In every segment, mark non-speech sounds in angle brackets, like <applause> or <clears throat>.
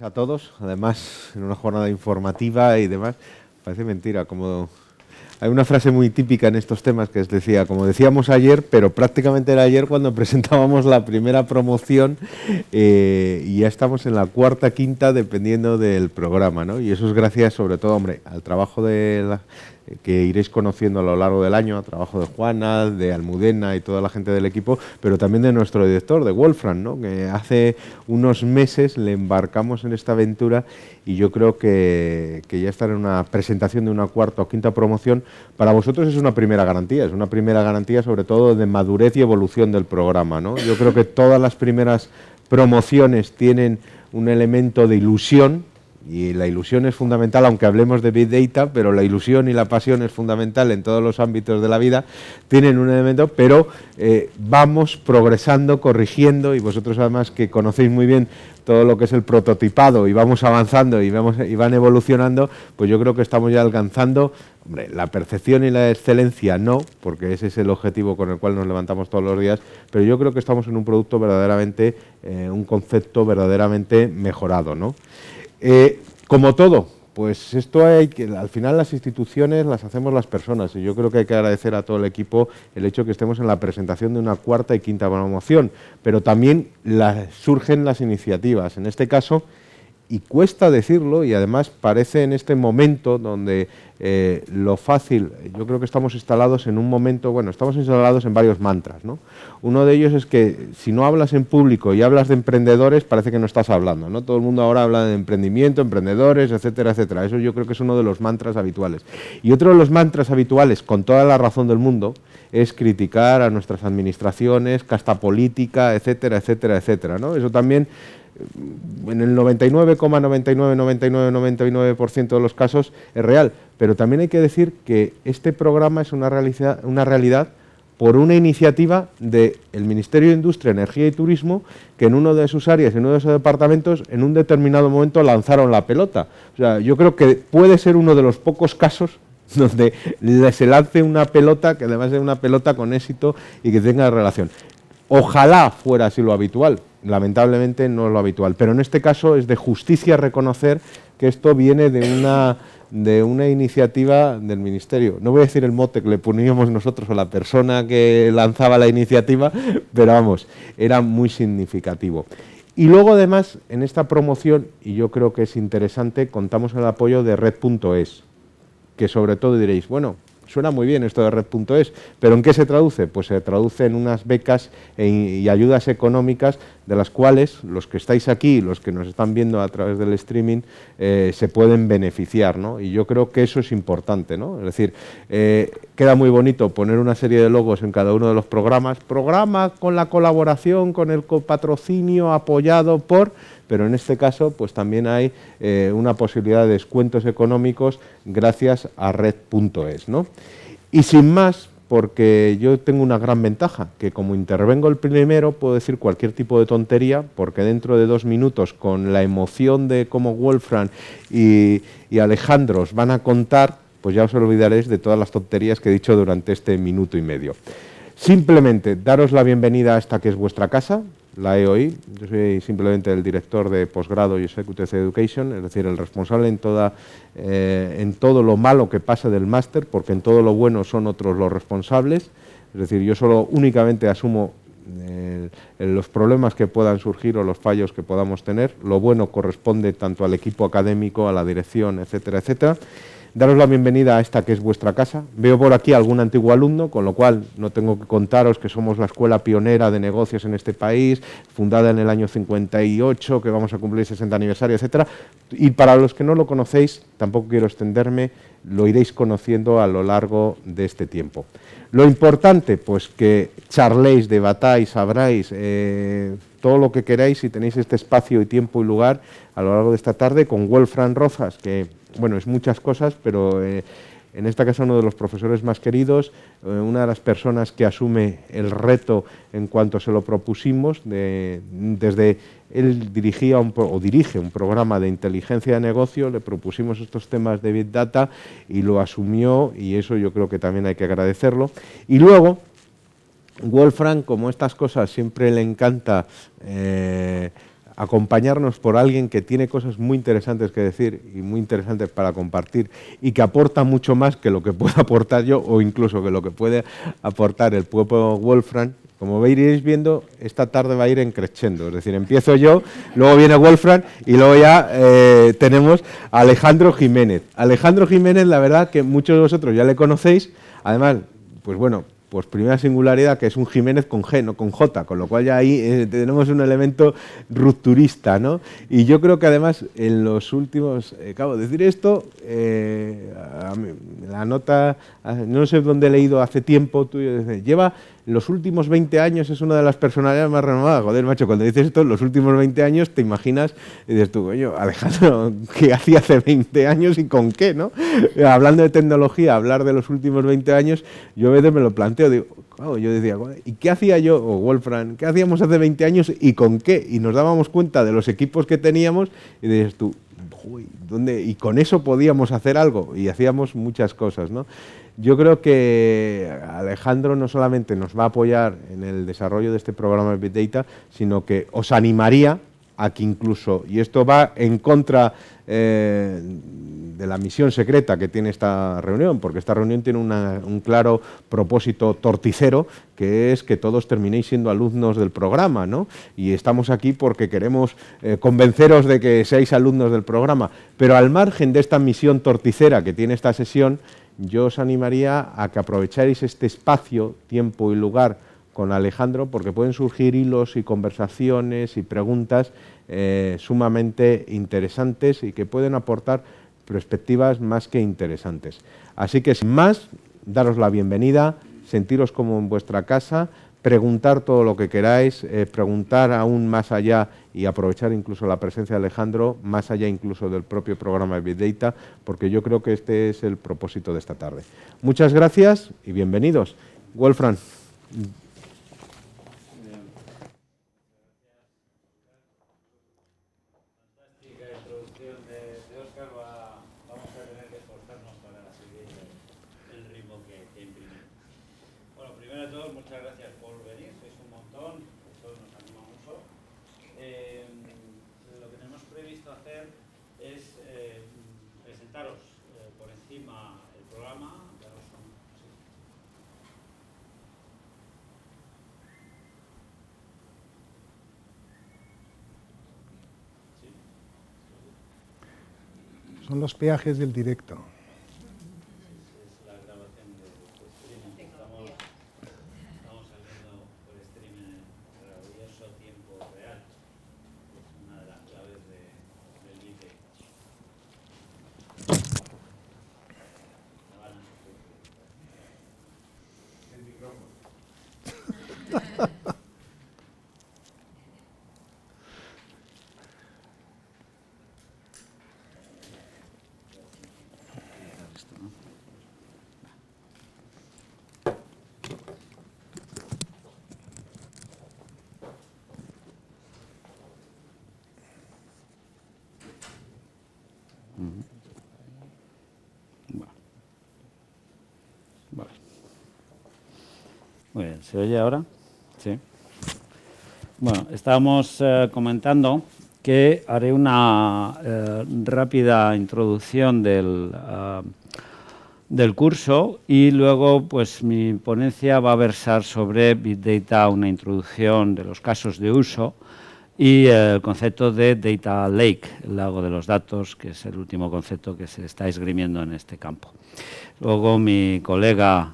a todos, además en una jornada informativa y demás. Parece mentira, como hay una frase muy típica en estos temas que es decía, como decíamos ayer, pero prácticamente era ayer cuando <laughs> presentábamos la primera promoción eh, y ya estamos en la cuarta, quinta, dependiendo del programa, ¿no? Y eso es gracias sobre todo, hombre, al trabajo de la que iréis conociendo a lo largo del año, a trabajo de Juana, de Almudena y toda la gente del equipo, pero también de nuestro director, de Wolfram, ¿no? que hace unos meses le embarcamos en esta aventura y yo creo que, ya estar en una presentación de una cuarta o quinta promoción, para vosotros es una primera garantía, es una primera garantía sobre todo de madurez y evolución del programa. ¿no? Yo creo que todas las primeras promociones tienen un elemento de ilusión y la ilusión es fundamental, aunque hablemos de Big Data, pero la ilusión y la pasión es fundamental en todos los ámbitos de la vida, tienen un elemento, pero eh, vamos progresando, corrigiendo, y vosotros además que conocéis muy bien todo lo que es el prototipado y vamos avanzando y, vamos, y van evolucionando, pues yo creo que estamos ya alcanzando la percepción y la excelencia, no, porque ese es el objetivo con el cual nos levantamos todos los días, pero yo creo que estamos en un producto verdaderamente, eh, un concepto verdaderamente mejorado, ¿no? Eh, como todo, pues esto hay que, al final las instituciones las hacemos las personas y yo creo que hay que agradecer a todo el equipo el hecho de que estemos en la presentación de una cuarta y quinta promoción, pero también surgen las iniciativas. En este caso, y cuesta decirlo y además parece en este momento donde eh, lo fácil, yo creo que estamos instalados en un momento, bueno, estamos instalados en varios mantras, ¿no? Uno de ellos es que si no hablas en público y hablas de emprendedores, parece que no estás hablando, ¿no? Todo el mundo ahora habla de emprendimiento, emprendedores, etcétera, etcétera. Eso yo creo que es uno de los mantras habituales. Y otro de los mantras habituales, con toda la razón del mundo, es criticar a nuestras administraciones, casta política, etcétera, etcétera, etcétera, Eso también en el 99,99999% de los casos es real. Pero también hay que decir que este programa es una realidad, una realidad por una iniciativa del Ministerio de Industria, Energía y Turismo, que en uno de sus áreas, en uno de sus departamentos, en un determinado momento lanzaron la pelota. O sea, yo creo que puede ser uno de los pocos casos <laughs> donde se lance una pelota, que además es una pelota con éxito y que tenga relación. Ojalá fuera así lo habitual, lamentablemente no es lo habitual. Pero en este caso es de justicia reconocer que esto viene de una, de una iniciativa del Ministerio. No voy a decir el mote que le poníamos nosotros a la persona que lanzaba la iniciativa, pero vamos, era muy significativo. Y luego además, en esta promoción, y yo creo que es interesante, contamos el apoyo de red.es, que sobre todo diréis, bueno, Suena muy bien esto de red.es, pero ¿en qué se traduce? Pues se traduce en unas becas e y ayudas económicas de las cuales los que estáis aquí, los que nos están viendo a través del streaming, eh, se pueden beneficiar. ¿no? Y yo creo que eso es importante. ¿no? Es decir, eh, queda muy bonito poner una serie de logos en cada uno de los programas, programa con la colaboración, con el copatrocinio apoyado por pero en este caso pues también hay eh, una posibilidad de descuentos económicos gracias a red.es. ¿no? Y sin más, porque yo tengo una gran ventaja, que como intervengo el primero puedo decir cualquier tipo de tontería, porque dentro de dos minutos, con la emoción de cómo Wolfram y, y Alejandro os van a contar, pues ya os olvidaréis de todas las tonterías que he dicho durante este minuto y medio. Simplemente daros la bienvenida a esta que es vuestra casa, la EOI. Yo soy simplemente el director de posgrado y Executive Education, es decir, el responsable en, toda, eh, en todo lo malo que pasa del máster, porque en todo lo bueno son otros los responsables. Es decir, yo solo únicamente asumo eh, los problemas que puedan surgir o los fallos que podamos tener. Lo bueno corresponde tanto al equipo académico, a la dirección, etcétera, etcétera daros la bienvenida a esta que es vuestra casa. Veo por aquí algún antiguo alumno, con lo cual no tengo que contaros que somos la escuela pionera de negocios en este país, fundada en el año 58, que vamos a cumplir 60 aniversario, etcétera. Y para los que no lo conocéis, tampoco quiero extenderme, lo iréis conociendo a lo largo de este tiempo. Lo importante, pues que charléis, debatáis, sabráis, eh, todo lo que queráis si tenéis este espacio y tiempo y lugar a lo largo de esta tarde con Wolfram Rozas, que bueno, es muchas cosas, pero eh, en esta casa uno de los profesores más queridos, eh, una de las personas que asume el reto en cuanto se lo propusimos, desde él dirigía o dirige un programa de inteligencia de negocio, le propusimos estos temas de Big Data y lo asumió y eso yo creo que también hay que agradecerlo. Y luego, Wolfram, como estas cosas siempre le encanta... Eh, acompañarnos por alguien que tiene cosas muy interesantes que decir y muy interesantes para compartir y que aporta mucho más que lo que pueda <laughs> aportar yo o incluso que lo que puede aportar el pueblo Wolfram. Como veis viendo, esta tarde va a ir en creciendo, es decir, empiezo yo, luego viene Wolfram y luego ya eh, tenemos a Alejandro Jiménez. Alejandro Jiménez, la verdad que muchos de vosotros ya le conocéis, además, pues bueno, pues primera singularidad que es un Jiménez con G, no con J, con lo cual ya ahí eh, tenemos un elemento rupturista, ¿no? Y yo creo que además en los últimos, eh, acabo de decir esto, eh, la nota, ah, no sé dónde he leído hace tiempo, tú, lleva los últimos 20 años es una de las personalidades más renovadas. Joder, macho, cuando dices esto, los últimos 20 años te imaginas, y dices tú, coño, Alejandro, <laughs> ¿qué hacía hace 20 años y con qué, no? Hablando de tecnología, hablar de los últimos 20 años, yo a veces me lo planteo, digo, claro, yo decía, ¿y qué hacía yo, o Wolfram, qué hacíamos hace 20 años y con qué? Y nos dábamos cuenta de los equipos que teníamos y dices tú, Uy, ¿dónde? y con eso podíamos hacer algo y hacíamos muchas cosas, ¿no? Yo creo que Alejandro no solamente nos va a apoyar en el desarrollo de este programa de Big Data, sino que os animaría a que incluso, y esto va en contra eh, de la misión secreta que tiene esta reunión, porque esta reunión tiene un claro propósito torticero, que es que todos terminéis siendo alumnos del programa, ¿no? Y estamos aquí porque queremos eh, convenceros de que seáis alumnos del programa, pero al margen de esta misión torticera que tiene esta sesión, yo os animaría a que aprovecháis este espacio, tiempo y lugar con Alejandro, porque pueden surgir hilos y conversaciones y preguntas eh, sumamente interesantes y que pueden aportar perspectivas más que interesantes. Así que sin más, daros la bienvenida, sentiros como en vuestra casa preguntar todo lo que queráis, eh, preguntar aún más allá y aprovechar incluso la presencia de Alejandro, más allá incluso del propio programa de Big Data, porque yo creo que este es el propósito de esta tarde. Muchas gracias y bienvenidos. Wolfram, Son los peajes del directo. Es la grabación de streaming. Estamos saliendo por streaming en el maravilloso tiempo real. Es una de las claves del libre. El micrófono. Muy bien, ¿se oye ahora? Sí. Bueno, estábamos eh, comentando que haré una eh, rápida introducción del, eh, del curso y luego pues mi ponencia va a versar sobre Big Data, una introducción de los casos de uso y el concepto de Data Lake, el lago de los datos, que es el último concepto que se está esgrimiendo en este campo. Luego mi colega,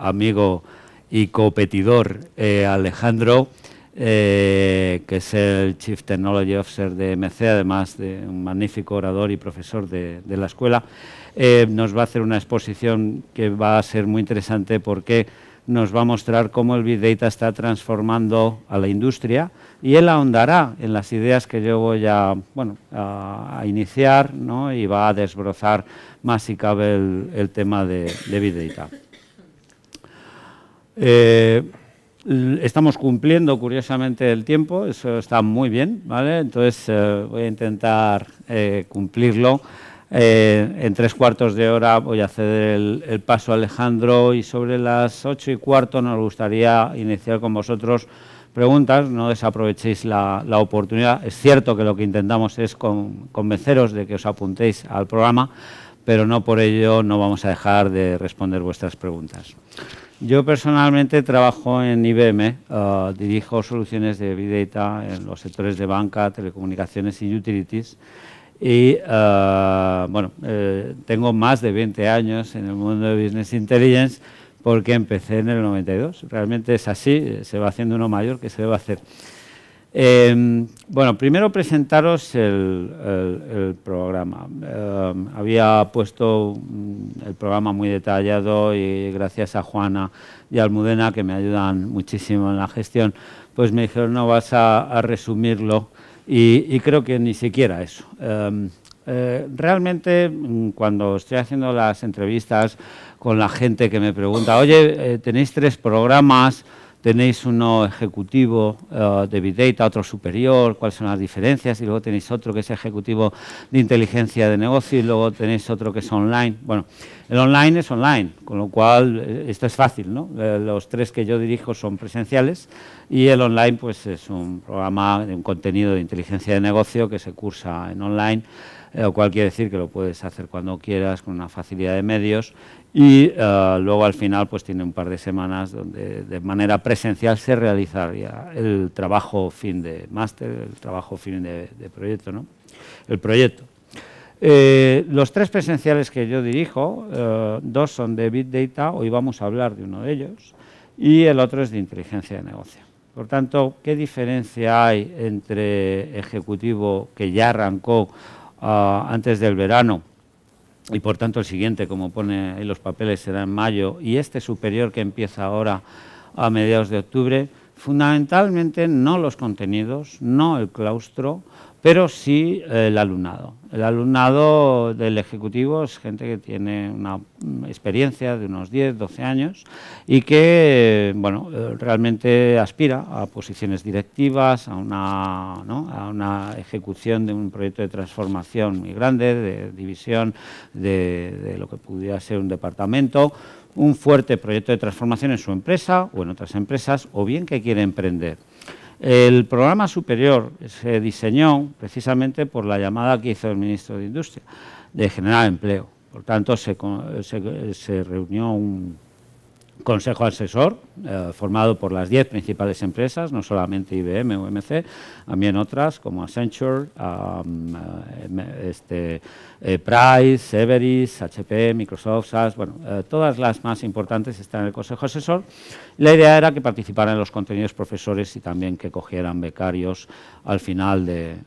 amigo, y competidor eh, Alejandro, eh, que es el Chief Technology Officer de MC, además de un magnífico orador y profesor de, la escuela, eh, nos va a hacer una exposición que va a ser muy interesante porque nos va a mostrar cómo el Big Data está transformando a la industria y él ahondará en las ideas que yo voy a, bueno, a, iniciar y va a desbrozar más si cabe el, tema de, de Big Data. Eh, estamos cumpliendo curiosamente el tiempo, eso está muy bien, ¿vale? Entonces eh, voy a intentar eh, cumplirlo. en tres cuartos de hora voy a ceder el, paso a Alejandro y sobre las ocho y cuarto nos gustaría iniciar con vosotros preguntas, no desaprovechéis la, oportunidad. Es cierto que lo que intentamos es convenceros de que os apuntéis al programa, pero no por ello no vamos a dejar de responder vuestras preguntas. Yo personalmente trabajo en IBM, eh, dirijo soluciones de Big Data en los sectores de banca, telecomunicaciones y utilities. Y eh, bueno, eh, tengo más de 20 años en el mundo de Business Intelligence porque empecé en el 92. Realmente es así, se va haciendo uno mayor que se debe hacer. Em, bueno, primero presentaros el, programa. Em, había puesto mm, el programa muy detallado y gracias a Juana y Almudena, que me ayudan muchísimo en la gestión, pues me dijeron, no vas a, resumirlo y, creo que ni siquiera eso. Em, eh, realmente mm, cuando estoy haciendo las entrevistas con la gente que me pregunta, oye, eh, tenéis tres programas, tenéis uno ejecutivo eh, de Big Data, otro superior, cuáles son las diferencias, y luego tenéis otro que es ejecutivo de inteligencia de negocio, y luego tenéis otro que es online. Bueno, el online es online, con lo cual eh, esto es fácil, ¿no? Eh, los tres que yo dirijo son presenciales y el online pues es un programa, de un contenido de inteligencia de negocio que se cursa en online, lo cual quiere decir que lo puedes hacer cuando quieras, con una facilidad de medios y eh, luego al final pues tiene un par de semanas donde de manera presencial se realizaría el trabajo fin de máster, el trabajo fin de, proyecto, ¿no? El proyecto. Eh, los tres presenciales que yo dirijo, eh, dos son de Big Data, hoy vamos a hablar de uno de ellos, y el otro es de inteligencia de negocio. Por tanto, ¿qué diferencia hay entre ejecutivo que ya arrancó ah, antes del verano y por tanto el siguiente, como pone en los papeles, será en mayo, y este superior que empieza ahora a mediados de octubre, fundamentalmente no los contenidos, no el claustro, pero sí el alumnado. El alumnado del Ejecutivo es gente que tiene una experiencia de unos 10, 12 años y que bueno, eh, realmente aspira a posiciones directivas, a una, ejecución de un proyecto de transformación muy grande, de división de lo que pudiera ser un departamento, un fuerte proyecto de transformación en su empresa o en otras empresas, o bien que quiere emprender. El programa superior se diseñó precisamente por la llamada que hizo el ministro de Industria de generar empleo. Por tanto, se, se reunió un consejo asesor eh, formado por las 10 principales empresas, no solamente IBM o también otras como Accenture, eh, este, eh, Price, Everis, HP, Microsoft, SAS, bueno, todas las más importantes están en el consejo asesor. La idea era que participaran en los contenidos profesores y también que cogieran becarios al final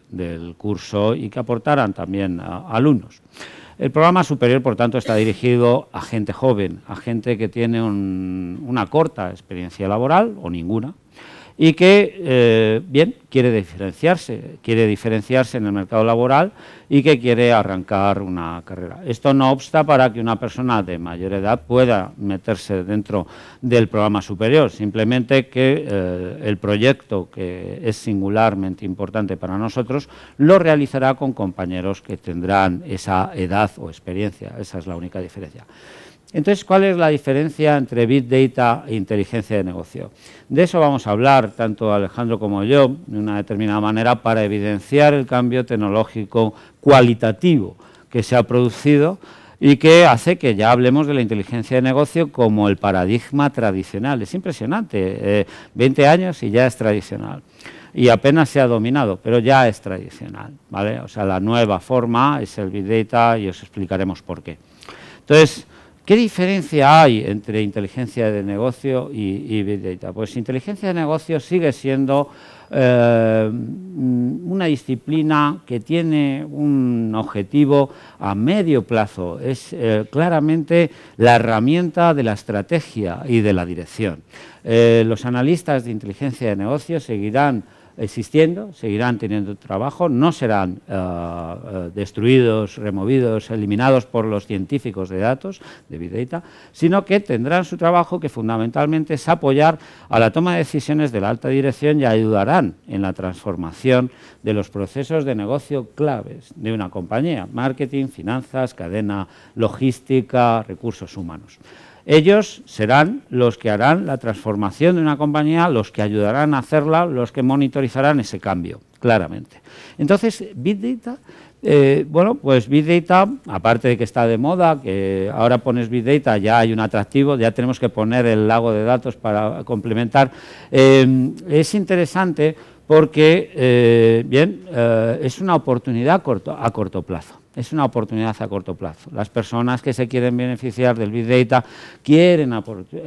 del curso y que aportaran también alumnos. El programa superior, por tanto, está dirigido a gente joven, a gente que tiene una corta experiencia laboral o ninguna, y que, eh, bien, quiere diferenciarse, quiere diferenciarse en el mercado laboral y que quiere arrancar una carrera. Esto no obsta para que una persona de mayor edad pueda meterse dentro del programa superior, simplemente que eh, el proyecto, que es singularmente importante para nosotros, lo realizará con compañeros que tendrán esa edad o experiencia, esa es la única diferencia. Entonces, ¿cuál es la diferencia entre Big Data e inteligencia de negocio? De eso vamos a hablar, tanto Alejandro como yo, de una determinada manera, para evidenciar el cambio tecnológico cualitativo que se ha producido y que hace que ya hablemos de la inteligencia de negocio como el paradigma tradicional. Es impresionante, 20 eh, años y ya es tradicional. Y apenas se ha dominado, pero ya es tradicional. ¿vale? O sea, la nueva forma es el Big Data y os explicaremos por qué. Entonces, ¿Qué diferencia hay entre inteligencia de negocio y, Big Data? Pues inteligencia de negocio sigue siendo eh, una disciplina que tiene un objetivo a medio plazo. Es eh, claramente la herramienta de la estrategia y de la dirección. Eh, los analistas de inteligencia de negocio seguirán existiendo, seguirán teniendo trabajo, no serán eh, eh, destruidos, removidos, eliminados por los científicos de datos, de Big sino que tendrán su trabajo que fundamentalmente es apoyar a la toma de decisiones de la alta dirección y ayudarán en la transformación de los procesos de negocio claves de una compañía, marketing, finanzas, cadena logística, recursos humanos. Ellos serán los que harán la transformación de una compañía, los que ayudarán a hacerla, los que monitorizarán ese cambio, claramente. Entonces, Big Data eh, bueno, pues Big Data, aparte de que está de moda, que ahora pones Big Data, ya hay un atractivo, ya tenemos que poner el lago de datos para complementar. Em, es interesante porque, eh, bien, eh, es una oportunidad a corto plazo es una oportunidad a corto plazo. Las personas que se quieren beneficiar del Big Data quieren,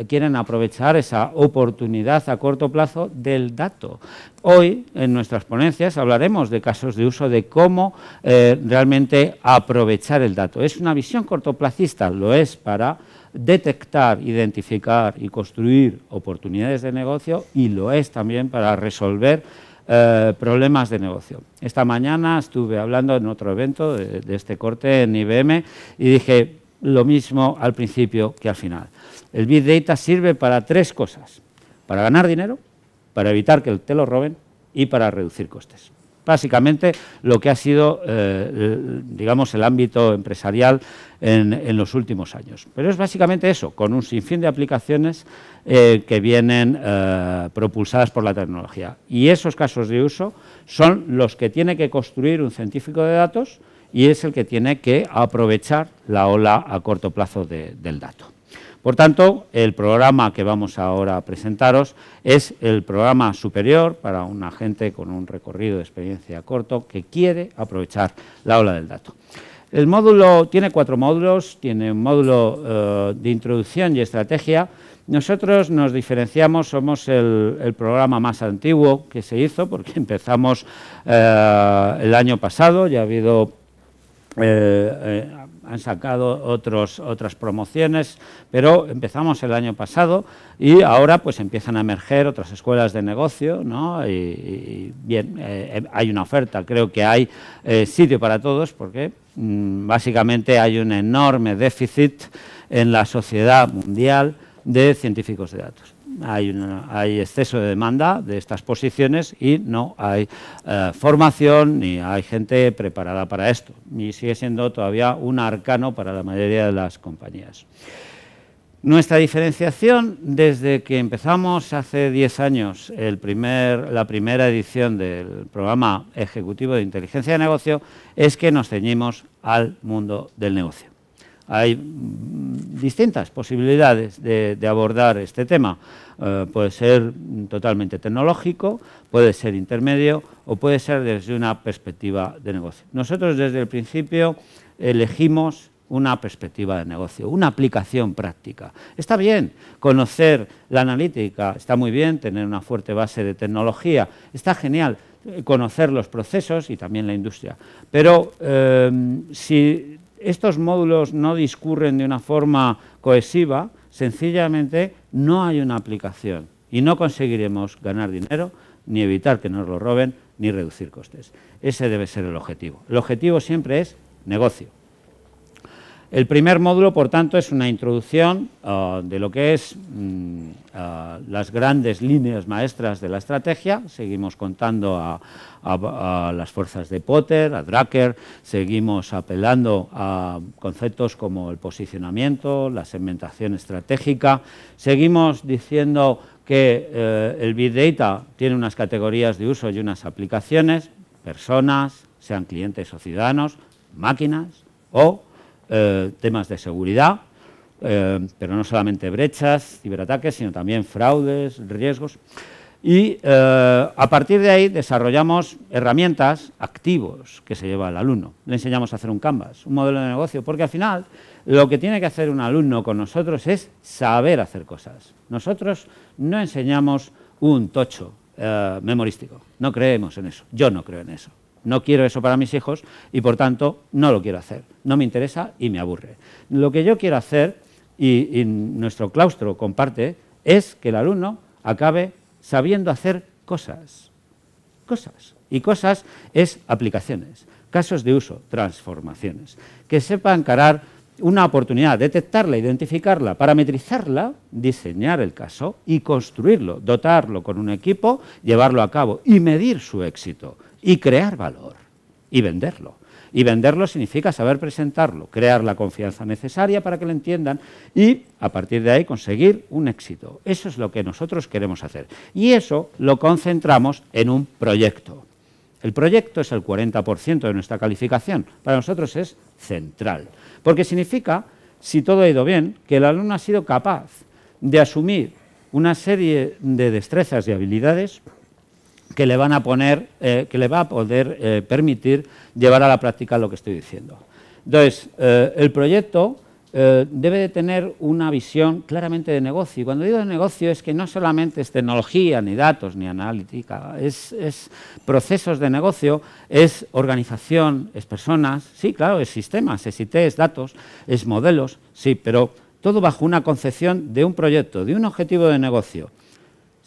quieren aprovechar esa oportunidad a corto plazo del dato. Hoy, en nuestras ponencias, hablaremos de casos de uso de cómo eh, realmente aprovechar el dato. Es una visión cortoplacista, lo es para detectar, identificar y construir oportunidades de negocio y lo es también para resolver eh, problemas de negocio. Esta mañana estuve hablando en otro evento de, este corte en IBM y dije lo mismo al principio que al final. El Big Data sirve para tres cosas. Para ganar dinero, para evitar que te lo roben y para reducir costes. Básicamente lo que ha sido, eh, digamos, el ámbito empresarial en, en, los últimos años. Pero es básicamente eso, con un sinfín de aplicaciones eh, que vienen eh, propulsadas por la tecnología. Y esos casos de uso son los que tiene que construir un científico de datos y es el que tiene que aprovechar la ola a corto plazo del dato. Por tanto, el programa que vamos ahora a presentaros es el programa superior para una gente con un recorrido de experiencia corto que quiere aprovechar la ola del dato. El módulo tiene cuatro módulos, tiene un módulo eh, de introducción y estrategia, nosotros nos diferenciamos, somos el, programa más antiguo que se hizo, porque <laughs> empezamos eh, el año pasado, ya ha habido, eh, eh, han sacado otros, otras promociones, pero empezamos el año pasado y ahora pues empiezan a emerger otras escuelas de negocio, ¿no? Y, bien, hay una oferta, creo que hay sitio para todos, porque mm, básicamente hay un enorme déficit en la sociedad mundial, de científicos de datos. Hay, hay exceso de demanda de estas posiciones y no hay eh, formación ni hay gente preparada para esto. Y sigue siendo todavía un arcano para la mayoría de las compañías. Nuestra diferenciación desde que empezamos hace 10 años el primer, la primera edición del programa ejecutivo de inteligencia de negocio es que nos ceñimos al mundo del negocio hay distintas posibilidades de, abordar este tema. Eh, puede ser totalmente tecnológico, puede ser intermedio o puede ser desde una perspectiva de negocio. Nosotros desde el principio elegimos una perspectiva de negocio, una aplicación práctica. Está bien conocer la analítica, está muy bien tener una fuerte base de tecnología, está genial conocer los procesos y también la industria. Pero eh, si estos módulos no discurren de una forma cohesiva, sencillamente no hay una aplicación y no conseguiremos ganar dinero, ni evitar que nos lo roben, ni reducir costes. Ese debe ser el objetivo. El objetivo siempre es negocio. El primer módulo, por tanto, es una introducción ah, de lo que es mm, ah, las grandes líneas maestras de la estrategia. Seguimos contando a, las fuerzas de Potter, a Drucker, seguimos apelando a conceptos como el posicionamiento, la segmentación estratégica, seguimos diciendo que eh, el Big Data tiene unas categorías de uso y unas aplicaciones, personas, sean clientes o ciudadanos, máquinas o eh, temas de seguridad, eh, pero no solamente brechas, ciberataques, sino también fraudes, riesgos. Y eh, a partir de ahí desarrollamos herramientas activos que se lleva al alumno. Le enseñamos a hacer un canvas, un modelo de negocio, porque al final lo que tiene que hacer un alumno con nosotros es saber hacer cosas. Nosotros no enseñamos un tocho memorístico, no creemos en eso, yo no creo en eso. No quiero eso para mis hijos y por tanto no lo quiero hacer no me interesa y me aburre. Lo que yo quiero hacer, y, nuestro claustro comparte, es que el alumno acabe sabiendo hacer cosas. Cosas. Y cosas es aplicaciones, casos de uso, transformaciones. Que sepa encarar una oportunidad, detectarla, identificarla, parametrizarla, diseñar el caso y construirlo, dotarlo con un equipo, llevarlo a cabo y medir su éxito y crear valor y venderlo. Y venderlo significa saber presentarlo, crear la confianza necesaria para que lo entiendan y a partir de ahí conseguir un éxito. Eso es lo que nosotros queremos hacer. Y eso lo concentramos en un proyecto. El proyecto es el 40% de nuestra calificación. Para nosotros es central. Porque significa, si todo ha ido bien, que el alumno ha sido capaz de asumir una serie de destrezas y habilidades que le van a poner, eh, que le va a poder eh, permitir llevar a la práctica lo que estoy diciendo. Entonces, eh, el proyecto debe de tener una visión claramente de negocio. Y cuando digo de negocio es que no solamente es tecnología, ni datos, ni analítica, es, es procesos de negocio, es organización, es personas, sí, claro, es sistemas, es IT, es datos, es modelos, sí, pero todo bajo una concepción de un proyecto, de un objetivo de negocio.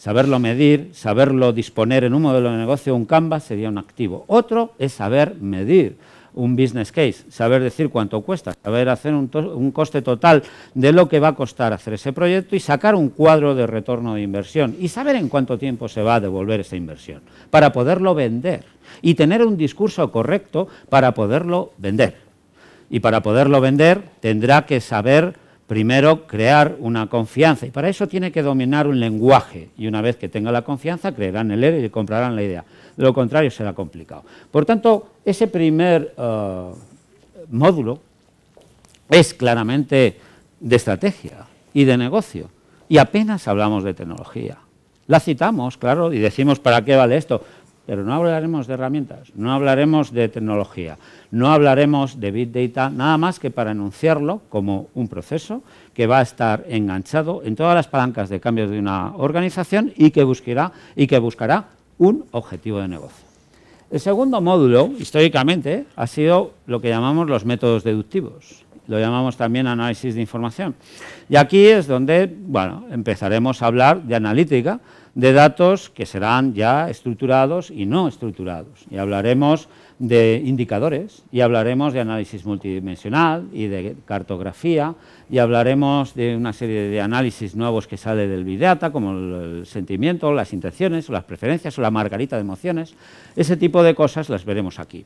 Saberlo medir, saberlo disponer en un modelo de negocio, un canvas sería un activo. Otro es saber medir un business case, saber decir cuánto cuesta, saber hacer un, un, coste total de lo que va a costar hacer ese proyecto y sacar un cuadro de retorno de inversión y saber en cuánto tiempo se va a devolver esa inversión para poderlo vender y tener un discurso correcto para poderlo vender. Y para poderlo vender tendrá que saber primero crear una confianza y para eso tiene que dominar un lenguaje y una vez que tenga la confianza creerán el él y comprarán la idea. De lo contrario será complicado. Por tanto, ese primer eh, módulo es claramente de estrategia y de negocio y apenas hablamos de tecnología. La citamos, claro, y decimos para qué vale esto. Pero no hablaremos de herramientas, no hablaremos de tecnología, no hablaremos de Big Data, nada más que para enunciarlo como un proceso que va a estar enganchado en todas las palancas de cambios de una organización y que buscará, y que buscará un objetivo de negocio. El segundo módulo, históricamente, ha sido lo que llamamos los métodos deductivos. Lo llamamos también análisis de información. Y aquí es donde bueno, empezaremos a hablar de analítica, de datos que serán ya estructurados y no estructurados. Y hablaremos de indicadores, y hablaremos de análisis multidimensional y de cartografía, y hablaremos de una serie de análisis nuevos que sale del Big Data, como el, sentimiento, las intenciones, las preferencias, o la margarita de emociones. Ese tipo de cosas las veremos aquí.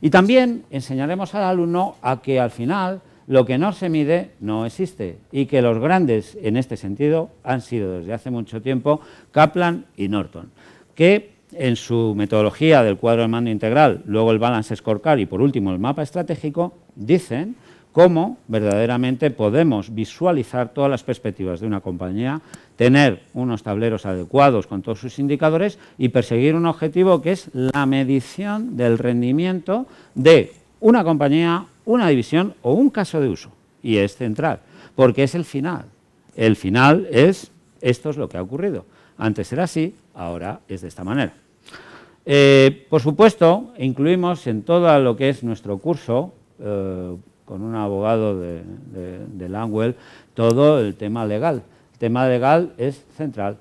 Y también enseñaremos al alumno a que al final lo que no se mide no existe y que los grandes en este sentido han sido desde hace mucho tiempo Kaplan y Norton, que en su metodología del cuadro de mando integral, luego el balance scorecard y por último el mapa estratégico, dicen cómo verdaderamente podemos visualizar todas las perspectivas de una compañía, tener unos tableros adecuados con todos sus indicadores y perseguir un objetivo que es la medición del rendimiento de una compañía una división o un caso de uso, y es central, porque es el final. El final es, esto es lo que ha ocurrido. Antes era así, ahora es de esta manera. Eh, por supuesto, incluimos en todo lo que es nuestro curso, eh, con un abogado de, de, de Langwell, todo el tema legal. El tema legal es central.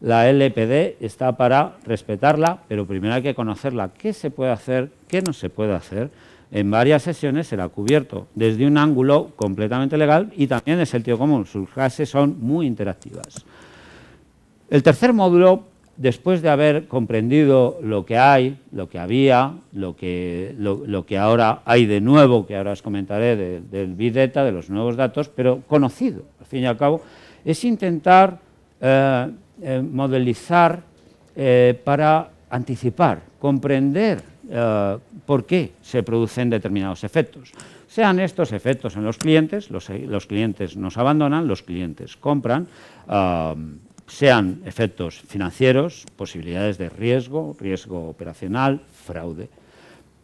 La LPD está para respetarla, pero primero hay que conocerla. ¿Qué se puede hacer? ¿Qué no se puede hacer? en varias sesiones será cubierto desde un ángulo completamente legal y también en sentido común. Sus clases son muy interactivas. El tercer módulo, después de haber comprendido lo que hay, lo que había, lo que, lo, que ahora hay de nuevo, que ahora os comentaré del Big Data, de los nuevos datos, pero conocido, al fin y al cabo, es intentar eh, eh, modelizar eh, para anticipar, comprender eh, por qué se producen determinados efectos. Sean estos efectos en los clientes, los, clientes nos abandonan, los clientes compran, eh, sean efectos financieros, posibilidades de riesgo, riesgo operacional, fraude,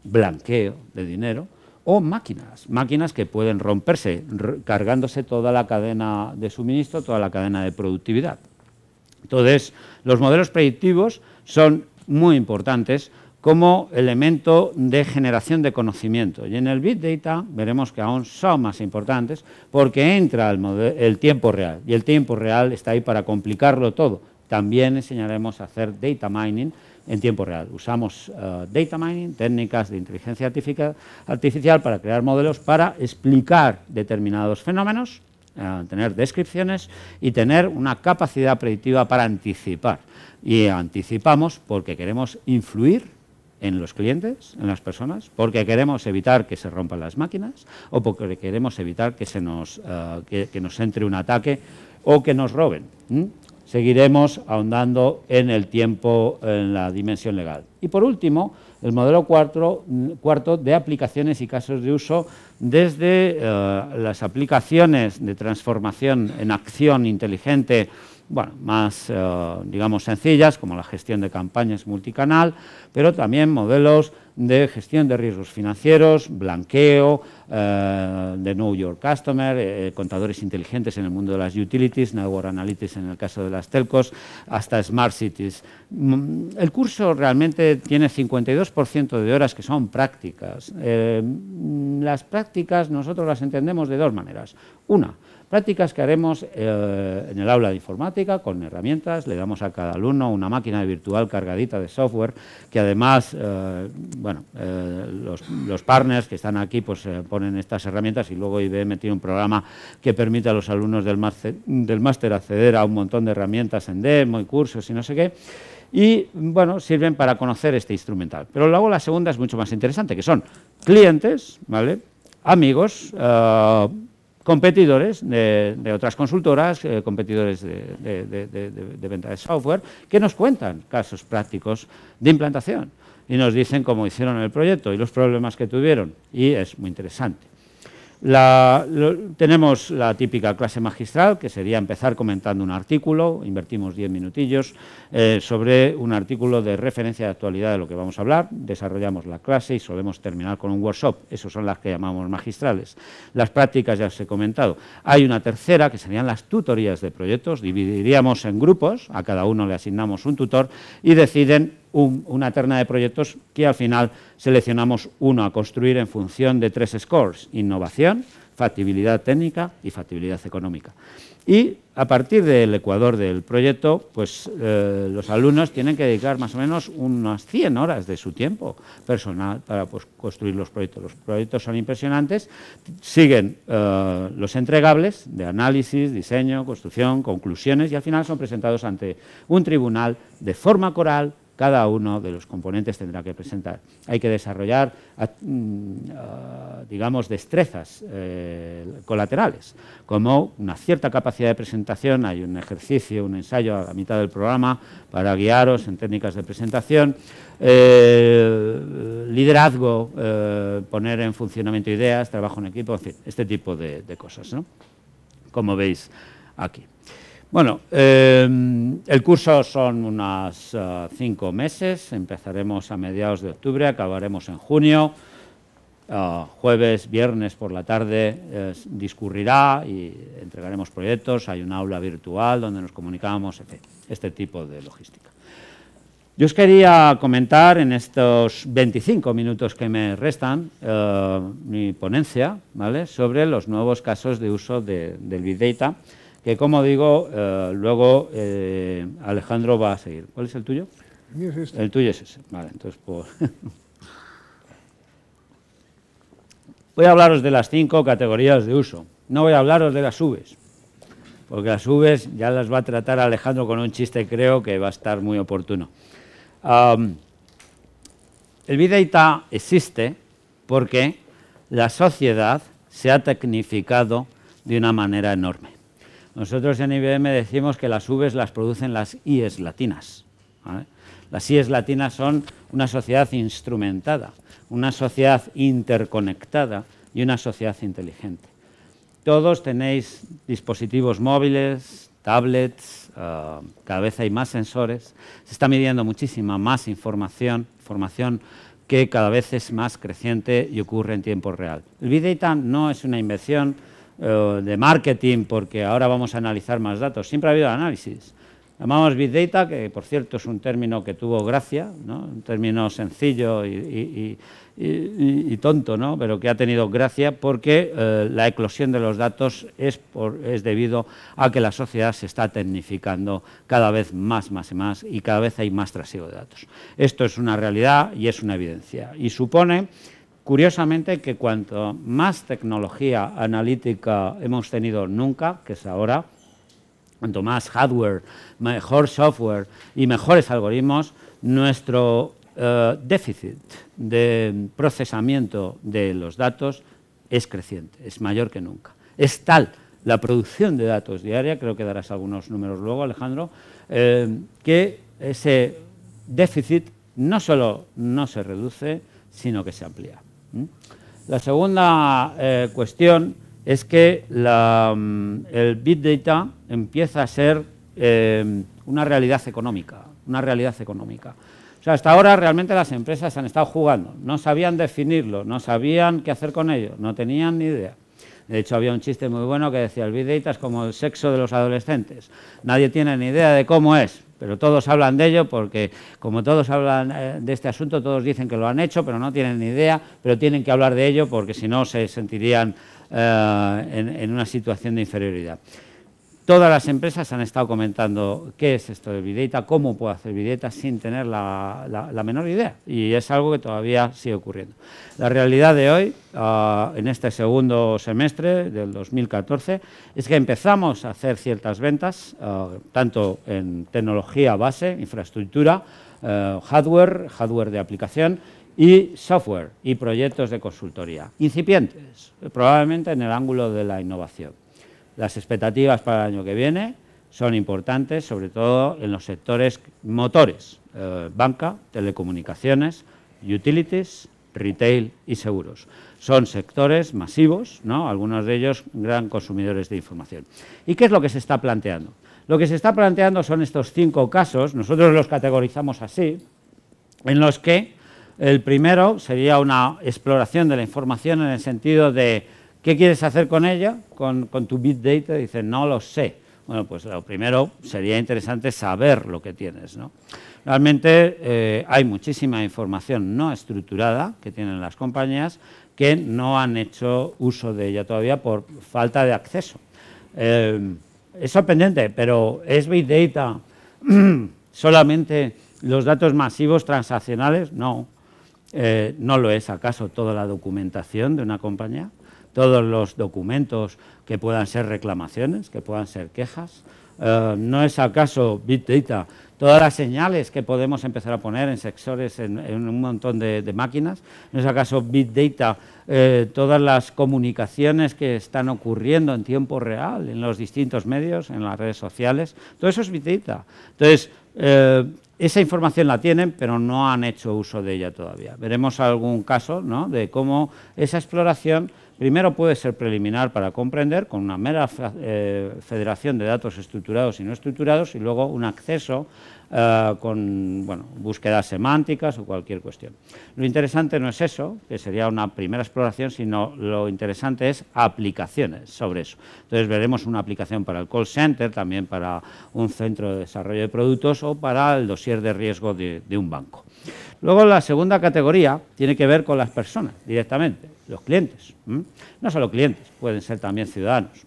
blanqueo de dinero o máquinas, máquinas que pueden romperse cargándose toda la cadena de suministro, toda la cadena de productividad. Entonces, los modelos predictivos son muy importantes como elemento de generación de conocimiento. Y en el Big Data veremos que aún son más importantes porque entra el, el, tiempo real y el tiempo real está ahí para complicarlo todo. También enseñaremos a hacer data mining en tiempo real. Usamos eh, data mining, técnicas de inteligencia artificial, para crear modelos para explicar determinados fenómenos, eh, tener descripciones y tener una capacidad predictiva para anticipar. Y anticipamos porque queremos influir en los clientes, en las personas, porque queremos evitar que se rompan las máquinas o porque queremos evitar que, se nos, eh, que, nos entre un ataque o que nos roben. Seguiremos ahondando en el tiempo, en la dimensión legal. Y por último, el modelo cuarto, cuarto de aplicaciones y casos de uso desde eh, las aplicaciones de transformación en acción inteligente bueno, más, eh, digamos, sencillas, como la gestión de campañas multicanal, pero también modelos de gestión de riesgos financieros, blanqueo, eh, de New York Customer, eh, contadores inteligentes en el mundo de las utilities, Network Analytics en el caso de las telcos, hasta Smart Cities. Mm, el curso realmente tiene 52% de horas que son prácticas. Mm, las prácticas nosotros las entendemos de dos maneras. Una, Prácticas que haremos eh, en el aula de informática con herramientas, le damos a cada alumno una máquina virtual cargadita de software que además, eh, bueno, eh, los, partners que están aquí pues ponen estas herramientas y luego IBM tiene un programa que permite a los alumnos del máster, del acceder a un montón de herramientas en demo y cursos y no sé qué y bueno, sirven para conocer este instrumental. Pero luego la segunda es mucho más interesante, que son clientes, ¿vale? amigos, competidores de, otras consultoras, eh, competidores de, de venta de software, que nos cuentan casos prácticos de implantación y nos dicen cómo hicieron el proyecto y los problemas que tuvieron. Y es muy interesante. La, tenemos la típica clase magistral, que sería empezar comentando un artículo, invertimos 10 minutillos, eh, sobre un artículo de referencia de actualidad de lo que vamos a hablar, desarrollamos la clase y solemos terminar con un workshop, esas son las que llamamos magistrales. Las prácticas ya os he comentado. Hay una tercera, que serían las tutorías de proyectos, dividiríamos en grupos, a cada uno le asignamos un tutor y deciden una terna de proyectos que al final seleccionamos uno a construir en función de tres scores, innovación, factibilidad técnica y factibilidad económica. Y a partir del ecuador del proyecto, pues eh, los alumnos tienen que dedicar más o menos unas 100 horas de su tiempo personal para pues, construir los proyectos. Los proyectos son impresionantes, siguen eh, los entregables de análisis, diseño, construcción, conclusiones y al final son presentados ante un tribunal de forma coral, cada uno de los componentes tendrá que presentar. Hay que desarrollar, mm, digamos, destrezas eh, colaterales, como una cierta capacidad de presentación. Hay un ejercicio, un ensayo a la mitad del programa para guiaros en técnicas de presentación. Eh, liderazgo, eh, poner en funcionamiento ideas, trabajo en equipo, en fin, este tipo de, de cosas, ¿no? Como veis aquí. Bueno, em, el curso son unos eh, cinco meses, empezaremos a mediados de octubre, acabaremos en junio, eh, jueves, viernes por la tarde discurrirá y entregaremos proyectos, hay un aula virtual donde nos comunicamos, Este tipo de logística. Yo os quería comentar en estos 25 minutos que me restan eh, mi ponencia sobre los nuevos casos de uso del Big Data que como digo, eh, luego eh, Alejandro va a seguir. ¿Cuál es el tuyo? El mío es este. El tuyo es ese. Vale, entonces pues... <laughs> voy a hablaros de las cinco categorías de uso. No voy a hablaros de las UVs, porque las UVs ya las va a tratar Alejandro con un chiste creo que va a estar muy oportuno. el Big Data existe porque la sociedad se ha tecnificado de una manera enorme. Nosotros en IBM decimos que las Vs las producen las IES latinas. Las IES latinas son una sociedad instrumentada, una sociedad interconectada y una sociedad inteligente. Todos tenéis dispositivos móviles, tablets, ah, cada vez hay más sensores, se está midiendo muchísima más información, información que cada vez es más creciente y ocurre en tiempo real. El Big Data no es una invención eh, de marketing, porque ahora vamos a analizar más datos. Siempre ha habido análisis. Llamamos Big Data, que por cierto es un término que tuvo gracia, un término sencillo y, tonto, ¿no? pero que ha tenido gracia porque eh, la eclosión de los datos es, por, es debido a que la sociedad se está tecnificando cada vez más, más y más y cada vez hay más trasiego de datos. Esto es una realidad y es una evidencia y supone Curiosamente que cuanto más tecnología analítica hemos tenido nunca, que es ahora, cuanto más hardware, mejor software y mejores algoritmos, nuestro eh, déficit de procesamiento de los datos es creciente, es mayor que nunca. Es tal la producción de datos diaria, creo que darás algunos números luego, Alejandro, eh, que ese déficit no solo no se reduce, sino que se amplía. ¿Mm? La segunda eh, cuestión es que mm, el Big Data empieza a ser eh, una realidad económica, una realidad económica. O sea, hasta ahora realmente las empresas han estado jugando, no sabían definirlo, no sabían qué hacer con ello, no tenían ni idea. De hecho, había un chiste muy bueno que decía, el Big Data es como el sexo de los adolescentes, nadie tiene ni idea de cómo es, pero todos hablan de ello porque, como todos hablan eh, de este asunto, todos dicen que lo han hecho, pero no tienen ni idea, pero tienen que hablar de ello porque si no se sentirían eh, en una situación de inferioridad. Todas las empresas han estado comentando qué es esto de Big cómo puedo hacer Big sin tener la, menor idea. Y es algo que todavía sigue ocurriendo. La realidad de hoy, ah, en este segundo semestre del 2014, es que empezamos a hacer ciertas ventas, ah, tanto en tecnología base, infraestructura, ah, hardware, hardware de aplicación y software y proyectos de consultoría, incipientes, probablemente en el ángulo de la innovación. Las expectativas para el año que viene son importantes, sobre todo en los sectores motores, eh, banca, telecomunicaciones, utilities, retail y seguros. Son sectores masivos, ¿no? algunos de ellos gran consumidores de información. ¿Y qué es lo que se está planteando? Lo que se está planteando son estos cinco casos, nosotros los categorizamos así, en los que el primero sería una exploración de la información en el sentido de ¿Qué quieres hacer con ella, con, tu big data? Dice, no lo sé. Bueno, pues lo primero sería interesante saber lo que tienes. ¿no? Realmente eh, hay muchísima información no estructurada que tienen las compañías que no han hecho uso de ella todavía por falta de acceso. Eh, es sorprendente, pero ¿es Big Data <clears throat> solamente los datos masivos transaccionales? No, eh, no lo es acaso toda la documentación de una compañía todos los documentos que puedan ser reclamaciones, que puedan ser quejas. Eh, ¿No es acaso Big Data todas las señales que podemos empezar a poner en sectores, en, un montón de, máquinas? ¿No es acaso Big Data eh, todas las comunicaciones que están ocurriendo en tiempo real en los distintos medios, en las redes sociales? Todo eso es Big Data. Entonces, eh, esa información la tienen, pero no han hecho uso de ella todavía. Veremos algún caso ¿no? de cómo esa exploración Primero puede ser preliminar para comprender con una mera eh, federación de datos estructurados y no estructurados y luego un acceso eh, con bueno, búsquedas semánticas o cualquier cuestión. Lo interesante no es eso, que sería una primera exploración, sino lo interesante es aplicaciones sobre eso. Entonces veremos una aplicación para el call center, también para un centro de desarrollo de productos o para el dossier de riesgo de, un banco. Luego la segunda categoría tiene que ver con las personas directamente, los clientes. No solo clientes, pueden ser también ciudadanos.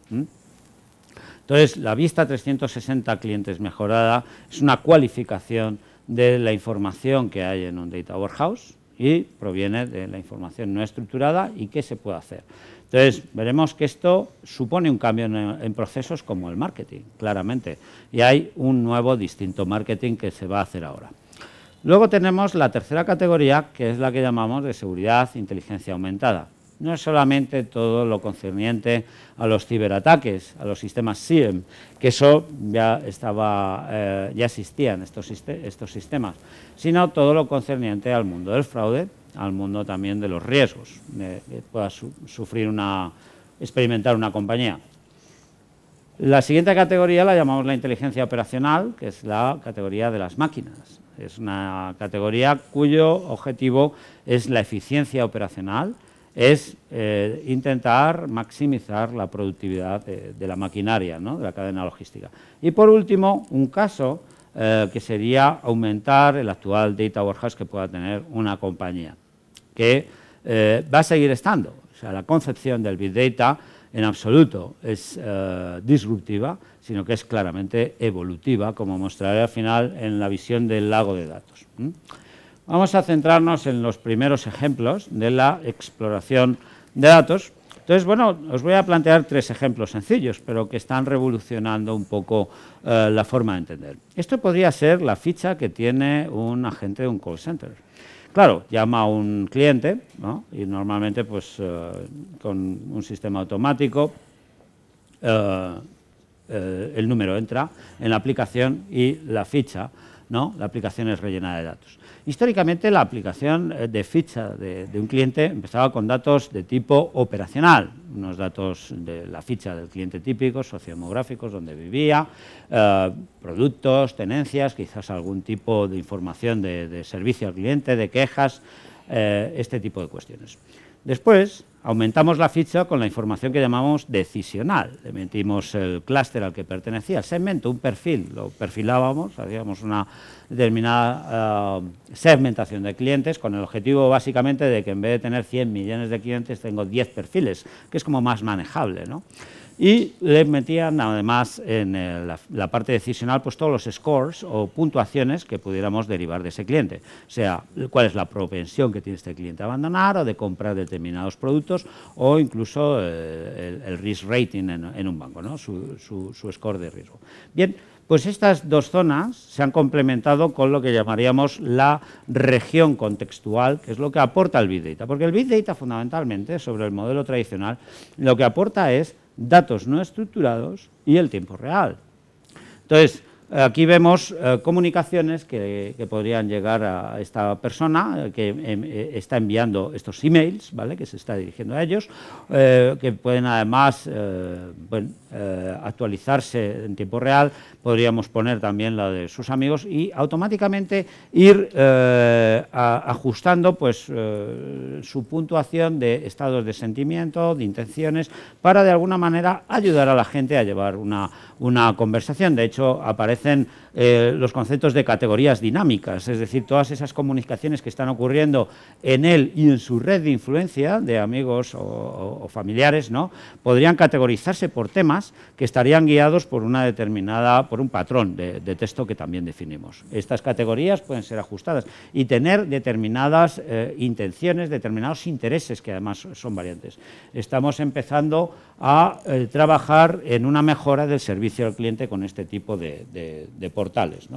Entonces, la vista 360 clientes mejorada es una cualificación de la información que hay en un data warehouse y proviene de la información no estructurada y qué se puede hacer. Entonces, veremos que esto supone un cambio en, procesos como el marketing, claramente, y hay un nuevo, distinto marketing que se va a hacer ahora. Luego tenemos la tercera categoría, que es la que llamamos de seguridad, inteligencia aumentada no es solamente todo lo concerniente a los ciberataques, a los sistemas SIEM, que eso ya, estaba, eh, ya existían estos, estos sistemas, sino todo lo concerniente al mundo del fraude, al mundo también de los riesgos que pueda sufrir una, experimentar una compañía. La siguiente categoría la llamamos la inteligencia operacional, que es la categoría de las máquinas. Es una categoría cuyo objetivo es la eficiencia operacional, es eh, intentar maximizar la productividad de, la maquinaria, de la cadena logística. Y por último, un caso eh, que sería aumentar el actual data warehouse que pueda tener una compañía, que eh, va a seguir estando. O sea, la concepción del big data en absoluto es disruptiva, sino que es claramente evolutiva, como mostraré al final en la visión del lago de datos. Vamos a centrarnos en los primeros ejemplos de la exploración de datos. Entonces, bueno, os voy a plantear tres ejemplos sencillos, pero que están revolucionando un poco eh, la forma de entender. Esto podría ser la ficha que tiene un agente de un call center. Claro, llama a un cliente, ¿no? y normalmente pues, eh, con un sistema automático eh, el número entra en la aplicación y la ficha, ¿no? la aplicación es rellenada de datos. Históricamente la aplicación eh, de ficha de, un cliente empezaba con datos de tipo operacional, unos datos de la ficha del cliente típico, sociodemográficos, donde vivía, eh, productos, tenencias, quizás algún tipo de información de, servicio al cliente, de quejas, eh, este tipo de cuestiones. Después, aumentamos la ficha con la información que llamamos decisional. Le metimos el clúster al que pertenecía, el segmento, un perfil, lo perfilábamos, hacíamos una determinada eh, segmentación de clientes con el objetivo básicamente de que en vez de tener 100 millones de clientes tengo 10 perfiles, que es como más manejable. Y le metían además en la, parte decisional pues todos los scores o puntuaciones que pudiéramos derivar de ese cliente. O sea, cuál es la propensión que tiene este cliente a abandonar o de comprar determinados productos o incluso eh, el, risk rating en, un banco, ¿no? su, su score de riesgo. Bien, pues estas dos zonas se han complementado con lo que llamaríamos la región contextual, que es lo que aporta el Big Data. Porque el Big Data fundamentalmente, sobre el modelo tradicional, lo que aporta es datos no estructurados y el tiempo real. Entonces, aquí vemos eh, comunicaciones que, podrían llegar a esta persona eh, que em, eh, está enviando estos emails, ¿vale? que se está dirigiendo a ellos, que pueden además bueno, eh, actualizarse en tiempo real, podríamos poner también la de sus amigos y automáticamente ir eh, ajustando pues, eh, su puntuación de estados de sentimiento, de intenciones, para de alguna manera ayudar a la gente a llevar una, conversación. De hecho, aparecen los conceptos de categorías dinámicas, es decir, todas esas comunicaciones que están ocurriendo en él y en su red de influencia de amigos o, familiares, ¿no? podrían categorizarse por temas que estarían guiados por una determinada, por un patrón de, texto que también definimos. Estas categorías pueden ser ajustadas y tener determinadas eh, intenciones, determinados intereses que además son variantes. Estamos empezando a eh, trabajar en una mejora del servicio al cliente con este tipo de, portales,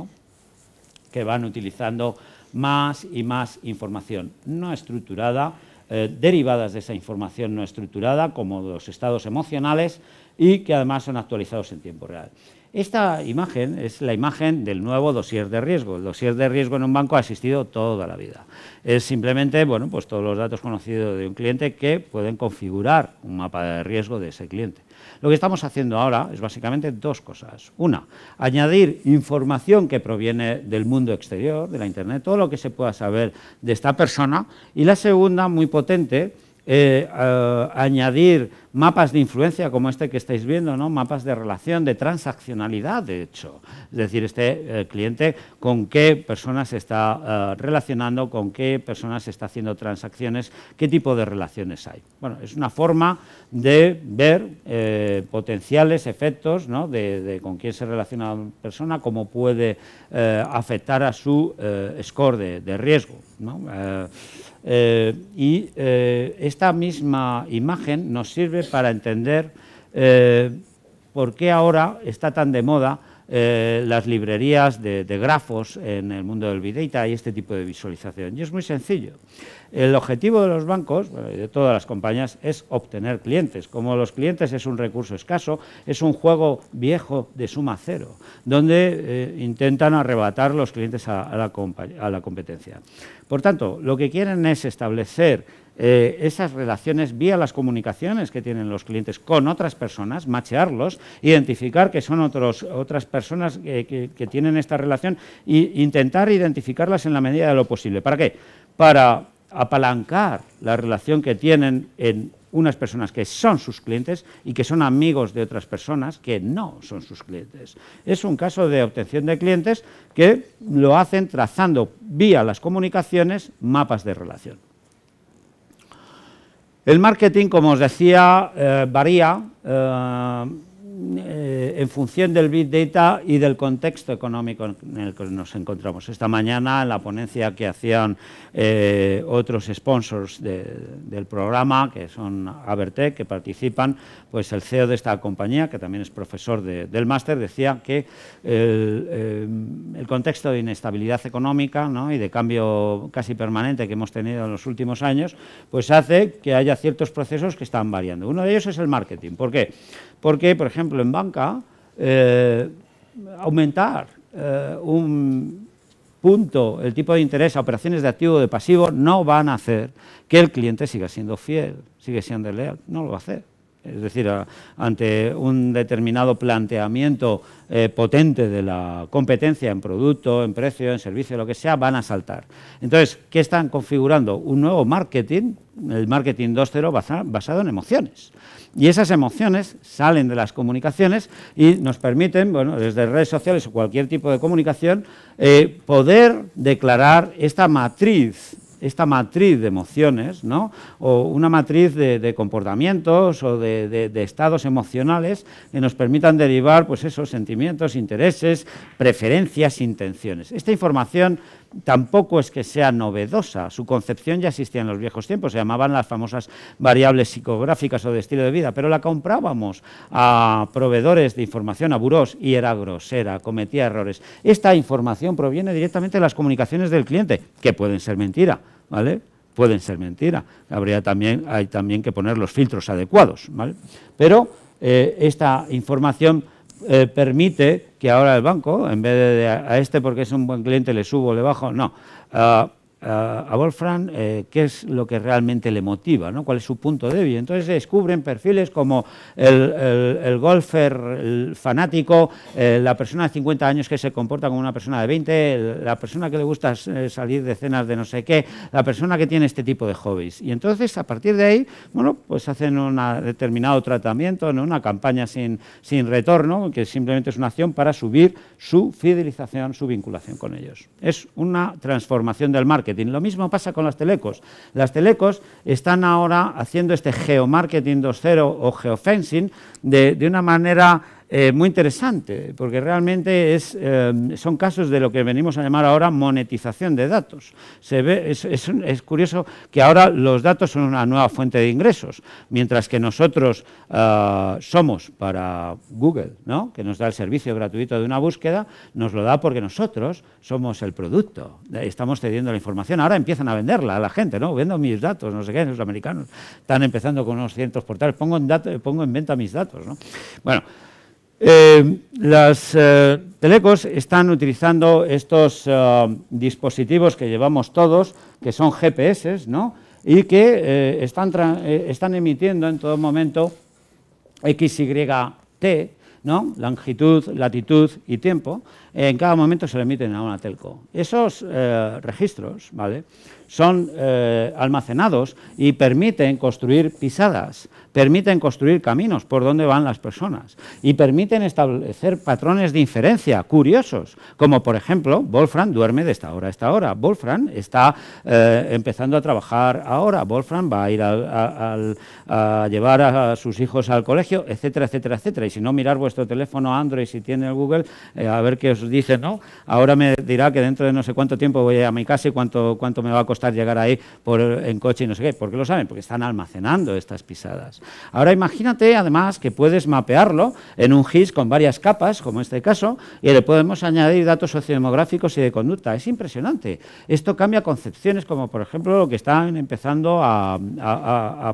que van utilizando más y más información no estructurada, eh, derivadas de esa información no estructurada, como los estados emocionales, y que además son actualizados en tiempo real. Esta imagen es la imagen del nuevo dossier de riesgo. El dossier de riesgo en un banco ha existido toda la vida. Es simplemente bueno, pues todos los datos conocidos de un cliente que pueden configurar un mapa de riesgo de ese cliente. Lo que estamos haciendo ahora es básicamente dos cosas. Una, añadir información que proviene del mundo exterior, de la Internet, todo lo que se pueda saber de esta persona. Y la segunda, muy potente, eh, eh, añadir mapas de influencia como este que estáis viendo, ¿no? mapas de relación, de transaccionalidad, de hecho. Es decir, este eh, cliente con qué persona se está relacionando, con qué personas se está haciendo transacciones, qué tipo de relaciones hay. Bueno, es una forma de ver potenciales efectos ¿no? de, con quién se relaciona una persona, cómo puede afectar a su score de, riesgo. ¿no? Eh, y eh, esta misma imagen nos sirve para entender eh, por qué ahora está tan de moda las librerías de, de, grafos en el mundo del Big Data y este tipo de visualización. Y es muy sencillo. El objetivo de los bancos, y eh, de todas las compañías, es obtener clientes. Como los clientes es un recurso escaso, es un juego viejo de suma cero, donde eh, intentan arrebatar los clientes a, la competencia. Por tanto, lo que quieren es establecer eh, esas relaciones vía las comunicaciones que tienen los clientes con otras personas, machearlos, identificar que son otras personas que, tienen esta relación e intentar identificarlas en la medida de lo posible. ¿Para qué? Para apalancar la relación que tienen en unas personas que son sus clientes y que son amigos de otras personas que no son sus clientes. Es un caso de obtención de clientes que lo hacen trazando vía las comunicaciones mapas de relación. El marketing, como os decía, eh, varía. Eh, eh, en función del Big Data y del contexto económico en el que nos encontramos. Esta mañana, en la ponencia que hacían eh, otros sponsors del programa, que son Avertec, que participan, pues el CEO de esta compañía, que también es profesor del máster, decía que el, eh, contexto de inestabilidad económica y de cambio casi permanente que hemos tenido en los últimos años, pues hace que haya ciertos procesos que están variando. Uno de ellos es el marketing. ¿Por qué? Porque, por ejemplo, en banca, eh, aumentar eh, un punto el tipo de interés a operaciones de activo o de pasivo no van a hacer que el cliente siga siendo fiel, sigue siendo leal, no lo va a hacer. Es decir, ante un determinado planteamiento eh, potente de la competencia en producto, en precio, en servicio, lo que sea, van a saltar. Entonces, ¿qué están configurando? Un nuevo marketing, el marketing 2.0 basado en emociones. Y esas emociones salen de las comunicaciones y nos permiten, bueno, desde redes sociales o cualquier tipo de comunicación, eh, poder declarar esta matriz esta matriz de emociones, ¿no? o una matriz de, comportamientos o de, de, estados emocionales que nos permitan derivar pues esos sentimientos, intereses, preferencias, intenciones. Esta información tampoco es que sea novedosa. Su concepción ya existía en los viejos tiempos, se llamaban las famosas variables psicográficas o de estilo de vida, pero la comprábamos a proveedores de información, a burós, y era grosera, cometía errores. Esta información proviene directamente de las comunicaciones del cliente, que pueden ser mentira, ¿vale? Pueden ser mentira. Habría también, hay también que poner los filtros adecuados, ¿vale? Pero eh, esta información eh, permite que ahora el banco, en vez de, a este porque es un buen cliente le subo o le bajo, no. Ah, a Wolfram eh, qué es lo que realmente le motiva, ¿no? cuál es su punto débil. Entonces descubren perfiles como el, golfer fanático, eh, la persona de 50 años que se comporta como una persona de 20, la persona que le gusta eh, salir de cenas de no sé qué, la persona que tiene este tipo de hobbies. Y entonces a partir de ahí, bueno, pues hacen un determinado tratamiento, una campaña sin, sin retorno, que simplemente es una acción para subir su fidelización, su vinculación con ellos. Es una transformación del marketing lo mismo pasa con las telecos. Las telecos están ahora haciendo este geomarketing 2.0 o geofencing de, de una manera eh, muy interesante, porque realmente es, eh, son casos de lo que venimos a llamar ahora monetización de datos. Se ve, es, curioso que ahora los datos son una nueva fuente de ingresos, mientras que nosotros eh, somos para Google, que nos da el servicio gratuito de una búsqueda, nos lo da porque nosotros somos el producto, estamos cediendo la información. Ahora empiezan a venderla a la gente, ¿no? vendo mis datos, no sé qué, los americanos están empezando con unos cientos portales, pongo en, dato, pongo en venta mis datos. ¿no? Bueno, eh, las eh, telecos están utilizando estos eh, dispositivos que llevamos todos, que son GPS, ¿no? y que están, emitiendo en todo momento XYT, ¿no? longitud, latitud y tiempo, en cada momento se le emiten a una telco. Esos registros ¿vale? son almacenados y permiten construir pisadas permiten construir caminos por donde van las personas y permiten establecer patrones de inferencia curiosos, como por ejemplo, Wolfram duerme de esta hora a esta hora, Wolfram está eh, empezando a trabajar ahora, Wolfram va a ir a llevar a sus hijos al colegio, etcétera, etcétera, etcétera. Y si no, mirar vuestro teléfono Android si tiene el Google, eh, a ver qué os dice, ¿no? Ahora me dirá que dentro de no sé cuánto tiempo voy a mi casa y cuánto, cuánto me va a costar llegar ahí por, en coche y no sé qué. porque lo saben? Porque están almacenando estas pisadas. Ahora imagínate además que puedes mapearlo en un GIS con varias capas, como este caso, y le podemos añadir datos sociodemográficos y de conducta. Es impresionante. Esto cambia concepciones como por ejemplo lo que están empezando a,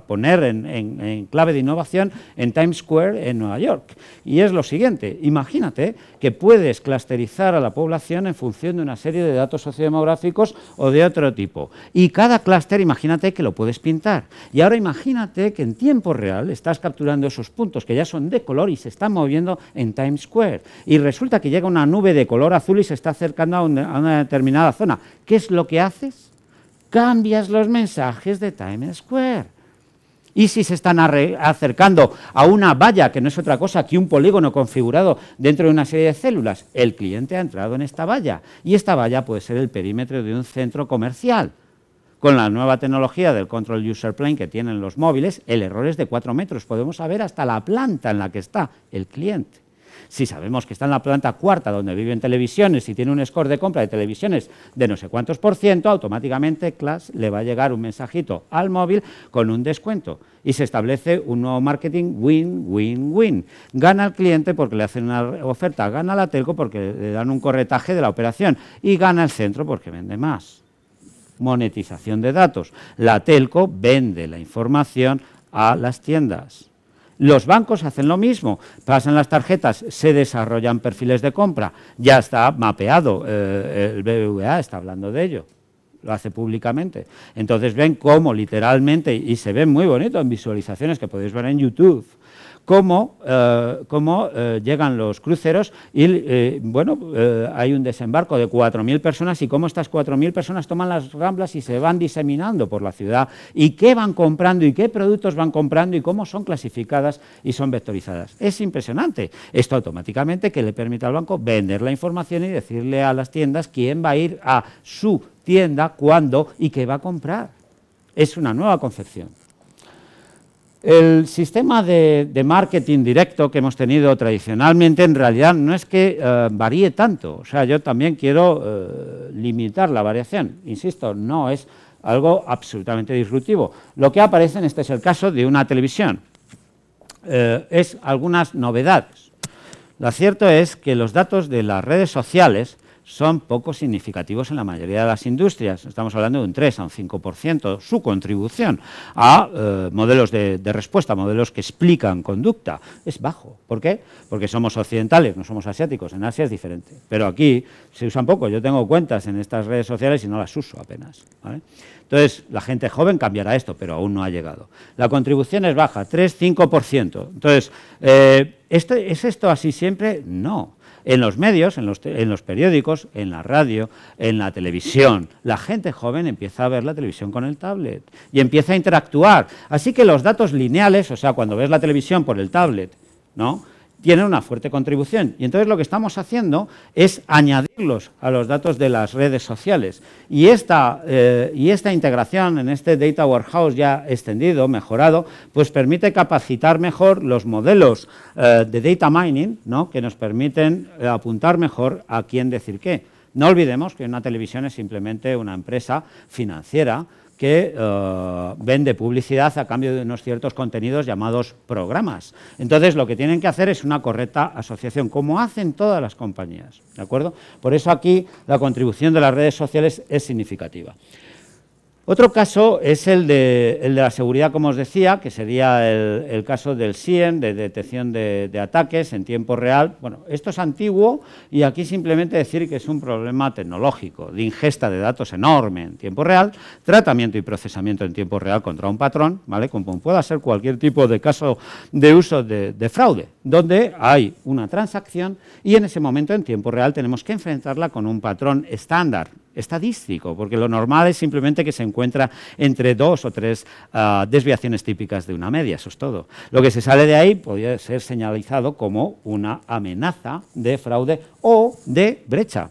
poner en, clave de innovación en Times Square en Nueva York. Y es lo siguiente, imagínate que puedes clusterizar a la población en función de una serie de datos sociodemográficos o de otro tipo. Y cada clúster, imagínate que lo puedes pintar. Y ahora imagínate que en tiempo real estás capturando esos puntos que ya son de color y se están moviendo en Times Square. Y resulta que llega una nube de color azul y se está acercando a una, determinada zona. ¿Qué es lo que haces? Cambias los mensajes de Times Square. Y si se están acercando a una valla, que no es otra cosa que un polígono configurado dentro de una serie de células, el cliente ha entrado en esta valla. Y esta valla puede ser el perímetro de un centro comercial. Con la nueva tecnología del Control User Plane que tienen los móviles, el error es de 4 metros. Podemos saber hasta la planta en la que está el cliente. Si sabemos que está en la planta cuarta donde viven televisiones y tiene un score de compra de televisiones de no sé cuántos por ciento, automáticamente Class le va a llegar un mensajito al móvil con un descuento y se establece un nuevo marketing win-win-win. Gana el cliente porque le hacen una oferta, gana la telco porque le dan un corretaje de la operación y gana el centro porque vende más monetización de datos. La telco vende la información a las tiendas. Los bancos hacen lo mismo, pasan las tarjetas, se desarrollan perfiles de compra, ya está mapeado, eh, el BBVA está hablando de ello, lo hace públicamente. Entonces ven cómo literalmente, y se ve muy bonito en visualizaciones que podéis ver en YouTube, cómo, eh, eh, llegan los cruceros y, eh, bueno, hay un desembarco de 4.000 personas y cómo estas 4.000 personas toman las ramblas y se van diseminando por la ciudad y qué van comprando y qué productos van comprando y cómo son clasificadas y son vectorizadas. Es impresionante esto automáticamente que le permite al banco vender la información y decirle a las tiendas quién va a ir a su tienda, cuándo y qué va a comprar. Es una nueva concepción. El sistema de, marketing directo que hemos tenido tradicionalmente en realidad no es que eh, varíe tanto. O sea, yo también quiero eh, limitar la variación. Insisto, no es algo absolutamente disruptivo. Lo que aparece en este es el caso de una televisión. Eh, es algunas novedades. Lo cierto es que los datos de las redes sociales son poco significativos en la mayoría de las industrias. Estamos hablando de un 3 a un 5%, su contribución a eh, modelos de, respuesta, modelos que explican conducta, es bajo. ¿Por qué? Porque somos occidentales, no somos asiáticos, en Asia es diferente. Pero aquí se usan poco, yo tengo cuentas en estas redes sociales y no las uso apenas. Entonces, la gente joven cambiará esto, pero aún no ha llegado. La contribución es baja, 3-5%. Entonces, eh, ¿este, ¿es esto así siempre? No en los medios, en los, periódicos, en la radio, en la televisión. La gente joven empieza a ver la televisión con el tablet y empieza a interactuar. Así que los datos lineales, o sea, cuando ves la televisión por el tablet, ¿no? tienen una fuerte contribución. Y entonces lo que estamos haciendo es añadirlos a los datos de las redes sociales. Y esta, eh, integración en este Data Warehouse ya extendido, mejorado, pues permite capacitar mejor los modelos eh, de data mining, que nos permiten eh, apuntar mejor a quién decir qué. No olvidemos que una televisión es simplemente una empresa financiera que eh, vende publicidad a cambio de unos ciertos contenidos llamados programas. Entonces, lo que tienen que hacer es una correcta asociación, como hacen todas las compañías. ¿De acuerdo? Por eso aquí la contribución de las redes sociales es significativa. Otro caso es el de, la seguridad, como os decía, que sería el, caso del CIEM de detección de, ataques en tiempo real. Bueno, esto es antiguo y aquí simplemente decir que es un problema tecnológico, de ingesta de datos enorme en tiempo real, tratamiento y procesamiento en tiempo real contra un patrón, ¿vale? Como pueda ser cualquier tipo de caso de uso de fraude, donde hay una transacción y en ese momento en tiempo real tenemos que enfrentarla con un patrón estándar, estadístico, porque lo normal es simplemente que se encuentra entre dos o tres ah, desviaciones típicas de una media, eso es todo. Lo que se sale de ahí podría ser señalizado como una amenaza de fraude o de brecha.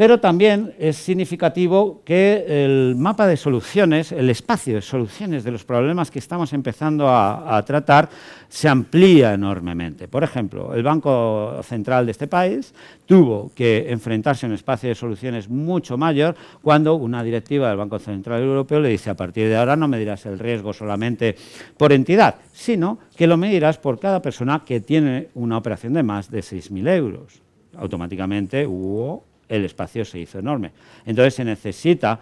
Pero también es significativo que el mapa de soluciones, el espacio de soluciones de los problemas que estamos empezando a, tratar, se amplía enormemente. Por ejemplo, el Banco Central de este país tuvo que enfrentarse a un espacio de soluciones mucho mayor cuando una directiva del Banco Central Europeo le dice a partir de ahora no medirás el riesgo solamente por entidad, sino que lo medirás por cada persona que tiene una operación de más de 6.000 euros automáticamente hubo el espacio se hizo enorme. Entonces se necesita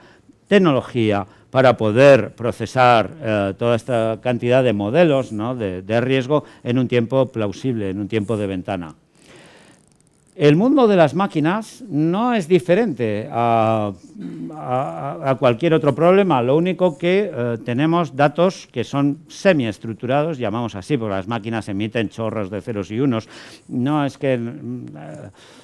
tecnología para poder procesar eh, toda esta cantidad de modelos de riesgo en un tiempo plausible, en un tiempo de ventana. El mundo de las máquinas no es diferente a, cualquier otro problema, lo único que eh, tenemos datos que son semiestructurados, llamamos así, porque las máquinas emiten chorros de ceros y unos. No es que eh,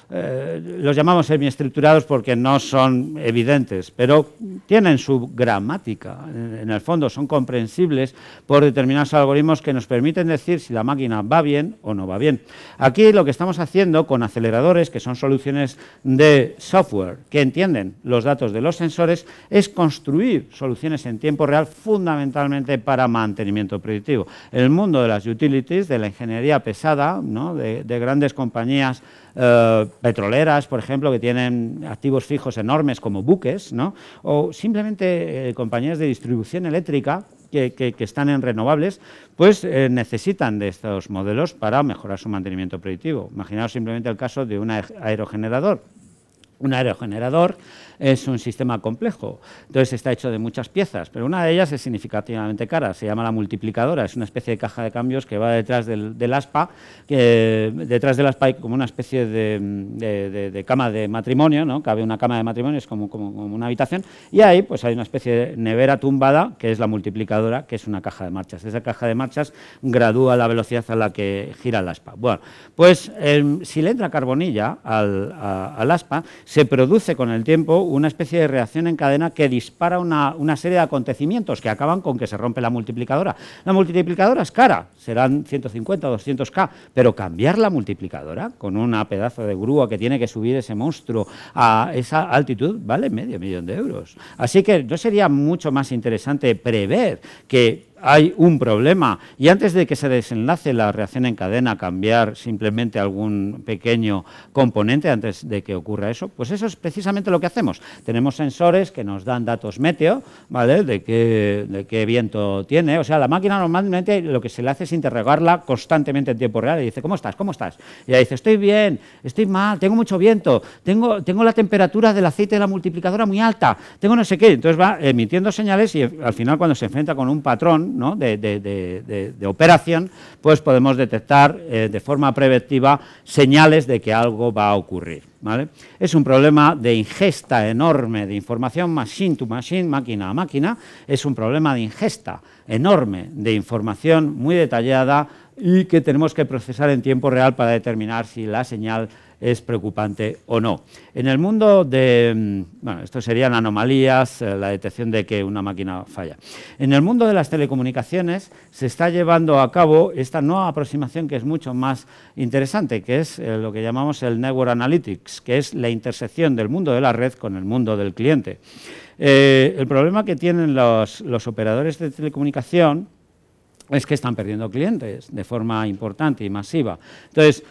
eh, los llamamos semiestructurados porque no son evidentes, pero tienen su gramática. En, en el fondo son comprensibles por determinados algoritmos que nos permiten decir si la máquina va bien o no va bien. Aquí lo que estamos haciendo con aceleradores que son soluciones de software que entienden los datos de los sensores, es construir soluciones en tiempo real fundamentalmente para mantenimiento predictivo. El mundo de las utilities, de la ingeniería pesada, de, grandes compañías eh, petroleras, por ejemplo, que tienen activos fijos enormes como buques, ¿no? o simplemente eh, compañías de distribución eléctrica, que, están en renovables, pues eh, necesitan de estos modelos para mejorar su mantenimiento predictivo. Imaginaos simplemente el caso de un aerogenerador. Un aerogenerador es un sistema complejo. Entonces está hecho de muchas piezas, pero una de ellas es significativamente cara, se llama la multiplicadora, es una especie de caja de cambios que va detrás del, aspa, detrás del aspa hay como una especie de, cama de matrimonio, ¿no? cabe una cama de matrimonio, es como, como, una habitación, y ahí pues hay una especie de nevera tumbada, que es la multiplicadora, que es una caja de marchas. Esa caja de marchas gradúa la velocidad a la que gira el aspa. Bueno, pues em, si le entra carbonilla al, al aspa, se produce con el tiempo una especie de reacción en cadena que dispara una, serie de acontecimientos que acaban con que se rompe la multiplicadora. La multiplicadora es cara, serán 150 o 200K, pero cambiar la multiplicadora con una pedazo de grúa que tiene que subir ese monstruo a esa altitud vale medio millón de euros. Así que no sería mucho más interesante prever que hay un problema. Y antes de que se desenlace la reacción en cadena, cambiar simplemente algún pequeño componente antes de que ocurra eso, pues eso es precisamente lo que hacemos. Tenemos sensores que nos dan datos meteo, ¿vale? De qué, viento tiene. O sea, la máquina normalmente lo que se le hace es interrogarla constantemente en tiempo real y dice, ¿cómo estás? ¿Cómo estás? Y ella dice, estoy bien, estoy mal, tengo mucho viento, tengo, tengo la temperatura del aceite de la multiplicadora muy alta, tengo no sé qué. Entonces va emitiendo señales y al final cuando se enfrenta con un patrón, de, operación, pues podemos detectar eh, de forma preventiva señales de que algo va a ocurrir. ¿vale? Es un problema de ingesta enorme de información machine to machine, máquina a máquina, es un problema de ingesta enorme de información muy detallada y que tenemos que procesar en tiempo real para determinar si la señal es preocupante o no. En el mundo de, mm, bueno, esto serían anomalías, eh, la detección de que una máquina falla. En el mundo de las telecomunicaciones se está llevando a cabo esta nueva aproximación que es mucho más interesante, que es eh, lo que llamamos el Network Analytics, que es la intersección del mundo de la red con el mundo del cliente. Eh, el problema que tienen los, los operadores de telecomunicación es que están perdiendo clientes de forma importante y masiva. Entonces,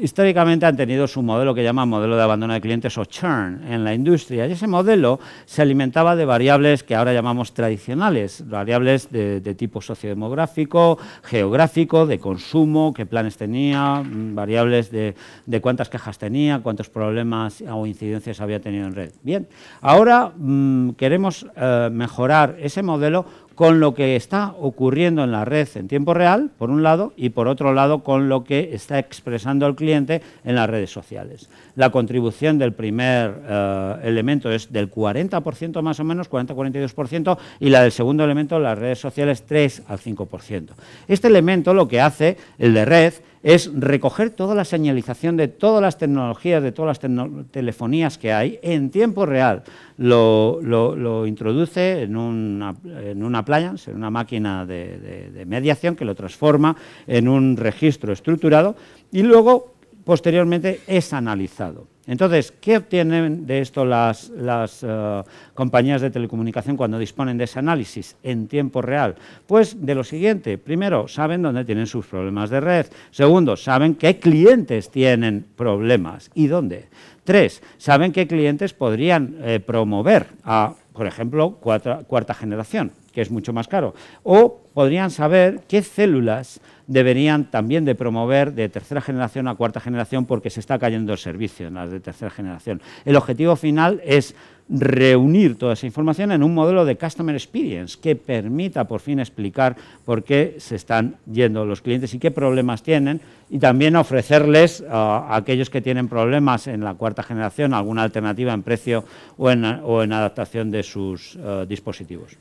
históricamente han tenido su modelo que llaman modelo de abandono de clientes o churn en la industria. Y ese modelo se alimentaba de variables que ahora llamamos tradicionales, variables de, tipo sociodemográfico, geográfico, de consumo, qué planes tenía, mm, variables de, cuántas quejas tenía, cuántos problemas o incidencias había tenido en red. Bien, ahora mm, queremos eh, mejorar ese modelo con lo que está ocurriendo en la red en tiempo real, por un lado, y por otro lado, con lo que está expresando el cliente en las redes sociales. La contribución del primer eh, elemento es del 40% más o menos, 40-42%, y la del segundo elemento, las redes sociales, 3 al 5%. Este elemento lo que hace, el de red, es recoger toda la señalización de todas las tecnologías, de todas las telefonías que hay en tiempo real. Lo, introduce en una, en una appliance, en una máquina de mediación que lo transforma en un registro estructurado y luego posteriormente es analizado. Entonces, ¿qué obtienen de esto las, eh, compañías de telecomunicación cuando disponen de ese análisis en tiempo real? Pues de lo siguiente, primero, saben dónde tienen sus problemas de red, segundo, saben qué clientes tienen problemas y dónde. Tres, saben qué clientes podrían eh, promover a, por ejemplo, cuarta, cuarta generación, que es mucho más caro, o podrían saber qué células deberían también de promover de tercera generación a cuarta generación porque se está cayendo el servicio en las de tercera generación. El objetivo final es reunir toda esa información en un modelo de Customer Experience que permita por fin explicar por qué se están yendo los clientes y qué problemas tienen y también ofrecerles ah, a aquellos que tienen problemas en la cuarta generación alguna alternativa en precio o en, adaptación de sus ah, dispositivos.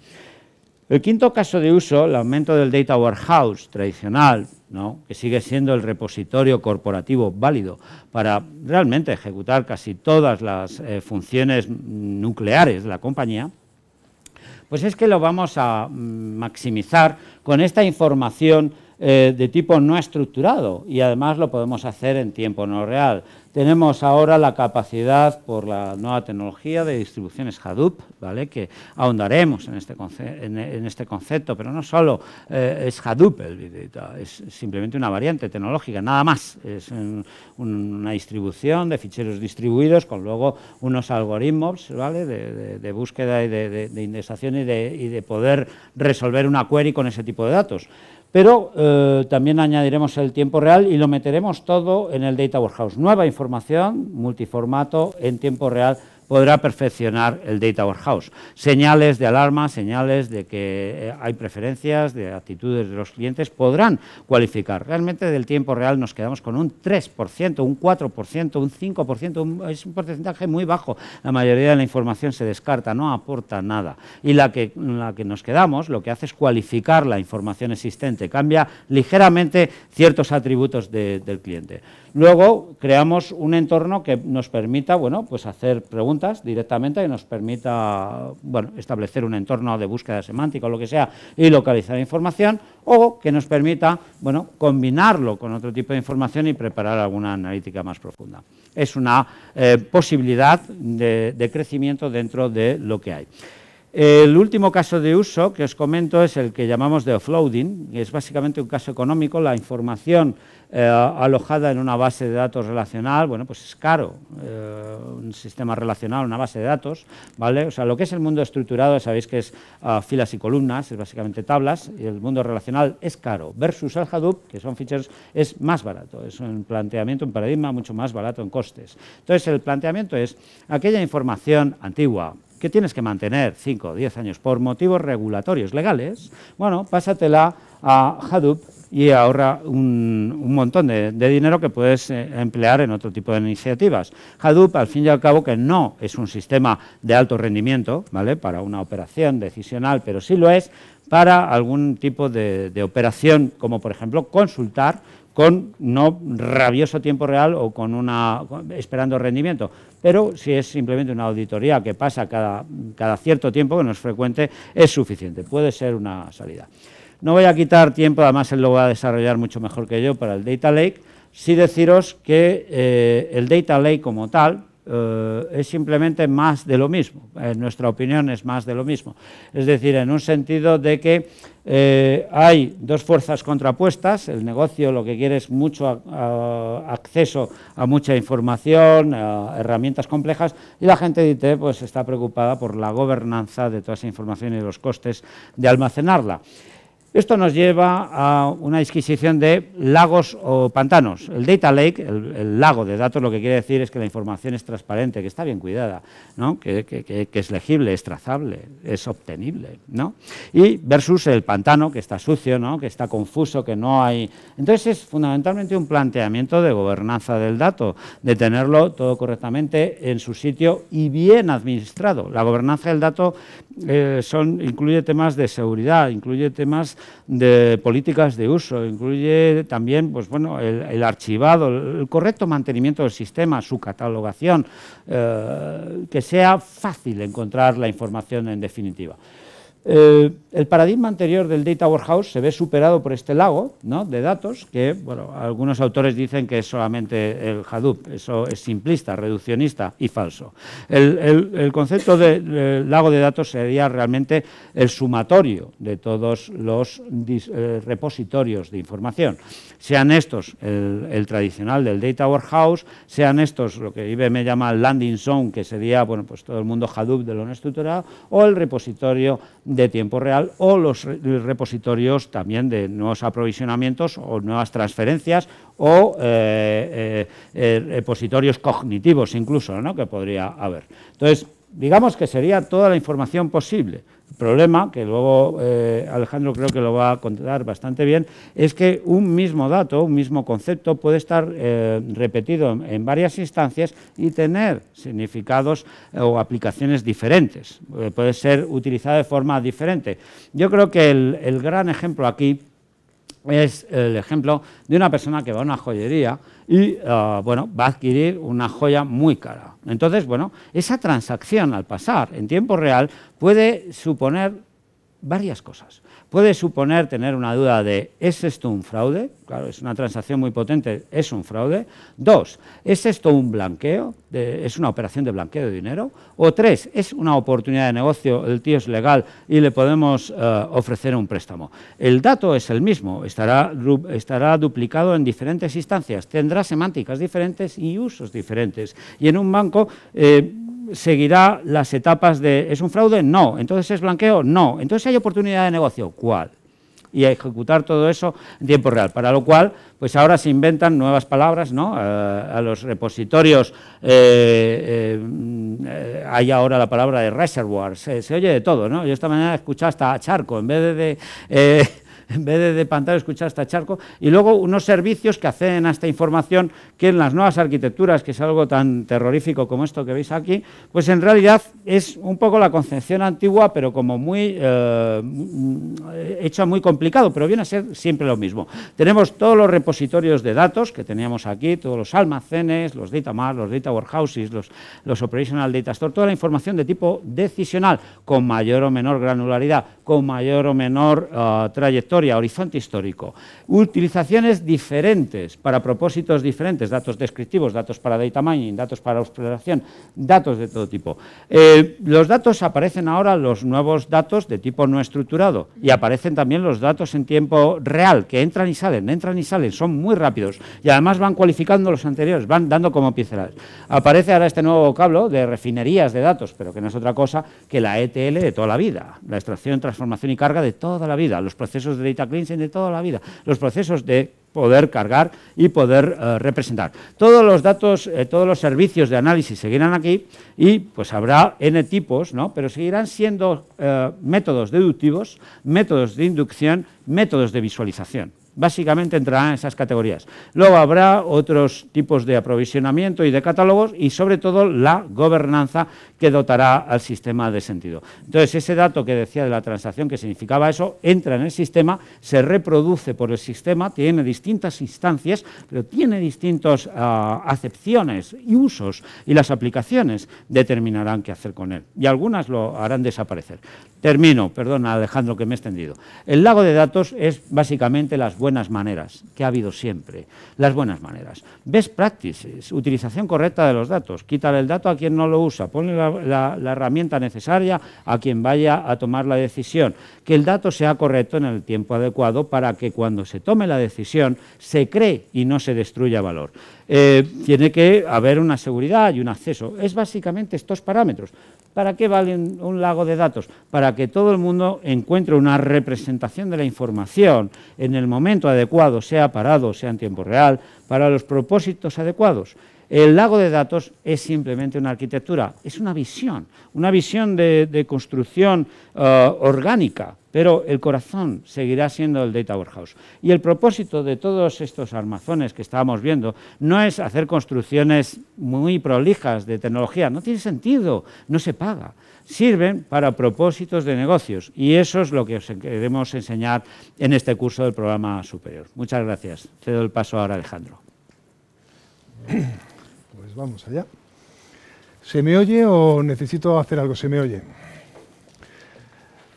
El quinto caso de uso, el aumento del data warehouse tradicional, que sigue siendo el repositorio corporativo válido para realmente ejecutar casi todas las eh, funciones nucleares de la compañía, pues es que lo vamos a mm, maximizar con esta información eh, de tipo no estructurado y además lo podemos hacer en tiempo no real. Tenemos ahora la capacidad por la nueva tecnología de distribuciones Hadoop, ¿vale? que ahondaremos en este, en, este concepto, pero no solo eh, es Hadoop es simplemente una variante tecnológica, nada más. Es una distribución de ficheros distribuidos con luego unos algoritmos de, búsqueda y de, indexación y de, poder resolver una query con ese tipo de datos pero eh, también añadiremos el tiempo real y lo meteremos todo en el Data Warehouse. Nueva información, multiformato, en tiempo real podrá perfeccionar el Data Warehouse. Señales de alarma, señales de que eh, hay preferencias, de actitudes de los clientes, podrán cualificar. Realmente del tiempo real nos quedamos con un 3%, un 4%, un 5%, es un porcentaje muy bajo. La mayoría de la información se descarta, no aporta nada. Y la que, nos quedamos lo que hace es cualificar la información existente, cambia ligeramente ciertos atributos del cliente. Luego creamos un entorno que nos permita bueno, pues hacer preguntas directamente, que nos permita establecer un entorno de búsqueda semántica o lo que sea y localizar información, o que nos permita bueno, combinarlo con otro tipo de información y preparar alguna analítica más profunda. Es una eh, posibilidad de crecimiento dentro de lo que hay. El último caso de uso que os comento es el que llamamos de offloading, es básicamente un caso económico, la información eh, alojada en una base de datos relacional, bueno, pues es caro, eh, un sistema relacional, una base de datos, ¿vale? O sea, lo que es el mundo estructurado, sabéis que es ah, filas y columnas, es básicamente tablas, y el mundo relacional es caro, versus el Hadoop, que son ficheros, es más barato, es un planteamiento, un paradigma mucho más barato en costes. Entonces, el planteamiento es aquella información antigua, que tienes que mantener 5 o 10 años por motivos regulatorios legales, bueno, pásatela a Hadoop y ahorra un, montón de, dinero que puedes eh, emplear en otro tipo de iniciativas. Hadoop, al fin y al cabo, que no es un sistema de alto rendimiento, ¿vale?, para una operación decisional, pero sí lo es para algún tipo de operación, como por ejemplo consultar con no rabioso tiempo real o con una esperando rendimiento, pero si es simplemente una auditoría que pasa cada, cierto tiempo, que no es frecuente, es suficiente, puede ser una salida. No voy a quitar tiempo, además él lo va a desarrollar mucho mejor que yo para el Data Lake, sí deciros que eh, el Data Lake como tal, eh, es simplemente más de lo mismo, en nuestra opinión es más de lo mismo. Es decir, en un sentido de que eh, hay dos fuerzas contrapuestas, el negocio lo que quiere es mucho acceso a mucha información, a herramientas complejas, y la gente de IT pues, está preocupada por la gobernanza de toda esa información y los costes de almacenarla. Esto nos lleva a una disquisición de lagos o pantanos. El data lake, el, lago de datos, lo que quiere decir es que la información es transparente, que está bien cuidada, ¿no? que, es legible, es trazable, es obtenible. ¿no? Y versus el pantano, que está sucio, ¿no? que está confuso, que no hay... Entonces es fundamentalmente un planteamiento de gobernanza del dato, de tenerlo todo correctamente en su sitio y bien administrado. La gobernanza del dato eh, son, incluye temas de seguridad, incluye temas de políticas de uso, incluye también pues, bueno, el, archivado, el correcto mantenimiento del sistema, su catalogación, eh, que sea fácil encontrar la información en definitiva. Eh, el paradigma anterior del data warehouse se ve superado por este lago de datos, que bueno, algunos autores dicen que es solamente el Hadoop, eso es simplista, reduccionista y falso. El, concepto del lago de datos sería realmente el sumatorio de todos los eh, repositorios de información, sean estos el, tradicional del data warehouse, sean estos lo que IBM llama el landing zone, que sería bueno, pues todo el mundo Hadoop de lo no estructurado, o el repositorio de tiempo real o los repositorios también de nuevos aprovisionamientos o nuevas transferencias o eh, eh, eh, repositorios cognitivos incluso, ¿no? que podría haber. Entonces, digamos que sería toda la información posible problema, que luego eh, Alejandro creo que lo va a contar bastante bien, es que un mismo dato, un mismo concepto puede estar eh, repetido en, varias instancias y tener significados eh, o aplicaciones diferentes. puede ser utilizado de forma diferente. Yo creo que el gran ejemplo aquí es el ejemplo de una persona que va a una joyería y ah, bueno, va a adquirir una joya muy cara. Entonces, bueno, esa transacción al pasar en tiempo real puede suponer varias cosas puede suponer tener una duda de ¿es esto un fraude? Claro, es una transacción muy potente, es un fraude. Dos, ¿es esto un blanqueo? ¿Es una operación de blanqueo de dinero? O tres, ¿es una oportunidad de negocio? El tío es legal y le podemos eh, ofrecer un préstamo. El dato es el mismo, estará, estará duplicado en diferentes instancias, tendrá semánticas diferentes y usos diferentes. Y en un banco... Eh, seguirá las etapas de ¿es un fraude? No. ¿Entonces es blanqueo? No. ¿Entonces hay oportunidad de negocio? ¿Cuál? y a ejecutar todo eso en tiempo real. Para lo cual, pues ahora se inventan nuevas palabras, ¿no? A, los repositorios eh, eh, mm, eh, hay ahora la palabra de reservoirs, se, oye de todo, ¿no? Yo esta mañana he escuchado hasta charco, en vez de, en vez de, de pantalla escuchar hasta charco, y luego unos servicios que hacen a esta información que en las nuevas arquitecturas, que es algo tan terrorífico como esto que veis aquí, pues en realidad es un poco la concepción antigua, pero como muy eh, hecha muy complicado, pero viene a ser siempre lo mismo. Tenemos todos los repositorios de datos que teníamos aquí, todos los almacenes, los data mart, los data warehouses, los, los operational data store, toda la información de tipo decisional, con mayor o menor granularidad, con mayor o menor ah, trayectoria horizonte histórico, utilizaciones diferentes para propósitos diferentes, datos descriptivos, datos para data mining, datos para exploración, datos de todo tipo. Eh, los datos aparecen ahora, los nuevos datos de tipo no estructurado y aparecen también los datos en tiempo real, que entran y salen, entran y salen, son muy rápidos y además van cualificando los anteriores, van dando como pinceladas. Aparece ahora este nuevo vocablo de refinerías de datos, pero que no es otra cosa que la ETL de toda la vida, la extracción, transformación y carga de toda la vida, los procesos de de data cleansing de toda la vida, los procesos de poder cargar y poder eh, representar. Todos los datos, eh, todos los servicios de análisis seguirán aquí y pues habrá n tipos, ¿no? pero seguirán siendo eh, métodos deductivos, métodos de inducción, métodos de visualización. Básicamente entrarán en esas categorías. Luego habrá otros tipos de aprovisionamiento y de catálogos y sobre todo la gobernanza que dotará al sistema de sentido. Entonces ese dato que decía de la transacción que significaba eso entra en el sistema, se reproduce por el sistema, tiene distintas instancias, pero tiene distintas ah, acepciones y usos y las aplicaciones determinarán qué hacer con él y algunas lo harán desaparecer. Termino, perdona Alejandro que me he extendido. El lago de datos es básicamente las buenas maneras, que ha habido siempre. Las buenas maneras. Best practices, utilización correcta de los datos. Quítale el dato a quien no lo usa, ponle la, herramienta necesaria a quien vaya a tomar la decisión. Que el dato sea correcto en el tiempo adecuado para que cuando se tome la decisión se cree y no se destruya valor. Eh, tiene que haber una seguridad y un acceso. Es básicamente estos parámetros. ¿Para qué vale un, lago de datos? Para que todo el mundo encuentre una representación de la información en el momento adecuado, sea parado, sea en tiempo real, para los propósitos adecuados. El lago de datos es simplemente una arquitectura, es una visión, una visión de, construcción eh, orgánica, pero el corazón seguirá siendo el Data Warehouse. Y el propósito de todos estos armazones que estábamos viendo no es hacer construcciones muy prolijas de tecnología, no tiene sentido, no se paga. Sirven para propósitos de negocios y eso es lo que os queremos enseñar en este curso del programa superior. Muchas gracias. Cedo el paso ahora a Alejandro. <coughs> Pues vamos allá. ¿Se me oye o necesito hacer algo? Se me oye.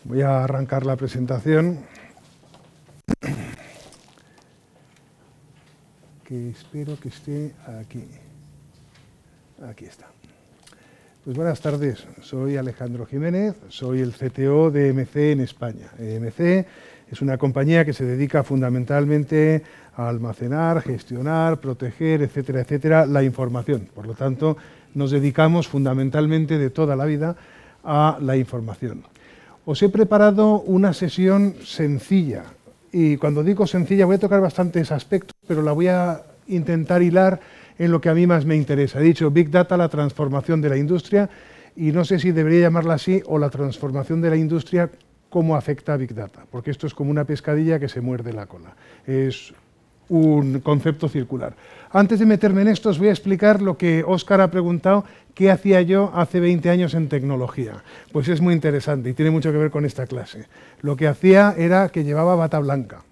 Voy a arrancar la presentación. Que espero que esté aquí. Aquí está. Pues buenas tardes, soy Alejandro Jiménez, soy el CTO de EMC en España. EMC es una compañía que se dedica fundamentalmente almacenar, gestionar, proteger, etcétera, etcétera, la información. Por lo tanto, nos dedicamos fundamentalmente de toda la vida a la información. Os he preparado una sesión sencilla, y cuando digo sencilla voy a tocar bastantes aspectos, pero la voy a intentar hilar en lo que a mí más me interesa. He dicho Big Data, la transformación de la industria, y no sé si debería llamarla así o la transformación de la industria, cómo afecta a Big Data, porque esto es como una pescadilla que se muerde la cola. Es un concepto circular. Antes de meterme en esto, os voy a explicar lo que Óscar ha preguntado, qué hacía yo hace 20 años en tecnología. Pues es muy interesante y tiene mucho que ver con esta clase. Lo que hacía era que llevaba bata blanca.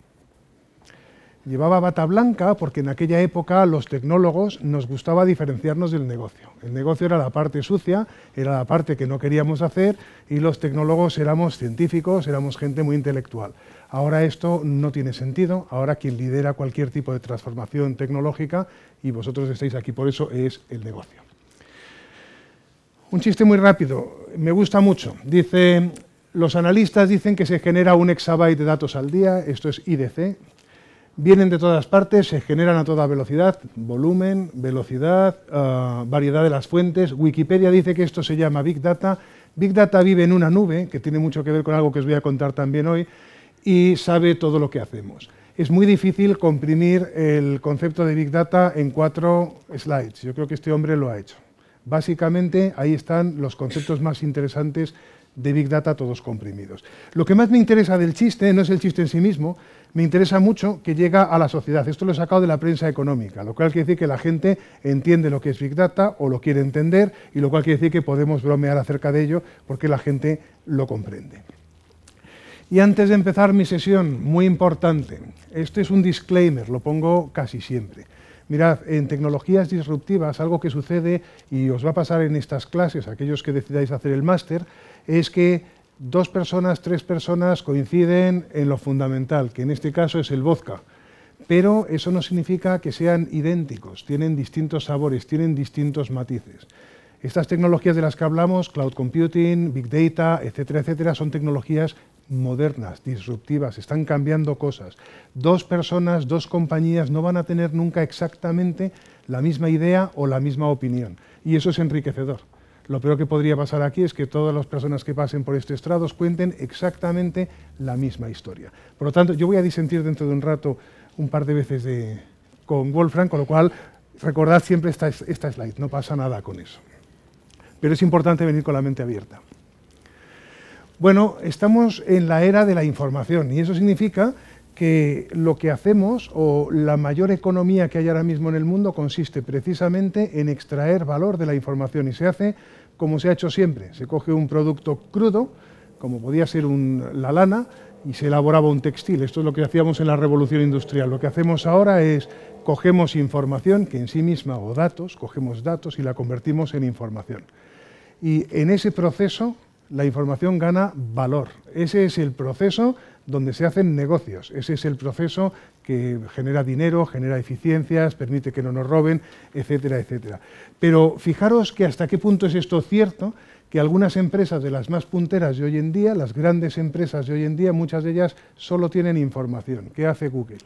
Llevaba bata blanca porque en aquella época los tecnólogos nos gustaba diferenciarnos del negocio. El negocio era la parte sucia, era la parte que no queríamos hacer y los tecnólogos éramos científicos, éramos gente muy intelectual. Ahora esto no tiene sentido, ahora quien lidera cualquier tipo de transformación tecnológica y vosotros estáis aquí por eso es el negocio. Un chiste muy rápido, me gusta mucho. Dice, los analistas dicen que se genera un exabyte de datos al día, esto es IDC, vienen de todas partes, se generan a toda velocidad, volumen, velocidad, ah, variedad de las fuentes. Wikipedia dice que esto se llama Big Data. Big Data vive en una nube, que tiene mucho que ver con algo que os voy a contar también hoy, y sabe todo lo que hacemos. Es muy difícil comprimir el concepto de Big Data en cuatro slides. Yo creo que este hombre lo ha hecho. Básicamente, ahí están los conceptos más interesantes de Big Data todos comprimidos. Lo que más me interesa del chiste, no es el chiste en sí mismo, me interesa mucho que llega a la sociedad. Esto lo he sacado de la prensa económica, lo cual quiere decir que la gente entiende lo que es Big Data o lo quiere entender, y lo cual quiere decir que podemos bromear acerca de ello porque la gente lo comprende. Y antes de empezar mi sesión, muy importante, esto es un disclaimer, lo pongo casi siempre. Mirad, en tecnologías disruptivas, algo que sucede y os va a pasar en estas clases, aquellos que decidáis hacer el máster, es que dos personas, tres personas coinciden en lo fundamental, que en este caso es el vodka. Pero eso no significa que sean idénticos, tienen distintos sabores, tienen distintos matices. Estas tecnologías de las que hablamos, cloud computing, big data, etcétera, etcétera, son tecnologías modernas, disruptivas, están cambiando cosas. Dos personas, dos compañías no van a tener nunca exactamente la misma idea o la misma opinión. Y eso es enriquecedor. Lo peor que podría pasar aquí es que todas las personas que pasen por este estrado cuenten exactamente la misma historia. Por lo tanto, yo voy a disentir dentro de un rato un par de veces de, con Wolfram, con lo cual recordad siempre esta slide, no pasa nada con eso. Pero es importante venir con la mente abierta. Bueno, estamos en la era de la información y eso significa que lo que hacemos o la mayor economía que hay ahora mismo en el mundo consiste precisamente en extraer valor de la información y se hace como se ha hecho siempre. Se coge un producto crudo, como podía ser la lana, y se elaboraba un textil. Esto es lo que hacíamos en la revolución industrial. Lo que hacemos ahora es cogemos información que en sí misma o datos, cogemos datos y la convertimos en información. Y en ese proceso la información gana valor. Ese es el proceso donde se hacen negocios. Ese es el proceso que genera dinero, genera eficiencias, permite que no nos roben, etcétera, etcétera. Pero fijaros que hasta qué punto es esto cierto, que algunas empresas de las más punteras de hoy en día, las grandes empresas de hoy en día, muchas de ellas solo tienen información. ¿Qué hace Google?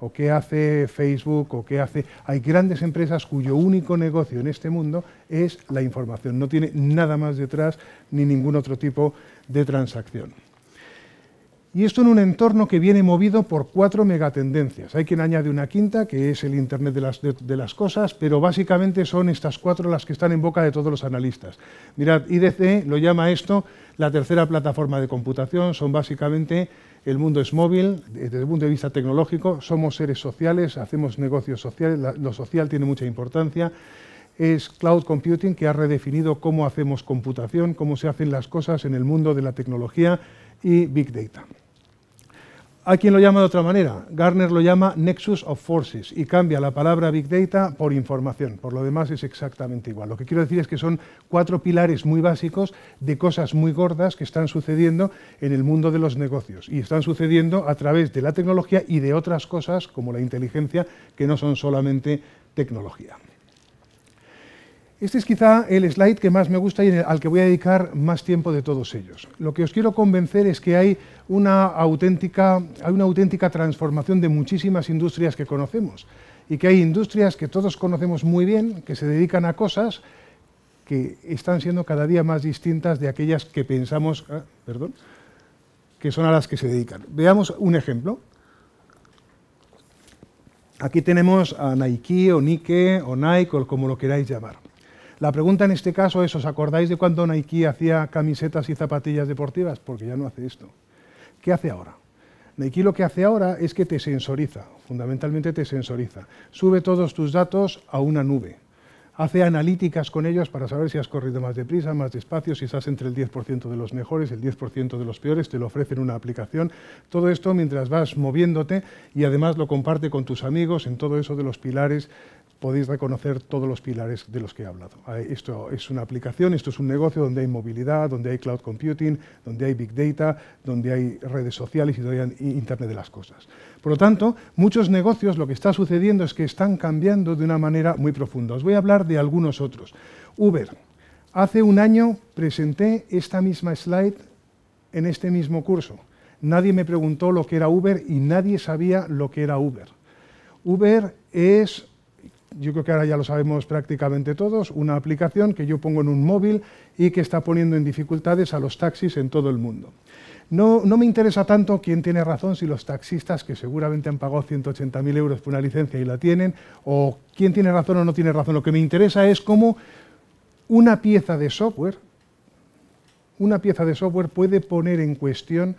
o qué hace Facebook o qué hace... Hay grandes empresas cuyo único negocio en este mundo es la información, no tiene nada más detrás ni ningún otro tipo de transacción. Y esto en un entorno que viene movido por cuatro megatendencias. Hay quien añade una quinta, que es el Internet de las, las, cosas, pero básicamente son estas cuatro las que están en boca de todos los analistas. Mirad, IDC lo llama esto la tercera plataforma de computación, son básicamente el mundo es móvil, desde el punto de vista tecnológico, somos seres sociales, hacemos negocios sociales, lo social tiene mucha importancia, es cloud computing que ha redefinido cómo hacemos computación, cómo se hacen las cosas en el mundo de la tecnología y big data. Hay quien lo llama de otra manera. Garner lo llama nexus of forces y cambia la palabra big data por información. Por lo demás es exactamente igual. Lo que quiero decir es que son cuatro pilares muy básicos de cosas muy gordas que están sucediendo en el mundo de los negocios y están sucediendo a través de la tecnología y de otras cosas como la inteligencia que no son solamente tecnología. Este es quizá el slide que más me gusta y al que voy a dedicar más tiempo de todos ellos. Lo que os quiero convencer es que hay una auténtica, hay una auténtica transformación de muchísimas industrias que conocemos y que hay industrias que todos conocemos muy bien, que se dedican a cosas que están siendo cada día más distintas de aquellas que pensamos, ah, perdón, que son a las que se dedican. Veamos un ejemplo. Aquí tenemos a Nike o Nike o Nike o como lo queráis llamar. La pregunta en este caso es, ¿os acordáis de cuando Nike hacía camisetas y zapatillas deportivas? Porque ya no hace esto. ¿Qué hace ahora? Nike lo que hace ahora es que te sensoriza, fundamentalmente te sensoriza. Sube todos tus datos a una nube. Hace analíticas con ellos para saber si has corrido más deprisa, más despacio, si estás entre el 10% de los mejores, el 10% de los peores, te lo ofrecen una aplicación. Todo esto mientras vas moviéndote y además lo comparte con tus amigos en todo eso de los pilares podéis reconocer todos los pilares de los que he hablado. Esto es una aplicación, esto es un negocio donde hay movilidad, donde hay cloud computing, donde hay big data, donde hay redes sociales y donde hay Internet de las cosas. Por lo tanto, muchos negocios lo que está sucediendo es que están cambiando de una manera muy profunda. Os voy a hablar de algunos otros. Uber. Hace un año presenté esta misma slide en este mismo curso. Nadie me preguntó lo que era Uber y nadie sabía lo que era Uber. Uber es yo creo que ahora ya lo sabemos prácticamente todos, una aplicación que yo pongo en un móvil y que está poniendo en dificultades a los taxis en todo el mundo. No, no, me interesa tanto quién tiene razón, si los taxistas que seguramente han pagado 180.000 euros por una licencia y la tienen, o quién tiene razón o no tiene razón. Lo que me interesa es cómo una pieza de software, una pieza de software puede poner en cuestión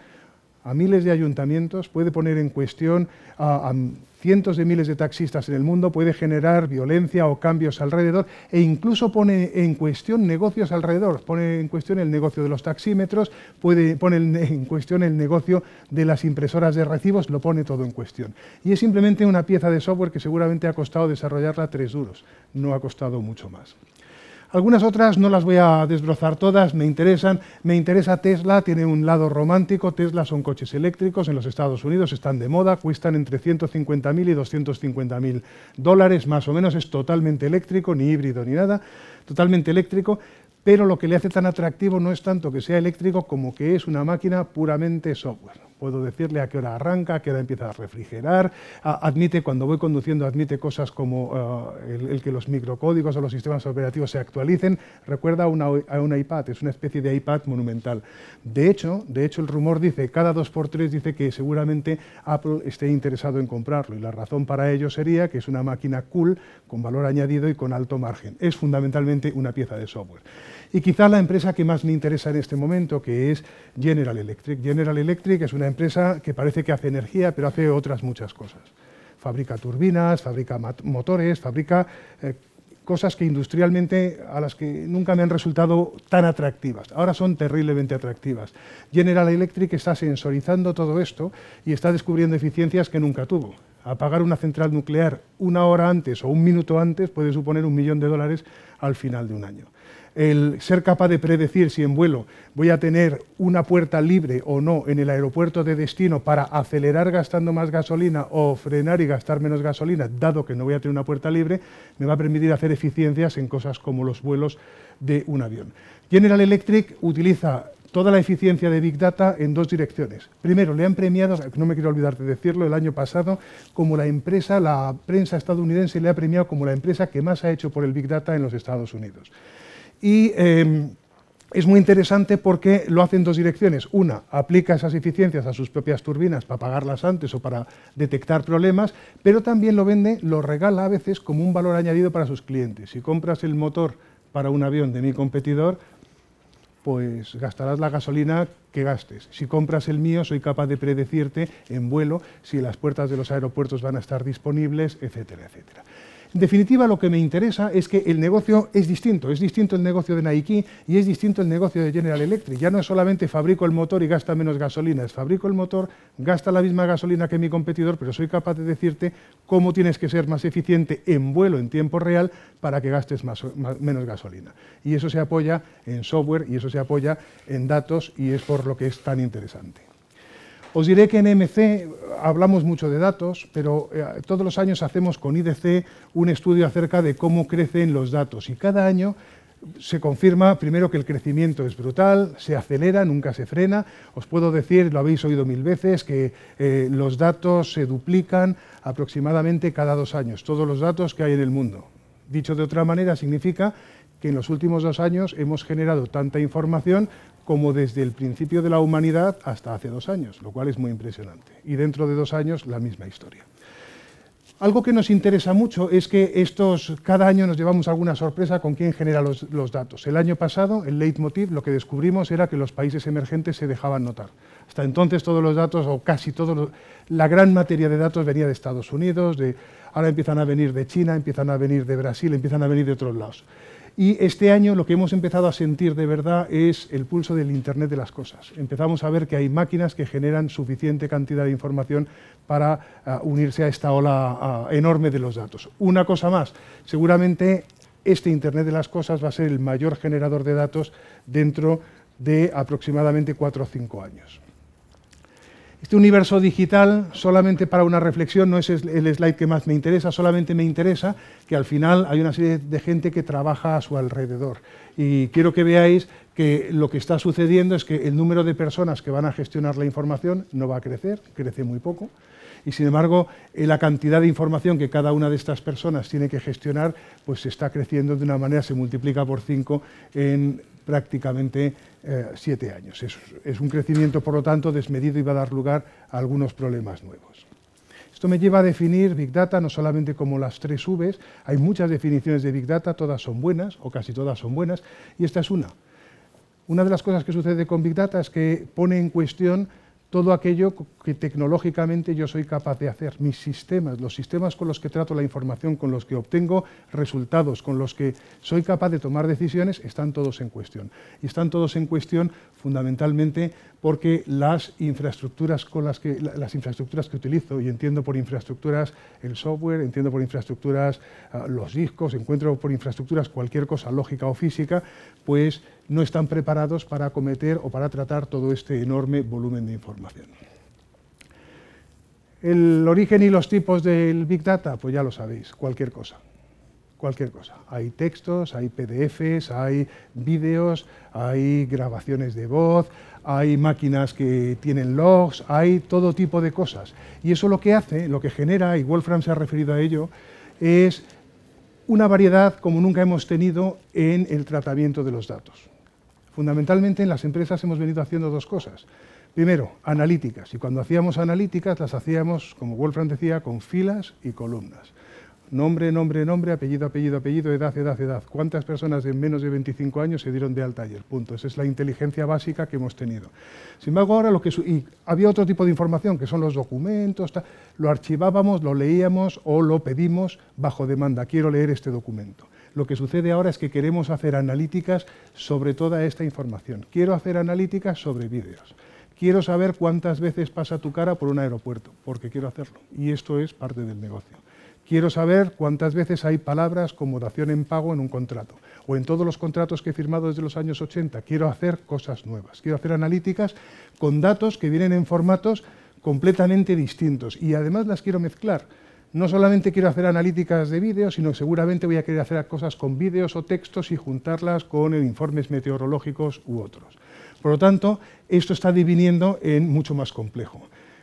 a miles de ayuntamientos, puede poner en cuestión a cientos de miles de taxistas en el mundo, puede generar violencia o cambios alrededor e incluso pone en cuestión negocios alrededor, pone en cuestión el negocio de los taxímetros, puede, pone <laughs> en cuestión el negocio de las impresoras de recibos, lo pone todo en cuestión. Y es simplemente una pieza de software que seguramente ha costado desarrollarla tres duros, no ha costado mucho más. Algunas otras no las voy a desbrozar todas, me interesan. Me interesa Tesla, tiene un lado romántico. Tesla son coches eléctricos en los Estados Unidos, están de moda, cuestan entre 150.000 y 250.000 dólares, más o menos. Es totalmente eléctrico, ni híbrido ni nada, totalmente eléctrico. Pero lo que le hace tan atractivo no es tanto que sea eléctrico como que es una máquina puramente software. Puedo decirle a qué hora arranca, a qué hora empieza a refrigerar. admite, cuando voy conduciendo, admite cosas como eh, el, que los microcódigos o los sistemas operativos se actualicen. Recuerda a un iPad, es una especie de iPad monumental. De hecho, de hecho, el rumor dice, cada 2 por tres dice que seguramente Apple esté interesado en comprarlo. Y la razón para ello sería que es una máquina cool, con valor añadido y con alto margen. Es fundamentalmente una pieza de software y quizá la empresa que más me interesa en este momento, que es General Electric. General Electric es una empresa que parece que hace energía, pero hace otras muchas cosas. Fabrica turbinas, fabrica motores, fabrica eh, cosas que industrialmente a las que nunca me han resultado tan atractivas. Ahora son terriblemente atractivas. General Electric está sensorizando todo esto y está descubriendo eficiencias que nunca tuvo. Apagar una central nuclear una hora antes o un minuto antes puede suponer un millón de dólares al final de un año el ser capaz de predecir si en vuelo voy a tener una puerta libre o no en el aeropuerto de destino para acelerar gastando más gasolina o frenar y gastar menos gasolina, dado que no voy a tener una puerta libre, me va a permitir hacer eficiencias en cosas como los vuelos de un avión. General Electric utiliza toda la eficiencia de Big Data en dos direcciones. Primero, le han premiado, no me quiero olvidar de decirlo, el año pasado, como la empresa, la prensa estadounidense le ha premiado como la empresa que más ha hecho por el Big Data en los Estados Unidos y em, es muy interesante porque lo hace en dos direcciones. Una, aplica esas eficiencias a sus propias turbinas para pagarlas antes o para detectar problemas, pero también lo vende, lo regala a veces como un valor añadido para sus clientes. Si compras el motor para un avión de mi competidor, pues gastarás la gasolina que gastes. Si compras el mío, soy capaz de predecirte en vuelo si las puertas de los aeropuertos van a estar disponibles, etcétera, etcétera. En definitiva, lo que me interesa es que el negocio es distinto. Es distinto el negocio de Nike y es distinto el negocio de General Electric. Ya no es solamente fabrico el motor y gasta menos gasolina, es fabrico el motor, gasta la misma gasolina que mi competidor, pero soy capaz de decirte cómo tienes que ser más eficiente en vuelo en tiempo real para que gastes menos gasolina. Y eso se apoya en software y eso se apoya en datos y es por lo que es tan interesante. Os diré que en MC hablamos mucho de datos, pero eh, todos los años hacemos con IDC un estudio acerca de cómo crecen los datos y cada año se confirma primero que el crecimiento es brutal, se acelera, nunca se frena. Os puedo decir, lo habéis oído mil veces, que eh, los datos se duplican aproximadamente cada dos años, todos los datos que hay en el mundo. Dicho de otra manera, significa que en los últimos dos años hemos generado tanta información como desde el principio de la humanidad hasta hace dos años, lo cual es muy impresionante. Y dentro de dos años la misma historia. Algo que nos interesa mucho es que estos, cada año nos llevamos alguna sorpresa con quién genera los, datos. El año pasado, el leitmotiv, lo que descubrimos era que los países emergentes se dejaban notar. Hasta entonces todos los datos, o casi todos, la gran materia de datos venía de Estados Unidos, ahora empiezan a venir de China, empiezan a venir de Brasil, empiezan a venir de otros lados. Y este año lo que hemos empezado a sentir de verdad es el pulso del Internet de las cosas. Empezamos a ver que hay máquinas que generan suficiente cantidad de información para ah, unirse a esta ola ah, enorme de los datos. Una cosa más, seguramente este Internet de las cosas va a ser el mayor generador de datos dentro de aproximadamente cuatro o cinco años. Este universo digital, solamente para una reflexión, no es el slide que más me interesa, solamente me interesa que al final hay una serie de gente que trabaja a su alrededor. Y quiero que veáis que lo que está sucediendo es que el número de personas que van a gestionar la información no va a crecer, crece muy poco, y sin embargo eh, la cantidad de información que cada una de estas personas tiene que gestionar pues está creciendo de una manera, se multiplica por cinco en prácticamente eh, siete años. Es, un crecimiento, por lo tanto, desmedido y va a dar lugar a algunos problemas nuevos. Esto me lleva a definir Big Data no solamente como las tres Vs, hay muchas definiciones de Big Data, todas son buenas, o casi todas son buenas, y esta es una. Una de las cosas que sucede con Big Data es que pone en cuestión todo aquello que tecnológicamente yo soy capaz de hacer, mis sistemas, los sistemas con los que trato la información, con los que obtengo resultados, con los que soy capaz de tomar decisiones, están todos en cuestión. Y están todos en cuestión fundamentalmente porque las infraestructuras con las que las infraestructuras que utilizo y entiendo por infraestructuras el software, entiendo por infraestructuras ah, los discos, encuentro por infraestructuras cualquier cosa lógica o física, pues no están preparados para acometer o para tratar todo este enorme volumen de información. El origen y los tipos del Big Data, pues ya lo sabéis, cualquier cosa. Cualquier cosa. Hay textos, hay PDFs, hay vídeos, hay grabaciones de voz, hay máquinas que tienen logs, hay todo tipo de cosas. Y eso lo que hace, lo que genera, y Wolfram se ha referido a ello, es una variedad como nunca hemos tenido en el tratamiento de los datos. Fundamentalmente en las empresas hemos venido haciendo dos cosas. Primero, analíticas. Y cuando hacíamos analíticas las hacíamos, como Wolfram decía, con filas y columnas. Nombre, nombre, nombre, apellido, apellido, apellido, edad, edad, edad. ¿Cuántas personas de menos de 25 años se dieron de alta ayer? Punto. Esa es la inteligencia básica que hemos tenido. Sin embargo, ahora lo que... Y había otro tipo de información, que son los documentos, lo archivábamos, lo leíamos o lo pedimos bajo demanda. Quiero leer este documento. Lo que sucede ahora es que queremos hacer analíticas sobre toda esta información. Quiero hacer analíticas sobre vídeos. Quiero saber cuántas veces pasa tu cara por un aeropuerto, porque quiero hacerlo. Y esto es parte del negocio. Quiero saber cuántas veces hay palabras como dación en pago en un contrato o en todos los contratos que he firmado desde los años 80. Quiero hacer cosas nuevas, quiero hacer analíticas con datos que vienen en formatos completamente distintos y además las quiero mezclar no solamente quiero hacer analíticas de vídeos, sino que seguramente voy a querer hacer cosas con vídeos o textos y juntarlas con informes meteorológicos u otros. Por lo tanto, esto está diviniendo en mucho más complejo.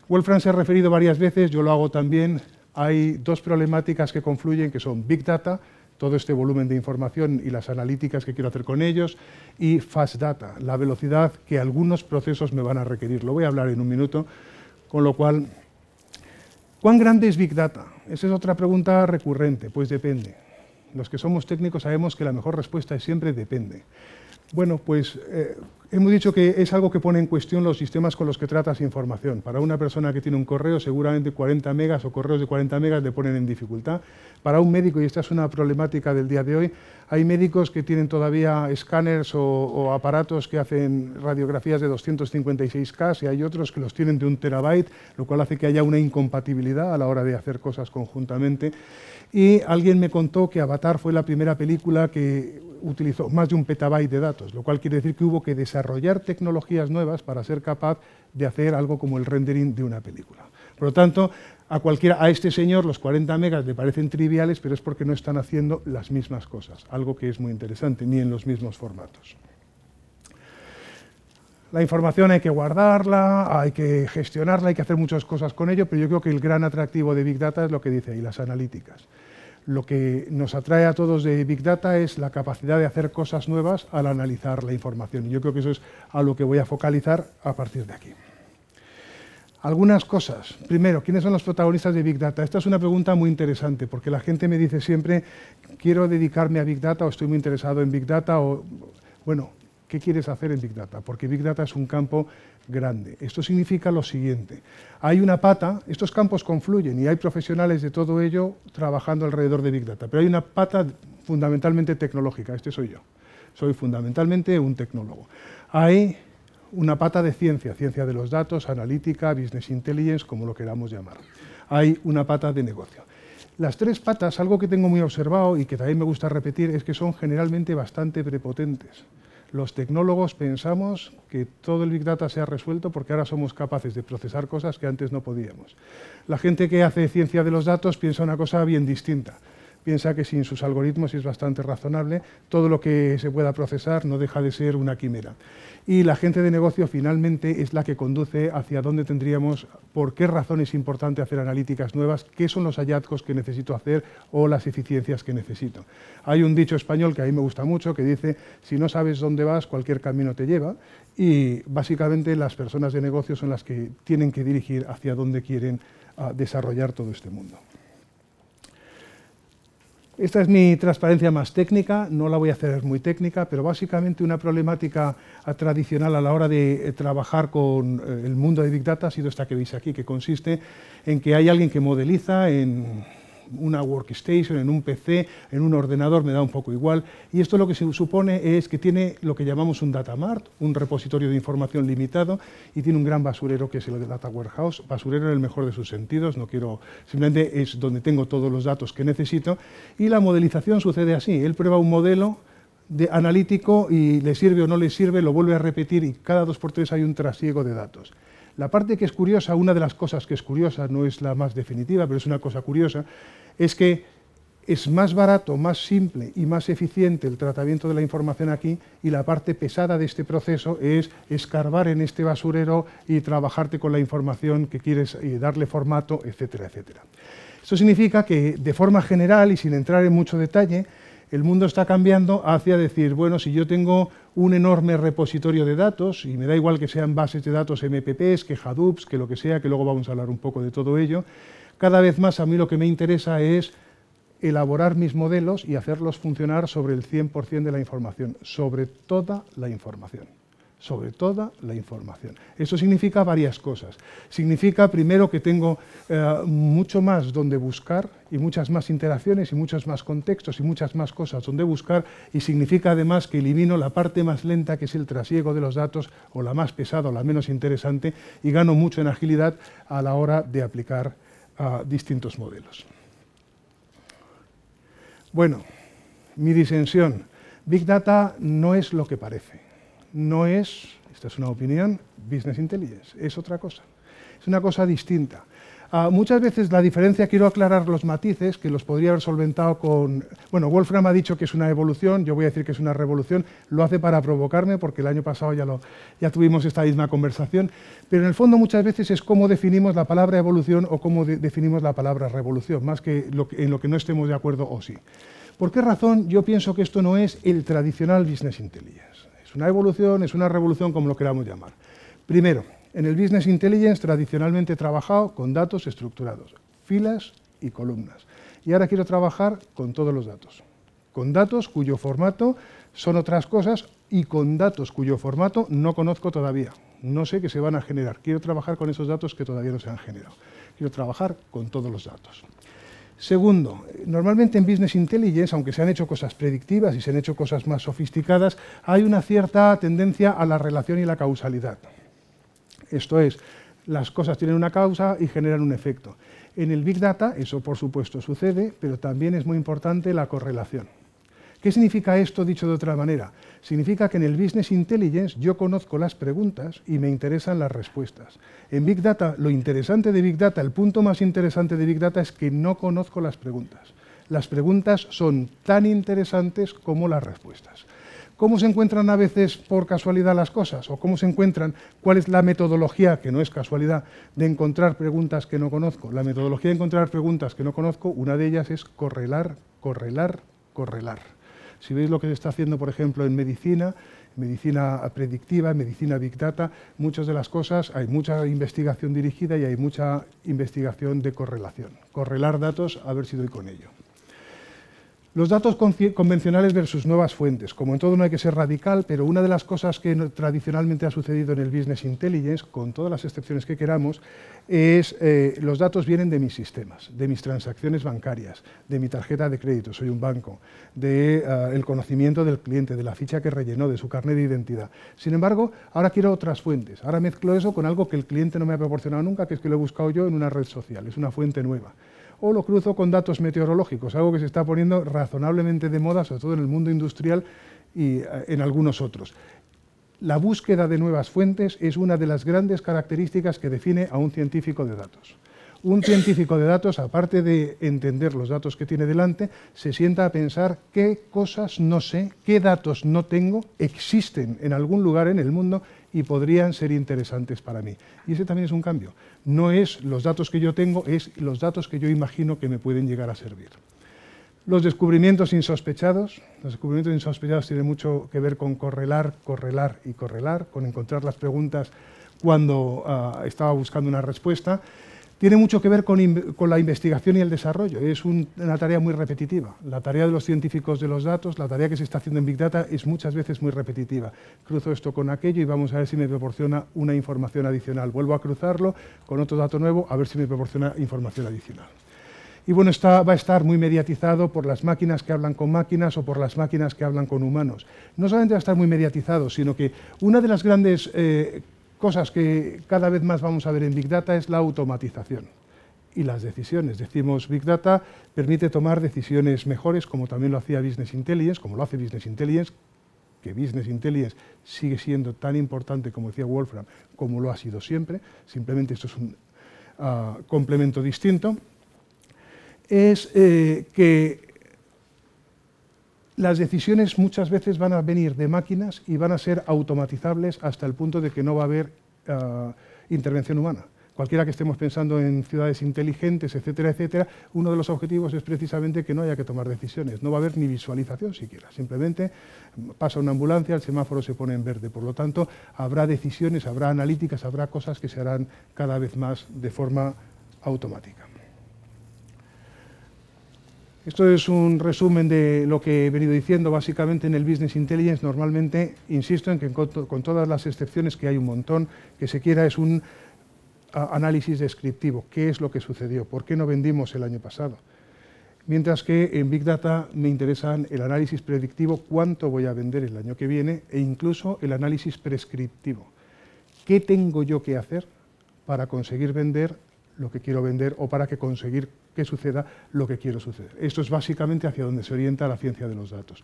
Wolfram se ha referido varias veces, yo lo hago también, hay dos problemáticas que confluyen, que son Big Data, todo este volumen de información y las analíticas que quiero hacer con ellos, y Fast Data, la velocidad que algunos procesos me van a requerir. Lo voy a hablar en un minuto, con lo cual, ¿cuán grande es Big Data? Esa es otra pregunta recurrente, pues depende. Los que somos técnicos sabemos que la mejor respuesta es siempre depende. Bueno, pues eh, Hemos dicho que es algo que pone en cuestión los sistemas con los que tratas información. Para una persona que tiene un correo, seguramente 40 megas o correos de 40 megas le ponen en dificultad. Para un médico, y esta es una problemática del día de hoy, hay médicos que tienen todavía escáneres o, aparatos que hacen radiografías de 256K y hay otros que los tienen de un terabyte, lo cual hace que haya una incompatibilidad a la hora de hacer cosas conjuntamente. Y alguien me contó que Avatar fue la primera película que utilizó más de un petabyte de datos, lo cual quiere decir que hubo que desarrollar tecnologías nuevas para ser capaz de hacer algo como el rendering de una película. Por lo tanto, a este señor los 40 megas le parecen triviales, pero es porque no están haciendo las mismas cosas, algo que es muy interesante, ni en los mismos formatos. La información hay que guardarla, hay que gestionarla, hay que hacer muchas cosas con ello, pero yo creo que el gran atractivo de Big Data es lo que dice ahí, las analíticas. Lo que nos atrae a todos de Big Data es la capacidad de hacer cosas nuevas al analizar la información. Y yo creo que eso es a lo que voy a focalizar a partir de aquí. Algunas cosas. Primero, ¿quiénes son los protagonistas de Big Data? Esta es una pregunta muy interesante porque la gente me dice siempre, quiero dedicarme a Big Data o estoy muy interesado en Big Data o, bueno, ¿Qué quieres hacer en Big Data? Porque Big Data es un campo grande. Esto significa lo siguiente. Hay una pata, estos campos confluyen y hay profesionales de todo ello trabajando alrededor de Big Data, pero hay una pata fundamentalmente tecnológica, este soy yo. Soy fundamentalmente un tecnólogo. Hay una pata de ciencia, ciencia de los datos, analítica, business intelligence, como lo queramos llamar. Hay una pata de negocio. Las tres patas, algo que tengo muy observado y que también me gusta repetir, es que son generalmente bastante prepotentes. Los tecnólogos pensamos que todo el Big Data se ha resuelto porque ahora somos capaces de procesar cosas que antes no podíamos. La gente que hace ciencia de los datos piensa una cosa bien distinta piensa que sin sus algoritmos, y es bastante razonable, todo lo que se pueda procesar no deja de ser una quimera. Y la gente de negocio finalmente es la que conduce hacia dónde tendríamos, por qué razón es importante hacer analíticas nuevas, qué son los hallazgos que necesito hacer o las eficiencias que necesito. Hay un dicho español que a mí me gusta mucho que dice, si no sabes dónde vas, cualquier camino te lleva. Y básicamente las personas de negocio son las que tienen que dirigir hacia dónde quieren ah, desarrollar todo este mundo. Esta es mi transparencia más técnica, no la voy a hacer muy técnica, pero básicamente una problemática tradicional a la hora de eh, trabajar con eh, el mundo de Big Data ha sido esta que veis aquí, que consiste en que hay alguien que modeliza en una workstation, en un PC, en un ordenador, me da un poco igual. Y esto lo que se supone es que tiene lo que llamamos un data mart, un repositorio de información limitado, y tiene un gran basurero que es el data warehouse. Basurero en el mejor de sus sentidos, no quiero, simplemente es donde tengo todos los datos que necesito. Y la modelización sucede así, él prueba un modelo de analítico y le sirve o no le sirve, lo vuelve a repetir y cada dos por tres hay un trasiego de datos. La parte que es curiosa, una de las cosas que es curiosa, no es la más definitiva, pero es una cosa curiosa, es que es más barato, más simple y más eficiente el tratamiento de la información aquí y la parte pesada de este proceso es escarbar en este basurero y trabajarte con la información que quieres y darle formato, etcétera, etcétera. Esto significa que de forma general y sin entrar en mucho detalle, el mundo está cambiando hacia decir, bueno, si yo tengo un enorme repositorio de datos, y me da igual que sean bases de datos MPPs, que Hadoops, que lo que sea, que luego vamos a hablar un poco de todo ello, cada vez más a mí lo que me interesa es elaborar mis modelos y hacerlos funcionar sobre el 100% de la información, sobre toda la información sobre toda la información. Eso significa varias cosas. Significa primero que tengo eh, mucho más donde buscar y muchas más interacciones y muchos más contextos y muchas más cosas donde buscar y significa además que elimino la parte más lenta que es el trasiego de los datos o la más pesada o la menos interesante y gano mucho en agilidad a la hora de aplicar distintos modelos. Bueno, mi disensión. Big Data no es lo que parece no es, esta es una opinión, business intelligence, es otra cosa, es una cosa distinta. Ah, muchas veces la diferencia, quiero aclarar los matices, que los podría haber solventado con... Bueno, Wolfram ha dicho que es una evolución, yo voy a decir que es una revolución, lo hace para provocarme porque el año pasado ya, tuvimos esta misma conversación, pero en el fondo muchas veces es cómo definimos la palabra evolución o cómo definimos la palabra revolución, más que en lo que no estemos de acuerdo o sí. ¿Por qué razón yo pienso que esto no es el tradicional business intelligence? Es una evolución, es una revolución, como lo queramos llamar. Primero, en el Business Intelligence tradicionalmente he trabajado con datos estructurados, filas y columnas. Y ahora quiero trabajar con todos los datos, con datos cuyo formato son otras cosas y con datos cuyo formato no conozco todavía. No sé qué se van a generar. Quiero trabajar con esos datos que todavía no se han generado. Quiero trabajar con todos los datos. Segundo, normalmente en Business Intelligence, aunque se han hecho cosas predictivas y se han hecho cosas más sofisticadas, hay una cierta tendencia a la relación y la causalidad. Esto es, las cosas tienen una causa y generan un efecto. En el Big Data eso por supuesto sucede, pero también es muy importante la correlación. ¿Qué significa esto dicho de otra manera? Significa que en el Business Intelligence yo conozco las preguntas y me interesan las respuestas. En Big Data, lo interesante de Big Data, el punto más interesante de Big Data es que no conozco las preguntas. Las preguntas son tan interesantes como las respuestas. ¿Cómo se encuentran a veces por casualidad las cosas? ¿O cómo se encuentran? ¿Cuál es la metodología, que no es casualidad, de encontrar preguntas que no conozco? La metodología de encontrar preguntas que no conozco, una de ellas es correlar, correlar, correlar. Si veis lo que se está haciendo, por ejemplo, en medicina, medicina predictiva, medicina big data, muchas de las cosas, hay mucha investigación dirigida y hay mucha investigación de correlación. Correlar datos, a ver si doy con ello. Los datos convencionales versus nuevas fuentes. Como en todo no hay que ser radical, pero una de las cosas que tradicionalmente ha sucedido en el Business Intelligence, con todas las excepciones que queramos, es eh, los datos vienen de mis sistemas, de mis transacciones bancarias, de mi tarjeta de crédito, soy un banco, del de, ah, el conocimiento del cliente, de la ficha que rellenó, de su carnet de identidad. Sin embargo, ahora quiero otras fuentes. Ahora mezclo eso con algo que el cliente no me ha proporcionado nunca, que es que lo he buscado yo en una red social. Es una fuente nueva o lo cruzo con datos meteorológicos, algo que se está poniendo razonablemente de moda, sobre todo en el mundo industrial y eh, en algunos otros. La búsqueda de nuevas fuentes es una de las grandes características que define a un científico de datos un científico de datos, aparte de entender los datos que tiene delante, se sienta a pensar qué cosas no sé, qué datos no tengo, existen en algún lugar en el mundo y podrían ser interesantes para mí. Y ese también es un cambio. No es los datos que yo tengo, es los datos que yo imagino que me pueden llegar a servir. Los descubrimientos insospechados. Los descubrimientos insospechados tienen mucho que ver con correlar, correlar y correlar, con encontrar las preguntas cuando ah, estaba buscando una respuesta tiene mucho que ver con, la investigación y el desarrollo. Es una tarea muy repetitiva. La tarea de los científicos de los datos, la tarea que se está haciendo en Big Data es muchas veces muy repetitiva. Cruzo esto con aquello y vamos a ver si me proporciona una información adicional. Vuelvo a cruzarlo con otro dato nuevo a ver si me proporciona información adicional. Y bueno, va a estar muy mediatizado por las máquinas que hablan con máquinas o por las máquinas que hablan con humanos. No solamente va a estar muy mediatizado, sino que una de las grandes... Eh, cosas que cada vez más vamos a ver en Big Data es la automatización y las decisiones. Decimos Big Data permite tomar decisiones mejores como también lo hacía Business Intelligence, como lo hace Business Intelligence, que Business Intelligence sigue siendo tan importante, como decía Wolfram, como lo ha sido siempre, simplemente esto es un ah, complemento distinto, es eh, que las decisiones muchas veces van a venir de máquinas y van a ser automatizables hasta el punto de que no va a haber ah, intervención humana. Cualquiera que estemos pensando en ciudades inteligentes, etcétera, etcétera, uno de los objetivos es precisamente que no haya que tomar decisiones. No va a haber ni visualización siquiera. Simplemente pasa una ambulancia, el semáforo se pone en verde. Por lo tanto, habrá decisiones, habrá analíticas, habrá cosas que se harán cada vez más de forma automática. Esto es un resumen de lo que he venido diciendo básicamente en el Business Intelligence. Normalmente, insisto en que con, todas las excepciones, que hay un montón, que se quiera es un análisis descriptivo, qué es lo que sucedió, por qué no vendimos el año pasado. Mientras que en Big Data me interesan el análisis predictivo, cuánto voy a vender el año que viene, e incluso el análisis prescriptivo. ¿Qué tengo yo que hacer para conseguir vender lo que quiero vender o para que conseguir que suceda lo que quiero suceder. Esto es básicamente hacia donde se orienta la ciencia de los datos.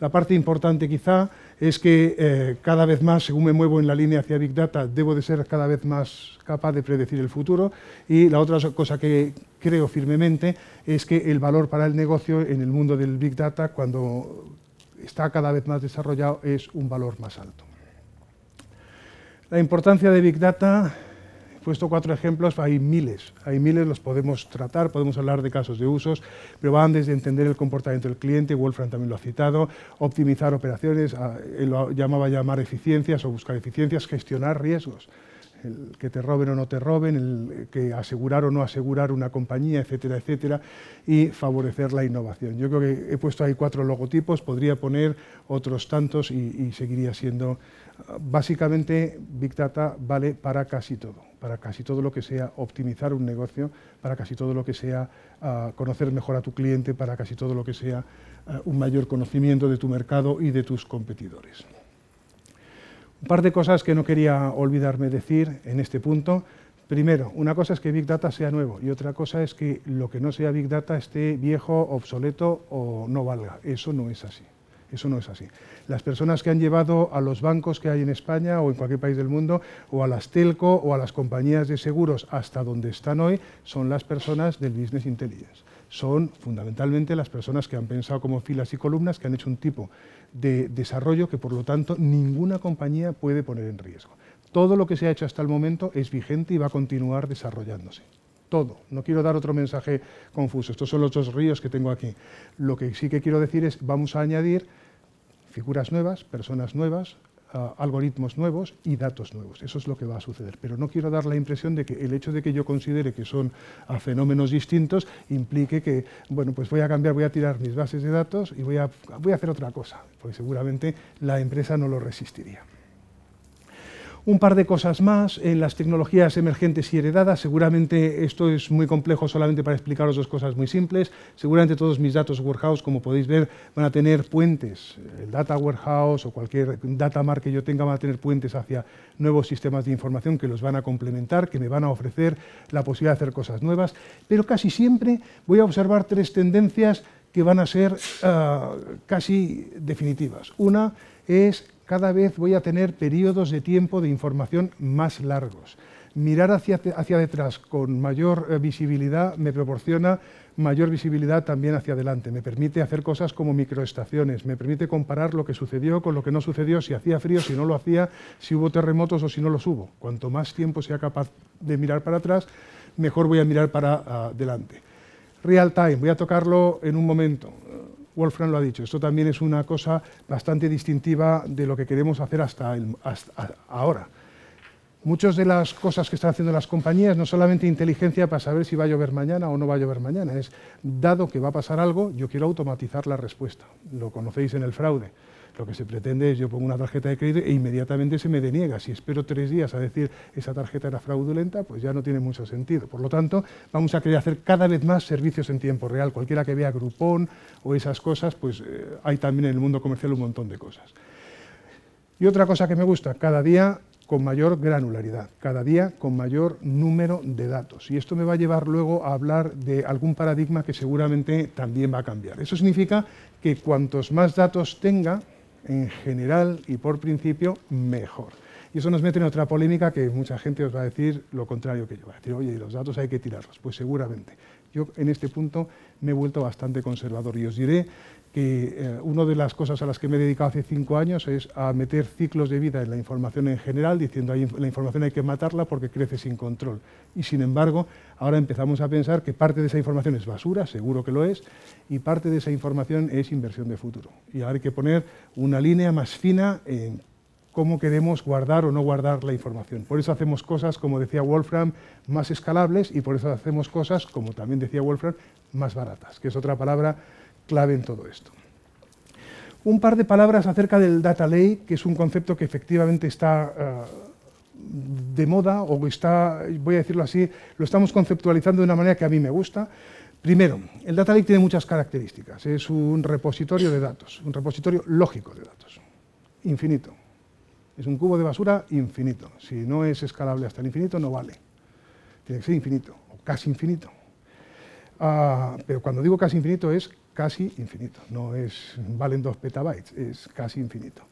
La parte importante quizá es que eh, cada vez más, según me muevo en la línea hacia Big Data, debo de ser cada vez más capaz de predecir el futuro y la otra cosa que creo firmemente es que el valor para el negocio en el mundo del Big Data, cuando está cada vez más desarrollado, es un valor más alto. La importancia de Big Data puesto cuatro ejemplos, hay miles, hay miles, los podemos tratar, podemos hablar de casos de usos, pero van desde entender el comportamiento del cliente, Wolfram también lo ha citado, optimizar operaciones, ah, lo llamaba llamar eficiencias o buscar eficiencias, gestionar riesgos el que te roben o no te roben, el que asegurar o no asegurar una compañía, etcétera, etcétera, y favorecer la innovación. Yo creo que he puesto ahí cuatro logotipos, podría poner otros tantos y seguiría siendo Básicamente, Big Data vale para casi todo, para casi todo lo que sea optimizar un negocio, para casi todo lo que sea ah, conocer mejor a tu cliente, para casi todo lo que sea ah, un mayor conocimiento de tu mercado y de tus competidores. Un par de cosas que no quería olvidarme decir en este punto. Primero, una cosa es que Big Data sea nuevo y otra cosa es que lo que no sea Big Data esté viejo, obsoleto o no valga. Eso no es así. Eso no es así. Las personas que han llevado a los bancos que hay en España o en cualquier país del mundo, o a las telco o a las compañías de seguros hasta donde están hoy, son las personas del Business Intelligence. Son fundamentalmente las personas que han pensado como filas y columnas, que han hecho un tipo de desarrollo que por lo tanto ninguna compañía puede poner en riesgo. Todo lo que se ha hecho hasta el momento es vigente y va a continuar desarrollándose todo. No quiero dar otro mensaje confuso. Estos son los dos ríos que tengo aquí. Lo que sí que quiero decir es, que vamos a añadir figuras nuevas, personas nuevas, algoritmos nuevos y datos nuevos. Eso es lo que va a suceder. Pero no quiero dar la impresión de que el hecho de que yo considere que son fenómenos distintos implique que, bueno, pues voy a cambiar, voy a tirar mis bases de datos y voy a, voy a hacer otra cosa, porque seguramente la empresa no lo resistiría un par de cosas más, en eh, las tecnologías emergentes y heredadas, seguramente esto es muy complejo solamente para explicaros dos cosas muy simples, seguramente todos mis datos warehouse, como podéis ver, van a tener puentes, el data warehouse o cualquier data mart que yo tenga van a tener puentes hacia nuevos sistemas de información que los van a complementar, que me van a ofrecer la posibilidad de hacer cosas nuevas, pero casi siempre voy a observar tres tendencias que van a ser ah, casi definitivas. Una es cada vez voy a tener periodos de tiempo de información más largos. Mirar hacia, hacia detrás con mayor eh, visibilidad me proporciona mayor visibilidad también hacia adelante. Me permite hacer cosas como microestaciones, me permite comparar lo que sucedió con lo que no sucedió, si hacía frío, si no lo hacía, si hubo terremotos o si no los hubo. Cuanto más tiempo sea capaz de mirar para atrás, mejor voy a mirar para ah, adelante. Real time, voy a tocarlo en un momento Wolfram lo ha dicho, esto también es una cosa bastante distintiva de lo que queremos hacer hasta, ahora. Muchas de las cosas que están haciendo las compañías, no solamente inteligencia para saber si va a llover mañana o no va a llover mañana, es dado que va a pasar algo, yo quiero automatizar la respuesta. Lo conocéis en el fraude. Lo que se pretende es yo pongo una tarjeta de crédito e inmediatamente se me deniega. Si espero tres días a decir esa tarjeta era fraudulenta, pues ya no tiene mucho sentido. Por lo tanto, vamos a querer hacer cada vez más servicios en tiempo real. Cualquiera que vea Groupon o esas cosas, pues eh, hay también en el mundo comercial un montón de cosas. Y otra cosa que me gusta, cada día con mayor granularidad, cada día con mayor número de datos. Y esto me va a llevar luego a hablar de algún paradigma que seguramente también va a cambiar. Eso significa que cuantos más datos tenga, en general y por principio mejor. Y eso nos mete en otra polémica que mucha gente os va a decir lo contrario que yo. Va oye, los datos hay que tirarlos. Pues seguramente. Yo en este punto me he vuelto bastante conservador y os diré que eh, una de las cosas a las que me he dedicado hace cinco años es a meter ciclos de vida en la información en general, diciendo que la información hay que matarla porque crece sin control. Y sin embargo, ahora empezamos a pensar que parte de esa información es basura, seguro que lo es, y parte de esa información es inversión de futuro. Y ahora hay que poner una línea más fina en cómo queremos guardar o no guardar la información. Por eso hacemos cosas, como decía Wolfram, más escalables y por eso hacemos cosas, como también decía Wolfram, más baratas, que es otra palabra clave en todo esto. Un par de palabras acerca del data lake, que es un concepto que efectivamente está eh, de moda, o está, voy a decirlo así, lo estamos conceptualizando de una manera que a mí me gusta. Primero, el data lake tiene muchas características. Es un repositorio de datos, un repositorio lógico de datos, infinito. Es un cubo de basura infinito. Si no es escalable hasta el infinito, no vale. Tiene que ser infinito, o casi infinito. Ah, pero cuando digo casi infinito es casi infinito, no es, valen dos petabytes, es casi infinito.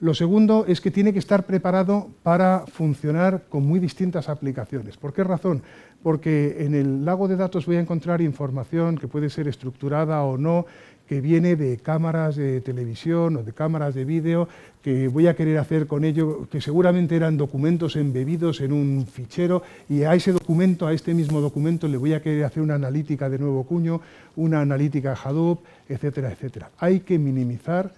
Lo segundo es que tiene que estar preparado para funcionar con muy distintas aplicaciones. ¿Por qué razón? Porque en el lago de datos voy a encontrar información que puede ser estructurada o no que viene de cámaras de televisión o de cámaras de vídeo, que voy a querer hacer con ello, que seguramente eran documentos embebidos en un fichero, y a ese documento, a este mismo documento, le voy a querer hacer una analítica de nuevo cuño, una analítica Hadoop, etcétera, etcétera. Hay que minimizar,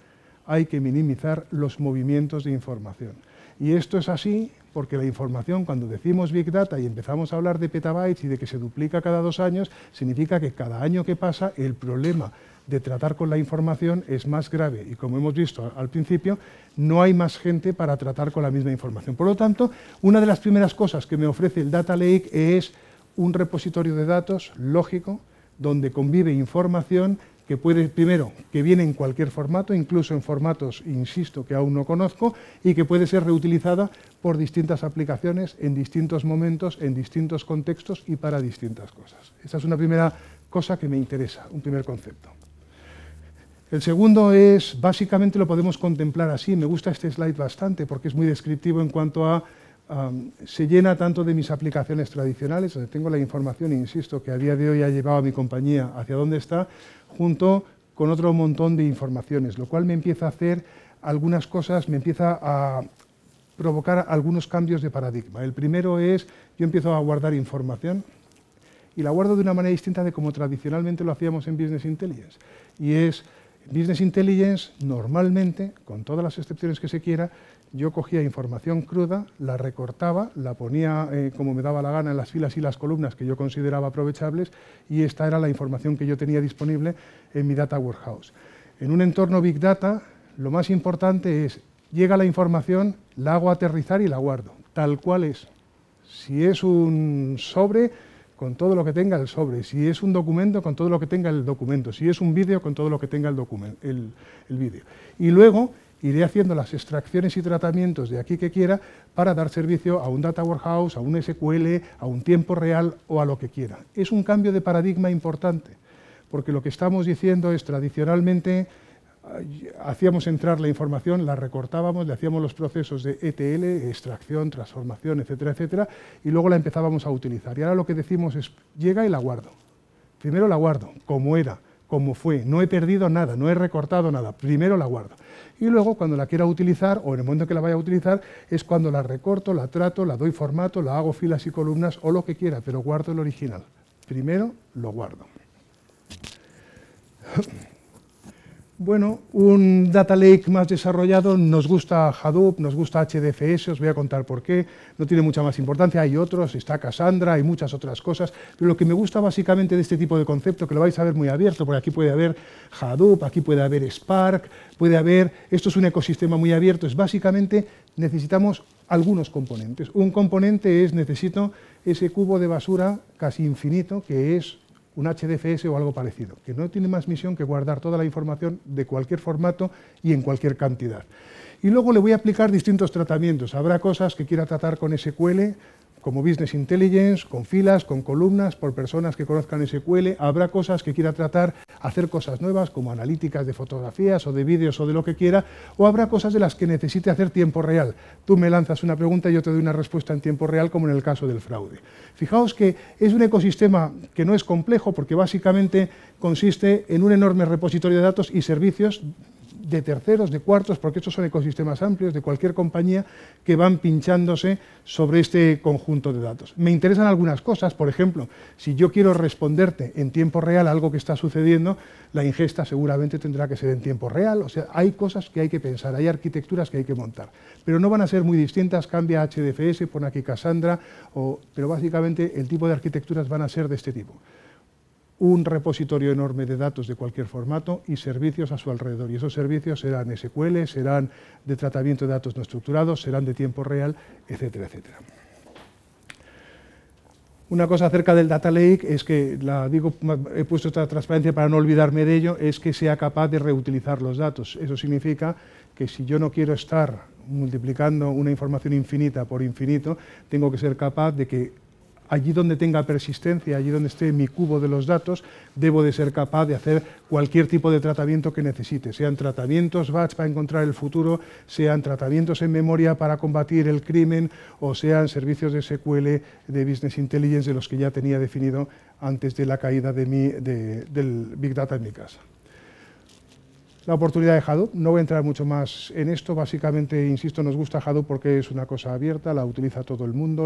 hay que minimizar los movimientos de información. Y esto es así porque la información, cuando decimos Big Data y empezamos a hablar de petabytes y de que se duplica cada dos años, significa que cada año que pasa el problema de tratar con la información es más grave y como hemos visto al principio, no hay más gente para tratar con la misma información. Por lo tanto, una de las primeras cosas que me ofrece el Data Lake es un repositorio de datos lógico donde convive información que puede, primero, que viene en cualquier formato, incluso en formatos, insisto, que aún no conozco, y que puede ser reutilizada por distintas aplicaciones en distintos momentos, en distintos contextos y para distintas cosas. Esa es una primera cosa que me interesa, un primer concepto. El segundo es, básicamente lo podemos contemplar así, me gusta este slide bastante porque es muy descriptivo en cuanto a, se llena tanto de mis aplicaciones tradicionales, donde tengo la información, insisto, que a día de hoy ha llevado a mi compañía hacia dónde está, junto con otro montón de informaciones, lo cual me empieza a hacer algunas cosas, me empieza a, provocar algunos cambios de paradigma. El primero es, yo empiezo a guardar información y la guardo de una manera distinta de como tradicionalmente lo hacíamos en Business Intelligence. Y es, Business Intelligence, normalmente, con todas las excepciones que se quiera, yo cogía información cruda, la recortaba, la ponía eh, como me daba la gana en las filas y las columnas que yo consideraba aprovechables y esta era la información que yo tenía disponible en mi data warehouse. En un entorno Big Data, lo más importante es, llega la información, la hago aterrizar y la guardo, tal cual es. Si es un sobre, con todo lo que tenga el sobre, si es un documento, con todo lo que tenga el documento, si es un vídeo, con todo lo que tenga el, el, el vídeo. Y luego iré haciendo las extracciones y tratamientos de aquí que quiera para dar servicio a un data warehouse, a un SQL, a un tiempo real o a lo que quiera. Es un cambio de paradigma importante, porque lo que estamos diciendo es tradicionalmente hacíamos entrar la información, la recortábamos, le hacíamos los procesos de ETL, extracción, transformación, etcétera, etcétera, y luego la empezábamos a utilizar. Y ahora lo que decimos es, llega y la guardo. Primero la guardo, como era, como fue, no he perdido nada, no he recortado nada, primero la guardo. Y luego cuando la quiera utilizar, o en el momento que la vaya a utilizar, es cuando la recorto, la trato, la doy formato, la hago filas y columnas o lo que quiera, pero guardo el original. Primero lo guardo. Bueno, un data lake más desarrollado, nos gusta Hadoop, nos gusta HDFS, os voy a contar por qué, no tiene mucha más importancia, hay otros, está Cassandra, hay muchas otras cosas, pero lo que me gusta básicamente de este tipo de concepto, que lo vais a ver muy abierto, porque aquí puede haber Hadoop, aquí puede haber Spark, puede haber, esto es un ecosistema muy abierto, es básicamente necesitamos algunos componentes. Un componente es necesito ese cubo de basura casi infinito, que es un HDFS o algo parecido, que no tiene más misión que guardar toda la información de cualquier formato y en cualquier cantidad. Y luego le voy a aplicar distintos tratamientos. Habrá cosas que quiera tratar con SQL, como Business Intelligence, con filas, con columnas, por personas que conozcan SQL. Habrá cosas que quiera tratar, hacer cosas nuevas, como analíticas de fotografías o de vídeos o de lo que quiera, o habrá cosas de las que necesite hacer tiempo real. Tú me lanzas una pregunta y yo te doy una respuesta en tiempo real, como en el caso del fraude. Fijaos que es un ecosistema que no es complejo, porque básicamente consiste en un enorme repositorio de datos y servicios de terceros, de cuartos, porque estos son ecosistemas amplios de cualquier compañía que van pinchándose sobre este conjunto de datos. Me interesan algunas cosas, por ejemplo, si yo quiero responderte en tiempo real a algo que está sucediendo, la ingesta seguramente tendrá que ser en tiempo real, o sea, hay cosas que hay que pensar, hay arquitecturas que hay que montar, pero no van a ser muy distintas, cambia HDFS, pone aquí Cassandra, pero básicamente el tipo de arquitecturas van a ser de este tipo un repositorio enorme de datos de cualquier formato y servicios a su alrededor. Y esos servicios serán SQL, serán de tratamiento de datos no estructurados, serán de tiempo real, etcétera, etcétera. Una cosa acerca del Data Lake es que, la digo, he puesto esta transparencia para no olvidarme de ello, es que sea capaz de reutilizar los datos. Eso significa que si yo no quiero estar multiplicando una información infinita por infinito, tengo que ser capaz de que allí donde tenga persistencia, allí donde esté mi cubo de los datos, debo de ser capaz de hacer cualquier tipo de tratamiento que necesite, sean tratamientos batch para encontrar el futuro, sean tratamientos en memoria para combatir el crimen o sean servicios de SQL de Business Intelligence de los que ya tenía definido antes de la caída de mi, del Big Data en mi casa la oportunidad de Hadoop. No voy a entrar mucho más en esto. Básicamente, insisto, nos gusta Hadoop porque es una cosa abierta, la utiliza todo el mundo,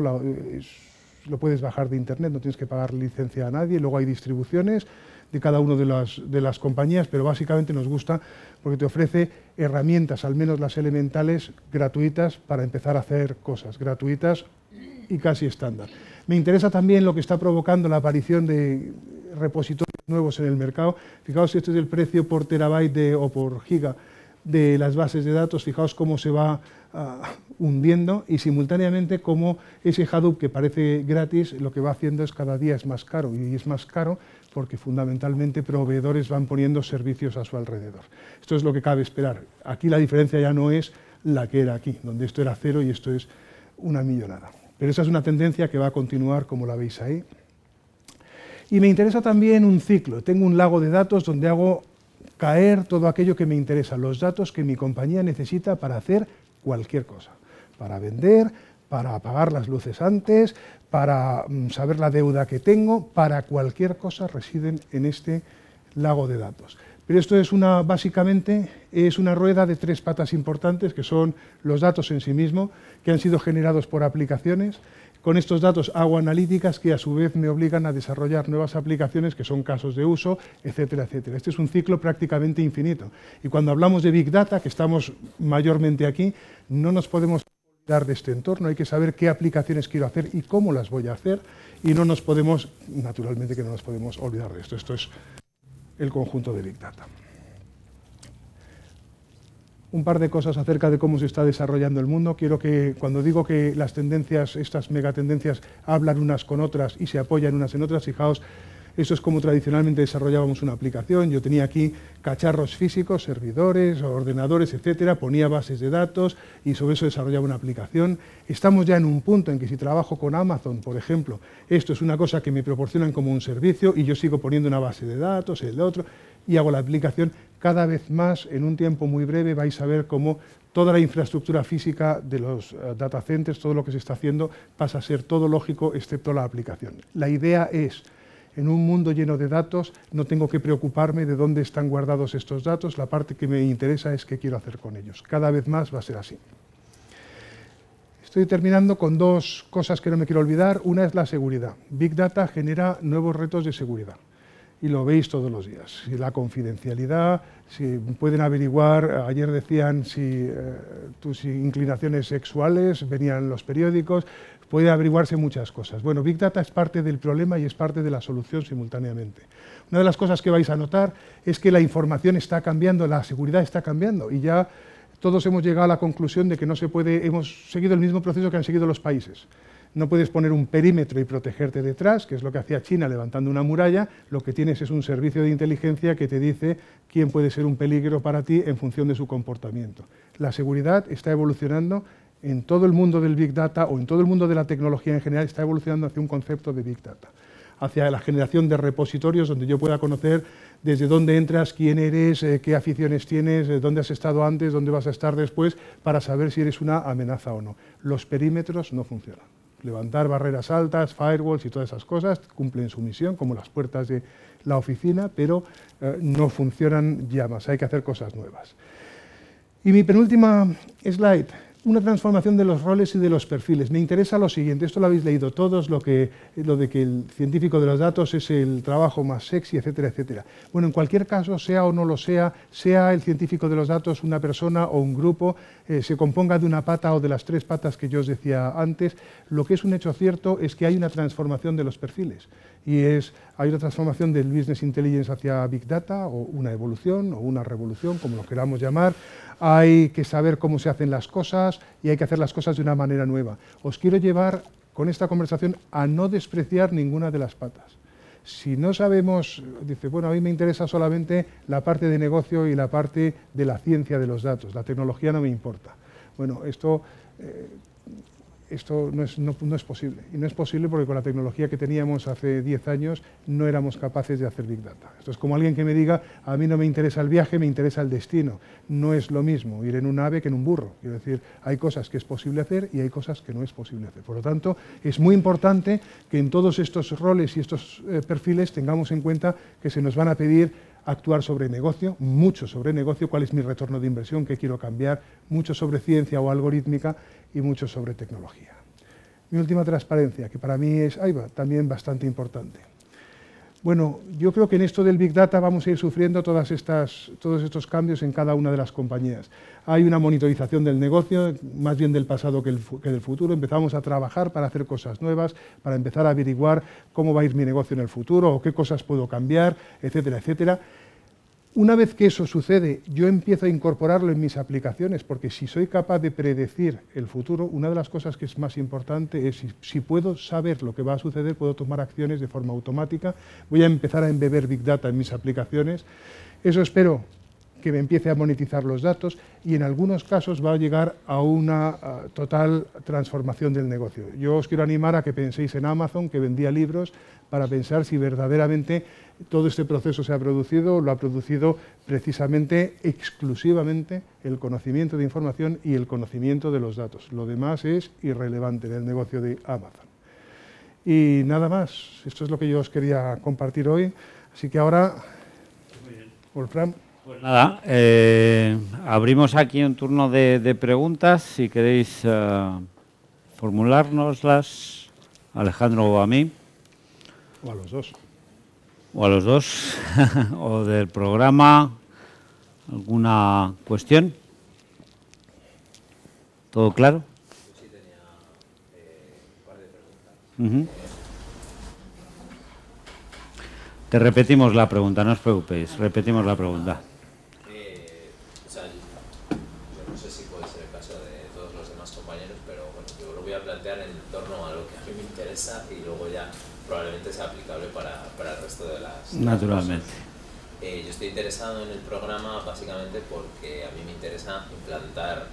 lo puedes bajar de internet, no tienes que pagar licencia a nadie, luego hay distribuciones de cada una de las, de las compañías, pero básicamente nos gusta porque te ofrece herramientas, al menos las elementales, gratuitas para empezar a hacer cosas, gratuitas y casi estándar. Me interesa también lo que está provocando la aparición de repositorios nuevos en el mercado. Fijaos si este es el precio por terabyte o por giga de las bases de datos, fijaos cómo se va Ah, hundiendo y simultáneamente como ese Hadoop que parece gratis lo que va haciendo es cada día es más caro y es más caro porque fundamentalmente proveedores van poniendo servicios a su alrededor. Esto es lo que cabe esperar. Aquí la diferencia ya no es la que era aquí, donde esto era cero y esto es una millonada. Pero esa es una tendencia que va a continuar como la veis ahí. Y me interesa también un ciclo. Tengo un lago de datos donde hago caer todo aquello que me interesa, los datos que mi compañía necesita para hacer cualquier cosa, para vender, para apagar las luces antes, para mm, saber la deuda que tengo, para cualquier cosa residen en este lago de datos. Pero esto es una, básicamente, es una rueda de tres patas importantes, que son los datos en sí mismos, que han sido generados por aplicaciones, con estos datos hago analíticas que a su vez me obligan a desarrollar nuevas aplicaciones que son casos de uso, etcétera, etcétera. Este es un ciclo prácticamente infinito. Y cuando hablamos de Big Data, que estamos mayormente aquí, no nos podemos olvidar de este entorno, hay que saber qué aplicaciones quiero hacer y cómo las voy a hacer y no nos podemos, naturalmente que no nos podemos olvidar de esto. Esto es el conjunto de Big Data un par de cosas acerca de cómo se está desarrollando el mundo. Quiero que, cuando digo que las tendencias, estas megatendencias, hablan unas con otras y se apoyan unas en otras, fijaos, eso es como tradicionalmente desarrollábamos una aplicación. Yo tenía aquí cacharros físicos, servidores, ordenadores, etcétera, ponía bases de datos y sobre eso desarrollaba una aplicación. Estamos ya en un punto en que si trabajo con Amazon, por ejemplo, esto es una cosa que me proporcionan como un servicio y yo sigo poniendo una base de datos, el otro y hago la aplicación, cada vez más en un tiempo muy breve vais a ver cómo toda la infraestructura física de los eh, data centers, todo lo que se está haciendo, pasa a ser todo lógico excepto la aplicación. La idea es, en un mundo lleno de datos, no tengo que preocuparme de dónde están guardados estos datos, la parte que me interesa es qué quiero hacer con ellos. Cada vez más va a ser así. Estoy terminando con dos cosas que no me quiero olvidar. Una es la seguridad. Big Data genera nuevos retos de seguridad y lo veis todos los días. Si la confidencialidad, si pueden averiguar, ayer decían si eh, tus inclinaciones sexuales venían en los periódicos, puede averiguarse muchas cosas. Bueno, Big Data es parte del problema y es parte de la solución simultáneamente. Una de las cosas que vais a notar es que la información está cambiando, la seguridad está cambiando y ya todos hemos llegado a la conclusión de que no se puede, hemos seguido el mismo proceso que han seguido los países no puedes poner un perímetro y protegerte detrás, que es lo que hacía China levantando una muralla, lo que tienes es un servicio de inteligencia que te dice quién puede ser un peligro para ti en función de su comportamiento. La seguridad está evolucionando en todo el mundo del Big Data o en todo el mundo de la tecnología en general, está evolucionando hacia un concepto de Big Data hacia la generación de repositorios donde yo pueda conocer desde dónde entras, quién eres, eh, qué aficiones tienes, eh, dónde has estado antes, dónde vas a estar después, para saber si eres una amenaza o no. Los perímetros no funcionan levantar barreras altas, firewalls y todas esas cosas, cumplen su misión como las puertas de la oficina, pero eh, no funcionan ya más, hay que hacer cosas nuevas. Y mi penúltima slide una transformación de los roles y de los perfiles. Me interesa lo siguiente, esto lo habéis leído todos, lo, que, de que el científico de los datos es el trabajo más sexy, etcétera, etcétera. Bueno, en cualquier caso, sea o no lo sea, sea el científico de los datos una persona o un grupo, eh, se componga de una pata o de las tres patas que yo os decía antes, lo que es un hecho cierto es que hay una transformación de los perfiles y es, hay una transformación del business intelligence hacia big data, o una evolución, o una revolución, como lo queramos llamar. Hay que saber cómo se hacen las cosas y hay que hacer las cosas de una manera nueva. Os quiero llevar con esta conversación a no despreciar ninguna de las patas. Si no sabemos, dice, bueno, a mí me interesa solamente la parte de negocio y la parte de la ciencia de los datos, la tecnología no me importa. Bueno, esto... Eh, esto no es, posible. Y no es posible porque con la tecnología que teníamos hace 10 años no éramos capaces de hacer Big Data. Esto es como alguien que me diga, a mí no me interesa el viaje, me interesa el destino. No es lo mismo ir en un ave que en un burro. Quiero decir, hay cosas que es posible hacer y hay cosas que no es posible hacer. Por lo tanto, es muy importante que en todos estos roles y estos eh, perfiles tengamos en cuenta que se nos van a pedir actuar sobre negocio, mucho sobre negocio, cuál es mi retorno de inversión, qué quiero cambiar, mucho sobre ciencia o algorítmica y mucho sobre tecnología. Mi última transparencia, que para mí es ahí también bastante importante. Bueno, yo creo que en esto del Big Data vamos a ir sufriendo todos estos cambios en cada una de las compañías. Hay una monitorización del negocio, más bien del pasado que, que, del futuro. Empezamos a trabajar para hacer cosas nuevas, para empezar a averiguar cómo va a ir mi negocio en el futuro o qué cosas puedo cambiar, etcétera, etcétera. Una vez que eso sucede, yo empiezo a incorporarlo en mis aplicaciones, porque si soy capaz de predecir el futuro, una de las cosas que es más importante es si, puedo saber lo que va a suceder, puedo tomar acciones de forma automática, voy a empezar a embeber Big Data en mis aplicaciones. Eso espero que me empiece a monetizar los datos y en algunos casos va a llegar a una total transformación del negocio. Yo os quiero animar a que penséis en Amazon, que vendía libros, para pensar si verdaderamente todo este proceso se ha producido, o lo ha producido precisamente exclusivamente el conocimiento de información y el conocimiento de los datos. Lo demás es irrelevante del negocio de Amazon. Y nada más, esto es lo que yo os quería compartir hoy. Así que ahora, Wolfram. Pues nada, eh, abrimos aquí un turno de, preguntas. Si queréis eh, formularnoslas, Alejandro o a mí. O a los dos. O a los dos. <laughs> o del programa. ¿Alguna cuestión? ¿Todo claro? Sí, tenía eh, un par de preguntas. Te repetimos la pregunta, no os preocupéis, repetimos la pregunta. Naturalmente. Eh, yo estoy interesado en el programa básicamente porque a mí me interesa implantar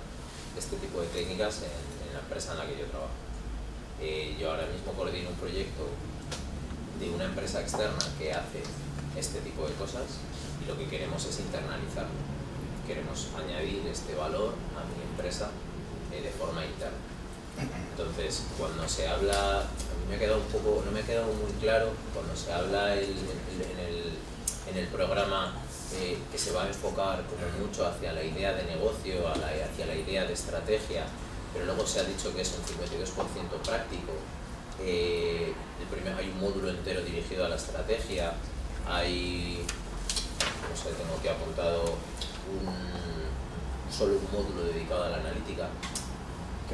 este tipo de técnicas en, la empresa en la que yo trabajo. Eh, yo ahora mismo coordino un proyecto de una empresa externa que hace este tipo de cosas y lo que queremos es internalizarlo. Queremos añadir este valor a mi empresa eh, de forma interna. Entonces, cuando se habla, a mí me ha un poco, no me ha quedado muy claro, cuando se habla en, el, programa eh, que se va a enfocar como mucho hacia la idea de negocio, hacia la idea de estrategia, pero luego se ha dicho que es un 52% práctico. Eh, el primero hay un módulo entero dirigido a la estrategia, hay, no sé, tengo que apuntado un, solo un módulo dedicado a la analítica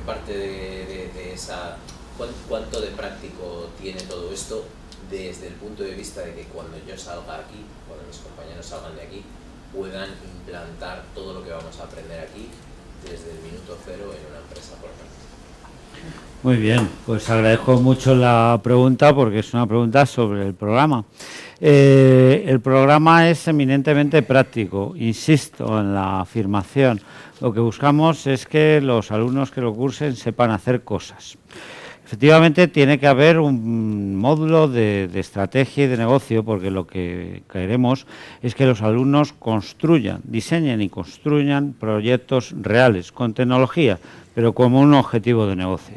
parte de, esa... ¿Cuánto de práctico tiene todo esto desde el punto de vista de que cuando yo salga aquí, cuando mis compañeros salgan de aquí, puedan implantar todo lo que vamos a aprender aquí desde el minuto cero en una empresa, por Muy bien, pues agradezco mucho la pregunta porque es una pregunta sobre el programa. Eh, el programa es eminentemente práctico, insisto en la afirmación. Lo que buscamos es que los alumnos que lo cursen sepan hacer cosas. Efectivamente, tiene que haber un módulo de, estrategia y de negocio, porque lo que queremos es que los alumnos construyan, diseñen y construyan proyectos reales, con tecnología, pero como un objetivo de negocio.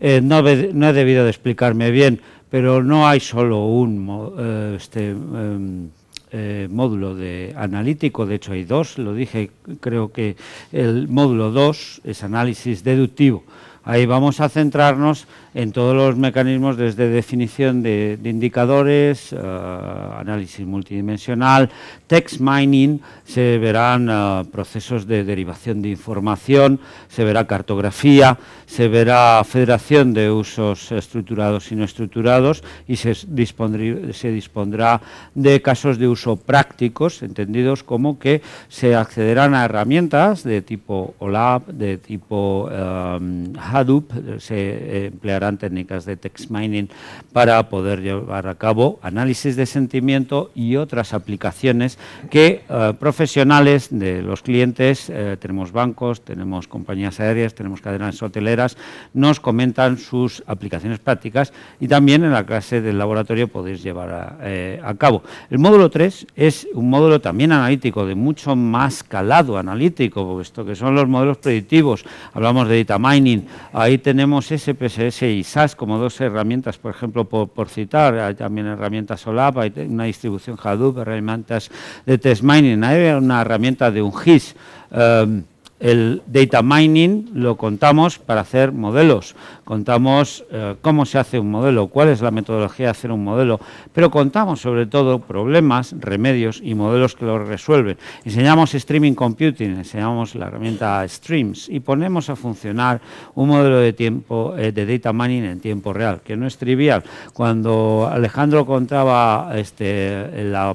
Eh, no, he debido de explicarme bien, pero no hay solo un eh, este, em, eh, módulo de analítico, de hecho hay dos, lo dije, creo que el módulo 2 es análisis deductivo. Ahí vamos a centrarnos en todos los mecanismos desde definición de, indicadores, eh, análisis multidimensional, text mining, se verán eh, procesos de derivación de información, se verá cartografía, se verá federación de usos estructurados y no estructurados y se, dispondrá de casos de uso prácticos, entendidos como que se accederán a herramientas de tipo OLAP, de tipo eh, Hadoop, se empleará técnicas de text mining para poder llevar a cabo análisis de sentimiento y otras aplicaciones que eh, profesionales de los clientes, eh, tenemos bancos, tenemos compañías aéreas, tenemos cadenas hoteleras, nos comentan sus aplicaciones prácticas y también en la clase del laboratorio podéis llevar a, eh, a cabo. El módulo 3 es un módulo también analítico, de mucho más calado analítico, puesto que son los modelos predictivos, hablamos de data mining, ahí tenemos SPSS y y SAS como dos herramientas, por ejemplo, por, citar, hay también herramientas OLAP, hay una distribución Hadoop, herramientas de test mining, hay una herramienta de un GIS. Eh, el data mining lo contamos para hacer modelos, contamos eh, cómo se hace un modelo, cuál es la metodología de hacer un modelo, pero contamos sobre todo problemas, remedios y modelos que lo resuelven. Enseñamos streaming computing, enseñamos la herramienta Streams y ponemos a funcionar un modelo de tiempo eh, de data mining en tiempo real, que no es trivial. Cuando Alejandro contaba este, la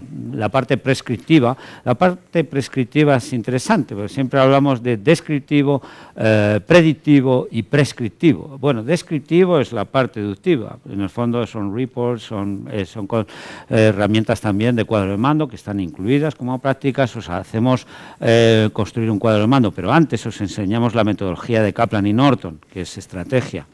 parte prescriptiva, la parte prescriptiva es interesante, porque siempre hablamos de descriptivo, eh, predictivo y prescriptivo. Bueno, descriptivo es la parte deductiva, en el fondo son reports, son, eh, son eh, herramientas también de cuadro de mando que están incluidas como prácticas, os hacemos construir un cuadro de mando, pero antes os enseñamos la metodología de Kaplan y Norton, que es estrategia.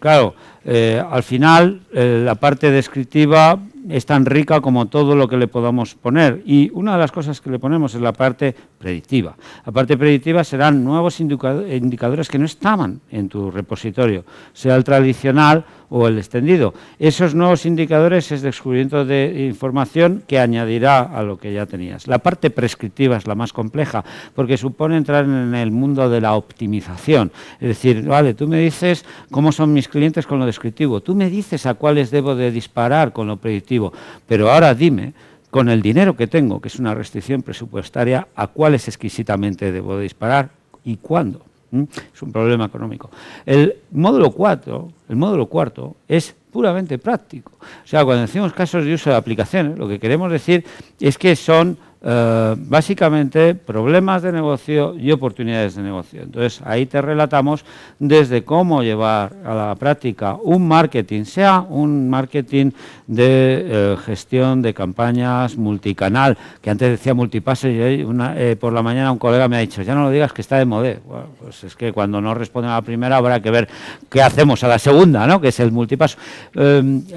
claro, eh, al final, eh, la parte descriptiva es tan rica como todo lo que le podamos poner y una de las cosas que le ponemos es la parte predictiva. La parte predictiva serán nuevos indicadores que no estaban en tu repositorio, sea el tradicional o el extendido. Esos nuevos indicadores es descubrimiento de información que añadirá a lo que ya tenías. La parte prescriptiva es la más compleja porque supone entrar en el mundo de la optimización. Es decir, vale, tú me dices cómo son mis clientes con lo descriptivo, tú me dices a cuáles debo de disparar con lo predictivo, pero ahora dime con el dinero que tengo, que es una restricción presupuestaria, a cuáles exquisitamente debo disparar y cuándo. Es un problema económico. El módulo 4, el módulo cuarto, es puramente práctico. O sea, cuando decimos casos de uso de aplicaciones, lo que queremos decir es que son eh, básicamente problemas de negocio y oportunidades de negocio. Entonces, ahí te relatamos desde cómo llevar a la práctica un marketing, sea un marketing de eh, gestión de campañas multicanal, que antes decía multipase, y eh, por la mañana un colega me ha dicho, ya no lo digas que está de modé. pues es que cuando no responde a la primera habrá que ver qué hacemos a la segunda, ¿no? que es el multipaso.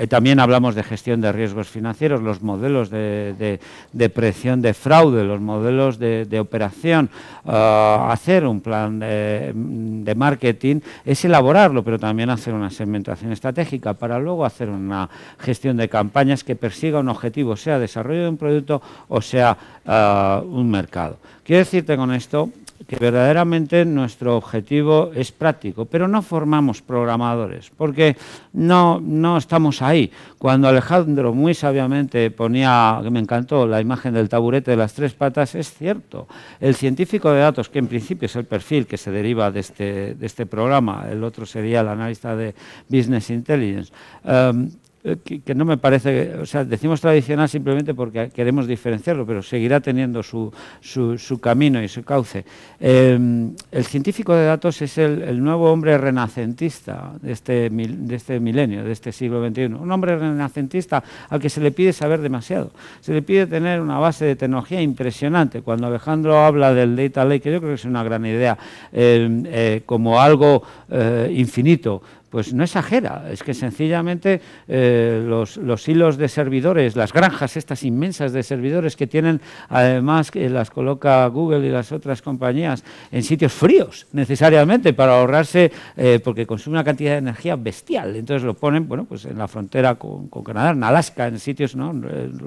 también hablamos de gestión de riesgos financieros, los modelos de presión de fraude, los modelos de, operación, eh, hacer un plan de, marketing es elaborarlo, pero también hacer una segmentación estratégica para luego hacer una gestión de campañas que persiga un objetivo, sea desarrollo de un producto o sea eh, un mercado. Quiero decirte con esto que verdaderamente nuestro objetivo es práctico, pero no formamos programadores, porque no, no estamos ahí. Cuando Alejandro muy sabiamente ponía, que me encantó, la imagen del taburete de las tres patas, es cierto. El científico de datos, que en principio es el perfil que se deriva de este, de este programa, el otro sería el analista de Business Intelligence, em, eh, que, no me parece, o sea, decimos tradicional simplemente porque queremos diferenciarlo, pero seguirá teniendo su, su, camino y su cauce. Em, el científico de datos es el, nuevo hombre renacentista de este, de este milenio, de este siglo XXI. Un hombre renacentista al que se le pide saber demasiado, se le pide tener una base de tecnología impresionante. Cuando Alejandro habla del Data Lake, que yo creo que es una gran idea, em, eh, como algo eh, infinito, pues no exagera, es que sencillamente eh, los, hilos de servidores, las granjas estas inmensas de servidores que tienen, además que las coloca Google y las otras compañías en sitios fríos necesariamente para ahorrarse, eh, porque consume una cantidad de energía bestial, entonces lo ponen bueno, pues en la frontera con, Canadá, en Alaska, en sitios, ¿no? en,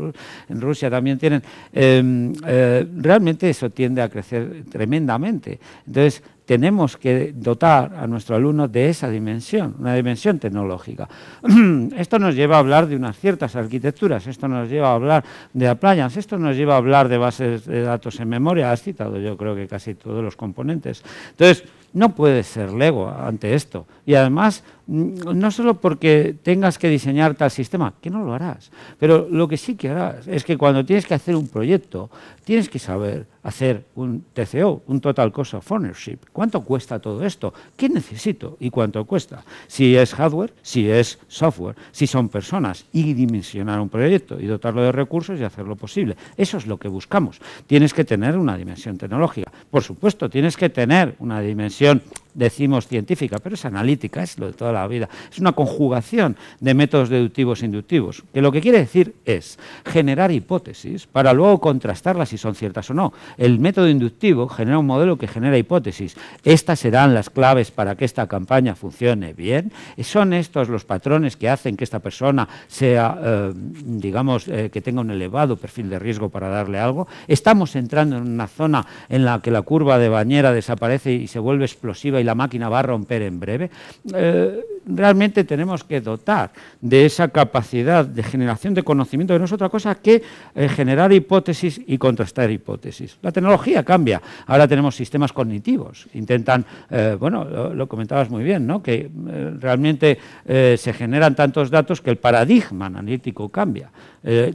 Rusia también tienen, em, eh, realmente eso tiende a crecer tremendamente. Entonces, tenemos que dotar a nuestro alumno de esa dimensión, una dimensión tecnológica. <clears throat> Esto nos lleva a hablar de unas ciertas arquitecturas, esto nos lleva a hablar de appliance, esto nos lleva a hablar de bases de datos en memoria, has citado yo creo que casi todos los componentes. Entonces, no puede ser Lego ante esto. Y además, Mm, no solo porque tengas que diseñar tal sistema, que no lo harás, pero lo que sí que harás es que cuando tienes que hacer un proyecto, tienes que saber hacer un TCO, un Total Cost of Ownership. ¿Cuánto cuesta todo esto? ¿Qué necesito y cuánto cuesta? Si es hardware, si es software, si son personas, y dimensionar un proyecto y dotarlo de recursos y hacerlo posible. Eso es lo que buscamos. Tienes que tener una dimensión tecnológica. Por supuesto, tienes que tener una dimensión decimos científica, pero es analítica, es lo de toda la vida. Es una conjugación de métodos deductivos e inductivos, que lo que quiere decir es generar hipótesis para luego contrastarlas si son ciertas o no. El método inductivo genera un modelo que genera hipótesis. Estas serán las claves para que esta campaña funcione bien. Son estos los patrones que hacen que esta persona sea, eh, digamos, eh, que tenga un elevado perfil de riesgo para darle algo. Estamos entrando en una zona en la que la curva de bañera desaparece y se vuelve explosiva y la máquina va a romper en breve. Eh, realmente tenemos que dotar de esa capacidad de generación de conocimiento, que no es otra cosa que eh, generar hipótesis y contrastar hipótesis. La tecnología cambia, ahora tenemos sistemas cognitivos, intentan, eh, bueno, lo, comentabas muy bien, ¿no? que eh, realmente se generan tantos datos que el paradigma analítico cambia.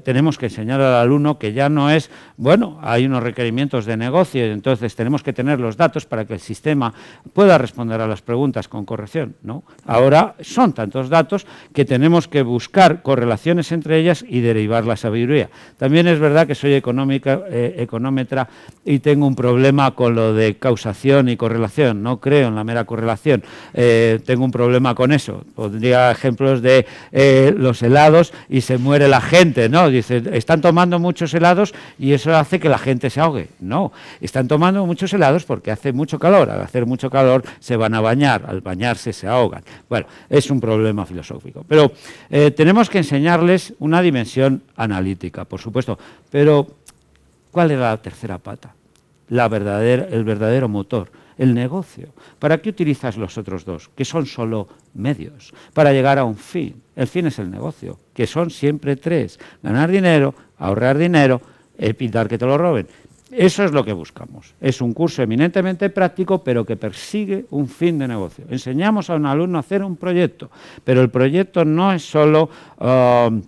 tenemos que enseñar al alumno que ya no es, bueno, hay unos requerimientos de negocio, entonces tenemos que tener los datos para que el sistema pueda responder a las preguntas con corrección. ¿no? Ahora son tantos datos que tenemos que buscar correlaciones entre ellas y derivar la sabiduría. También es verdad que soy económica, eh, económetra y tengo un problema con lo de causación y correlación. No creo en la mera correlación. Eh, tengo un problema con eso. podría ejemplos de eh, los helados y se muere la gente. No, dice, están tomando muchos helados y eso hace que la gente se ahogue. No, están tomando muchos helados porque hace mucho calor. Al hacer mucho calor se van a bañar. Al bañarse se ahogan. Bueno, es un problema filosófico. Pero eh, tenemos que enseñarles una dimensión analítica, por supuesto. Pero, ¿cuál es la tercera pata? La verdadera, el verdadero motor, el negocio. ¿Para qué utilizas los otros dos? Que son solo medios, para llegar a un fin. El fin es el negocio, que son siempre tres. Ganar dinero, ahorrar dinero, eh, pintar que te lo roben. Eso es lo que buscamos. Es un curso eminentemente práctico, pero que persigue un fin de negocio. Enseñamos a un alumno a hacer un proyecto, pero el proyecto no es solo... Um,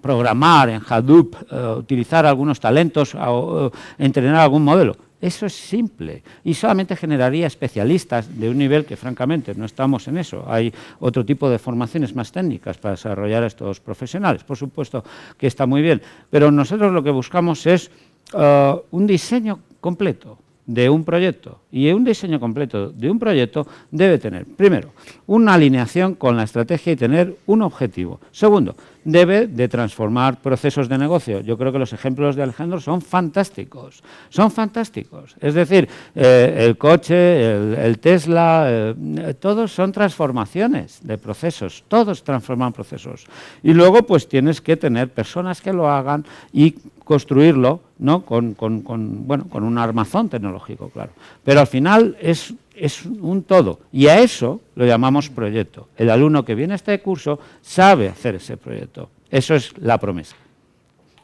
programar en Hadoop, eh, utilizar algunos talentos, o eh, entrenar algún modelo. Eso es simple y solamente generaría especialistas de un nivel que francamente no estamos en eso. Hay otro tipo de formaciones más técnicas para desarrollar a estos profesionales. Por supuesto que está muy bien, pero nosotros lo que buscamos es Ah, un diseño completo de un proyecto. Y un diseño completo de un proyecto debe tener, primero, una alineación con la estrategia y tener un objetivo. Segundo, debe de transformar procesos de negocio. Yo creo que los ejemplos de Alejandro son fantásticos, son fantásticos. Es decir, eh, el coche, el, Tesla, eh, todos son transformaciones de procesos, todos transforman procesos. Y luego pues tienes que tener personas que lo hagan y construirlo ¿no? con, con, bueno, con un armazón tecnológico, claro. Pero al final es, es un todo y a eso lo llamamos proyecto. El alumno que viene a este curso sabe hacer ese proyecto. Eso es la promesa.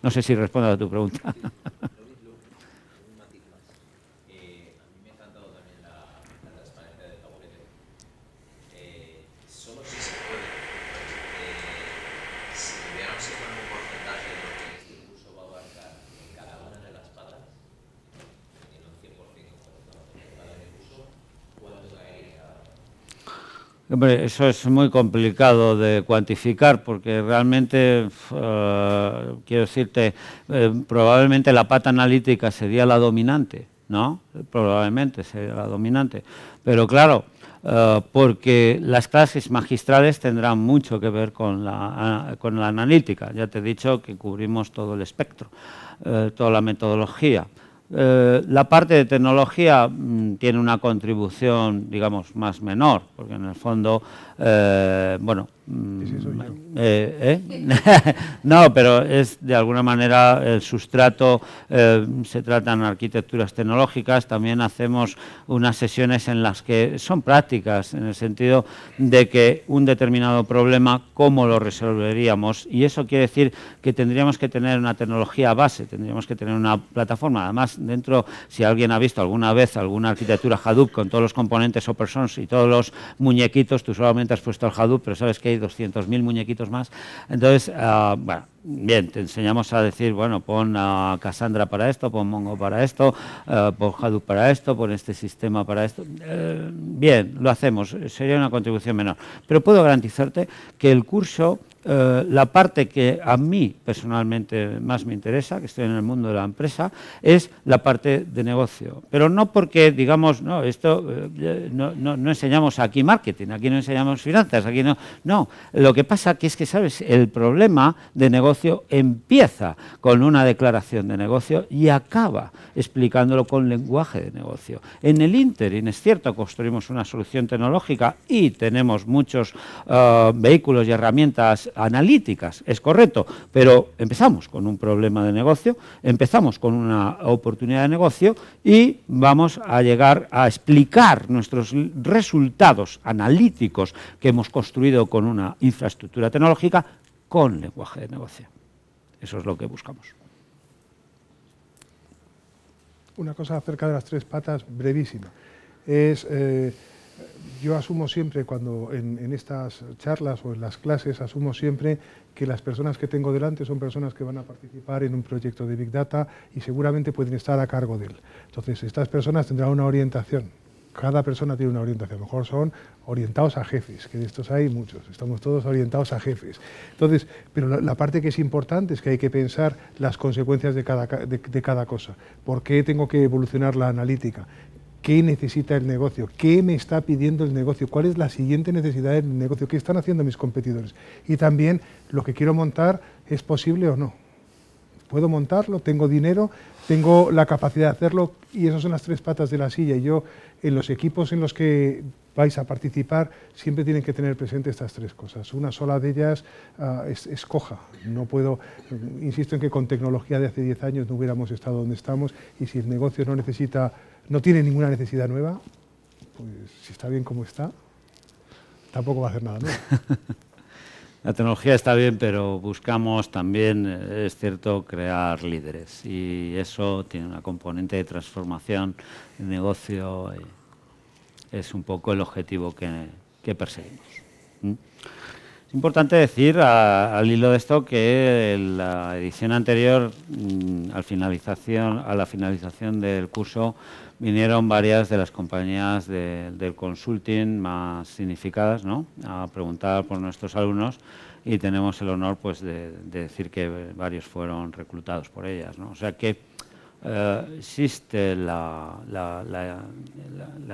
No sé si respondo a tu pregunta. <laughs> Hombre, eso es muy complicado de cuantificar porque realmente, eh, quiero decirte, eh, probablemente la pata analítica sería la dominante, ¿no? Probablemente sería la dominante. Pero claro, eh, porque las clases magistrales tendrán mucho que ver con la, con la analítica. Ya te he dicho que cubrimos todo el espectro, toda la metodología. Eh, la parte de tecnología mm, tiene una contribución, digamos, más menor, porque en el fondo eh, bueno, mm, eh, ¿eh? <laughs> no, pero es de alguna manera el sustrato, eh, se tratan arquitecturas tecnológicas, también hacemos unas sesiones en las que son prácticas, en el sentido de que un determinado problema, ¿cómo lo resolveríamos? Y eso quiere decir que tendríamos que tener una tecnología base, tendríamos que tener una plataforma. Además, dentro, si alguien ha visto alguna vez alguna arquitectura Hadoop con todos los componentes open y todos los muñequitos, tú solamente has puesto al Hadoop, pero sabes que hay 200.000 muñequitos más. Entonces, ah, bueno, bien, te enseñamos a decir, bueno, pon a Cassandra para esto, pon Mongo para esto, eh, pon Hadoop para esto, pon este sistema para esto. Eh, bien, lo hacemos, sería una contribución menor. Pero puedo garantizarte que el curso eh, la parte que a mí personalmente más me interesa, que estoy en el mundo de la empresa, es la parte de negocio. Pero no porque digamos, no, esto eh, no, enseñamos aquí marketing, aquí no enseñamos finanzas, aquí no. No, lo que pasa que es que, ¿sabes? El problema de negocio empieza con una declaración de negocio y acaba explicándolo con lenguaje de negocio. En el interim, es cierto, construimos una solución tecnológica y tenemos muchos eh, vehículos y herramientas analíticas, es correcto, pero empezamos con un problema de negocio, empezamos con una oportunidad de negocio y vamos a llegar a explicar nuestros resultados analíticos que hemos construido con una infraestructura tecnológica con lenguaje de negocio. Eso es lo que buscamos. Una cosa acerca de las tres patas brevísima. Es... Eh, yo asumo siempre cuando en, estas charlas o en las clases asumo siempre que las personas que tengo delante son personas que van a participar en un proyecto de Big Data y seguramente pueden estar a cargo de él. Entonces, estas personas tendrán una orientación. Cada persona tiene una orientación. A lo mejor son orientados a jefes, que de estos hay muchos. Estamos todos orientados a jefes. Entonces, pero la, parte que es importante es que hay que pensar las consecuencias de cada, de, de cada cosa. ¿Por qué tengo que evolucionar la analítica? qué necesita el negocio, qué me está pidiendo el negocio, cuál es la siguiente necesidad del negocio, qué están haciendo mis competidores. Y también lo que quiero montar es posible o no. ¿Puedo montarlo? ¿Tengo dinero? ¿Tengo la capacidad de hacerlo? Y esas son las tres patas de la silla. Y yo, en los equipos en los que vais a participar, siempre tienen que tener presente estas tres cosas. Una sola de ellas ah, es, es, coja. No puedo, insisto en que con tecnología de hace 10 años no hubiéramos estado donde estamos y si el negocio no necesita no tiene ninguna necesidad nueva, pues si está bien como está, tampoco va a hacer nada nuevo. <laughs> La tecnología está bien, pero buscamos también, eh, es cierto, crear líderes. Y eso tiene una componente de transformación, de negocio. Es un poco el objetivo que, perseguimos. ¿Mm? Es importante decir al hilo de esto que la edición anterior, mm, al finalización, a la finalización del curso, vinieron varias de las compañías del consulting más significadas ¿no? a preguntar por nuestros alumnos y tenemos el honor pues, de, decir que varios fueron reclutados por ellas. ¿no? O sea que eh, existe la,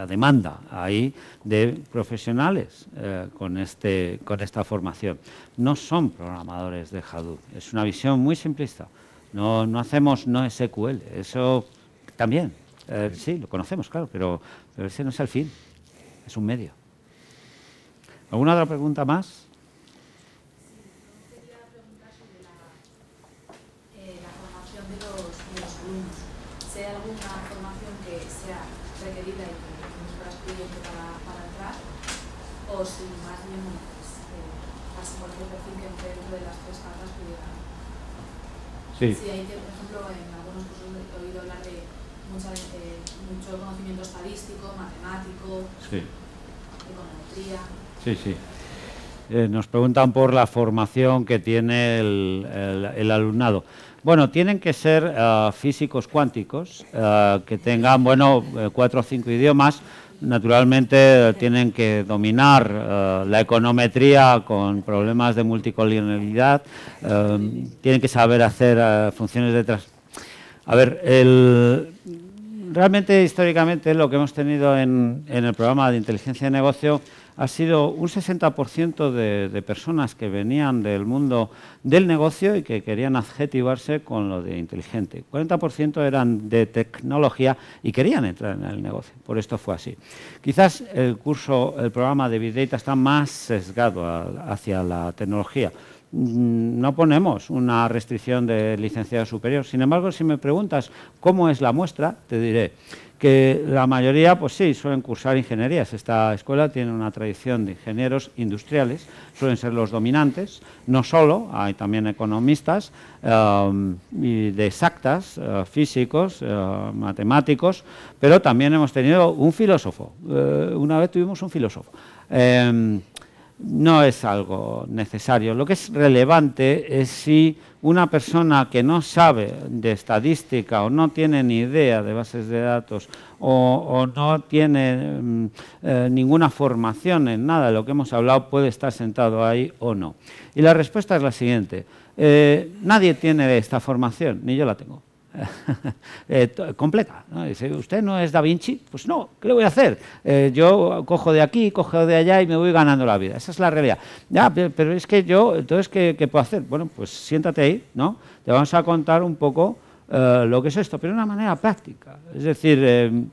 demanda ahí de profesionales eh, con, este, con esta formación. No son programadores de Hadoop, es una visión muy simplista. No, no hacemos no SQL, eso también eh, sí, lo conocemos, claro, pero ese no es el fin, es un medio. ¿Alguna otra pregunta más? Yo quería preguntar sobre la formación de los alumnos. ¿Se hay alguna formación que sea requerida y que nos corresponde para entrar? ¿O si más bien, pues, hace eh, cualquier perfil que entre las tres cargas pudiera. Sí. Sí, sí. Eh, nos preguntan por la formación que tiene el, alumnado. Bueno, tienen que ser eh, físicos cuánticos, eh, que tengan, bueno, cuatro o cinco idiomas. Naturalmente tienen que dominar la econometría con problemas de multicolonialidad, tienen que saber hacer funciones de A ver, el... realmente históricamente lo que hemos tenido en el programa de inteligencia de negocio ha sido un 60% de, personas que venían del mundo del negocio y que querían adjetivarse con lo de inteligente. 40% eran de tecnología y querían entrar en el negocio. Por esto fue así. Quizás el curso, el programa de Big Data está más sesgado hacia la tecnología mm, no ponemos una restricción de licenciado superior. Sin embargo, si me preguntas cómo es la muestra, te diré que la mayoría, pues sí, suelen cursar ingenierías. Esta escuela tiene una tradición de ingenieros industriales, suelen ser los dominantes, no solo, hay también economistas, um, de exactas, uh, físicos, uh, matemáticos, pero también hemos tenido un filósofo. Eh, una vez tuvimos un filósofo. Em, no es algo necesario. Lo que es relevante es si una persona que no sabe de estadística o no tiene ni idea de bases de datos o, no tiene mm, eh, ninguna formación en nada de lo que hemos hablado puede estar sentado ahí o no. Y la respuesta es la siguiente. Eh, nadie tiene esta formación, ni yo la tengo. <laughs> Eh, completa. ¿no? Dice, ¿usted no es Da Vinci? Pues no, ¿qué le voy a hacer? Eh, yo cojo de aquí, cojo de allá y me voy ganando la vida. Esa es la realidad. Ya, pero es que yo, entonces, ¿qué, puedo hacer? Bueno, pues siéntate ahí, ¿no? Te vamos a contar un poco eh, lo que es esto, pero de una manera práctica. Es decir,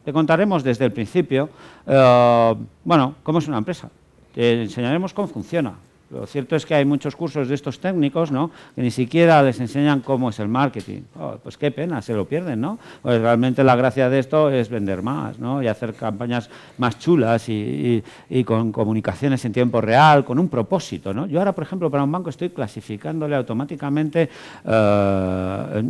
te contaremos desde el principio, bueno, cómo es una empresa. Te enseñaremos cómo funciona, lo cierto es que hay muchos cursos de estos técnicos, ¿no? Que ni siquiera les enseñan cómo es el marketing. Oh, pues qué pena, se lo pierden, ¿no? Pues realmente la gracia de esto es vender más, ¿no? Y hacer campañas más chulas y, con comunicaciones en tiempo real, con un propósito, ¿no? Yo ahora, por ejemplo, para un banco estoy clasificándole automáticamente eh,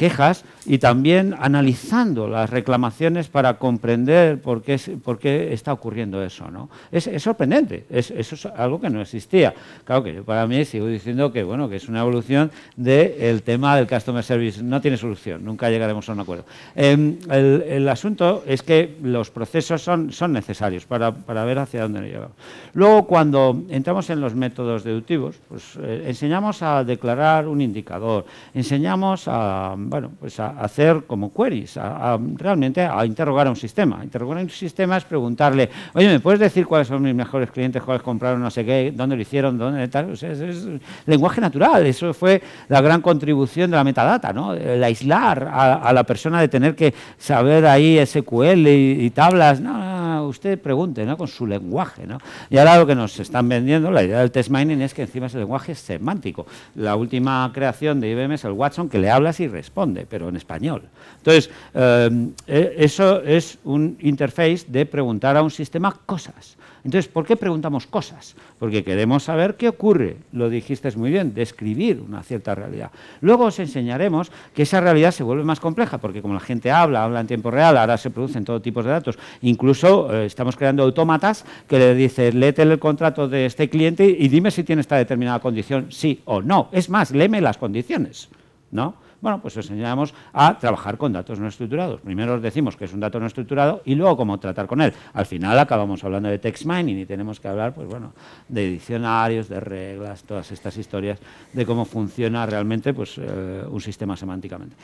quejas y también analizando las reclamaciones para comprender por qué, por qué está ocurriendo eso. ¿no? Es, sorprendente, eso es algo que no existía. Claro que yo para mí sigo diciendo que, bueno, que es una evolución del tema del customer service. No tiene solución, nunca llegaremos a un acuerdo. Em, el, asunto es que los procesos son, son necesarios para, ver hacia dónde nos llevamos. Luego, cuando entramos en los métodos deductivos, pues eh, enseñamos a declarar un indicador, enseñamos a bueno, pues a hacer como queries, a, realmente a interrogar a un sistema. Interrogar a un sistema es preguntarle, oye, ¿me puedes decir cuáles son mis mejores clientes, cuáles compraron, no sé qué, dónde lo hicieron, dónde tal? es, lenguaje natural, eso fue la gran contribución de la metadata, ¿no? El aislar a, la persona de tener que saber ahí SQL y, tablas, no, usted pregunte, ¿no? Con su lenguaje, ¿no? Y ahora lo que nos están vendiendo, la idea del test mining es que encima ese lenguaje es semántico. La última creación de IBM es el Watson que le hablas y responde pero en español. Entonces, em, eh, eso es un interface de preguntar a un sistema cosas. Entonces, ¿por qué preguntamos cosas? Porque queremos saber qué ocurre. Lo dijiste muy bien, describir una cierta realidad. Luego os enseñaremos que esa realidad se vuelve más compleja, porque como la gente habla, habla en tiempo real, ahora se producen todo tipo de datos. Incluso eh, estamos creando autómatas que le dicen, léete el contrato de este cliente y dime si tiene esta determinada condición, sí o no. Es más, léeme las condiciones, ¿no? Bueno, pues os enseñamos a trabajar con datos no estructurados. Primero os decimos que es un dato no estructurado y luego cómo tratar con él. Al final acabamos hablando de text mining y tenemos que hablar, pues bueno, de diccionarios, de reglas, todas estas historias de cómo funciona realmente pues, eh, un sistema semánticamente.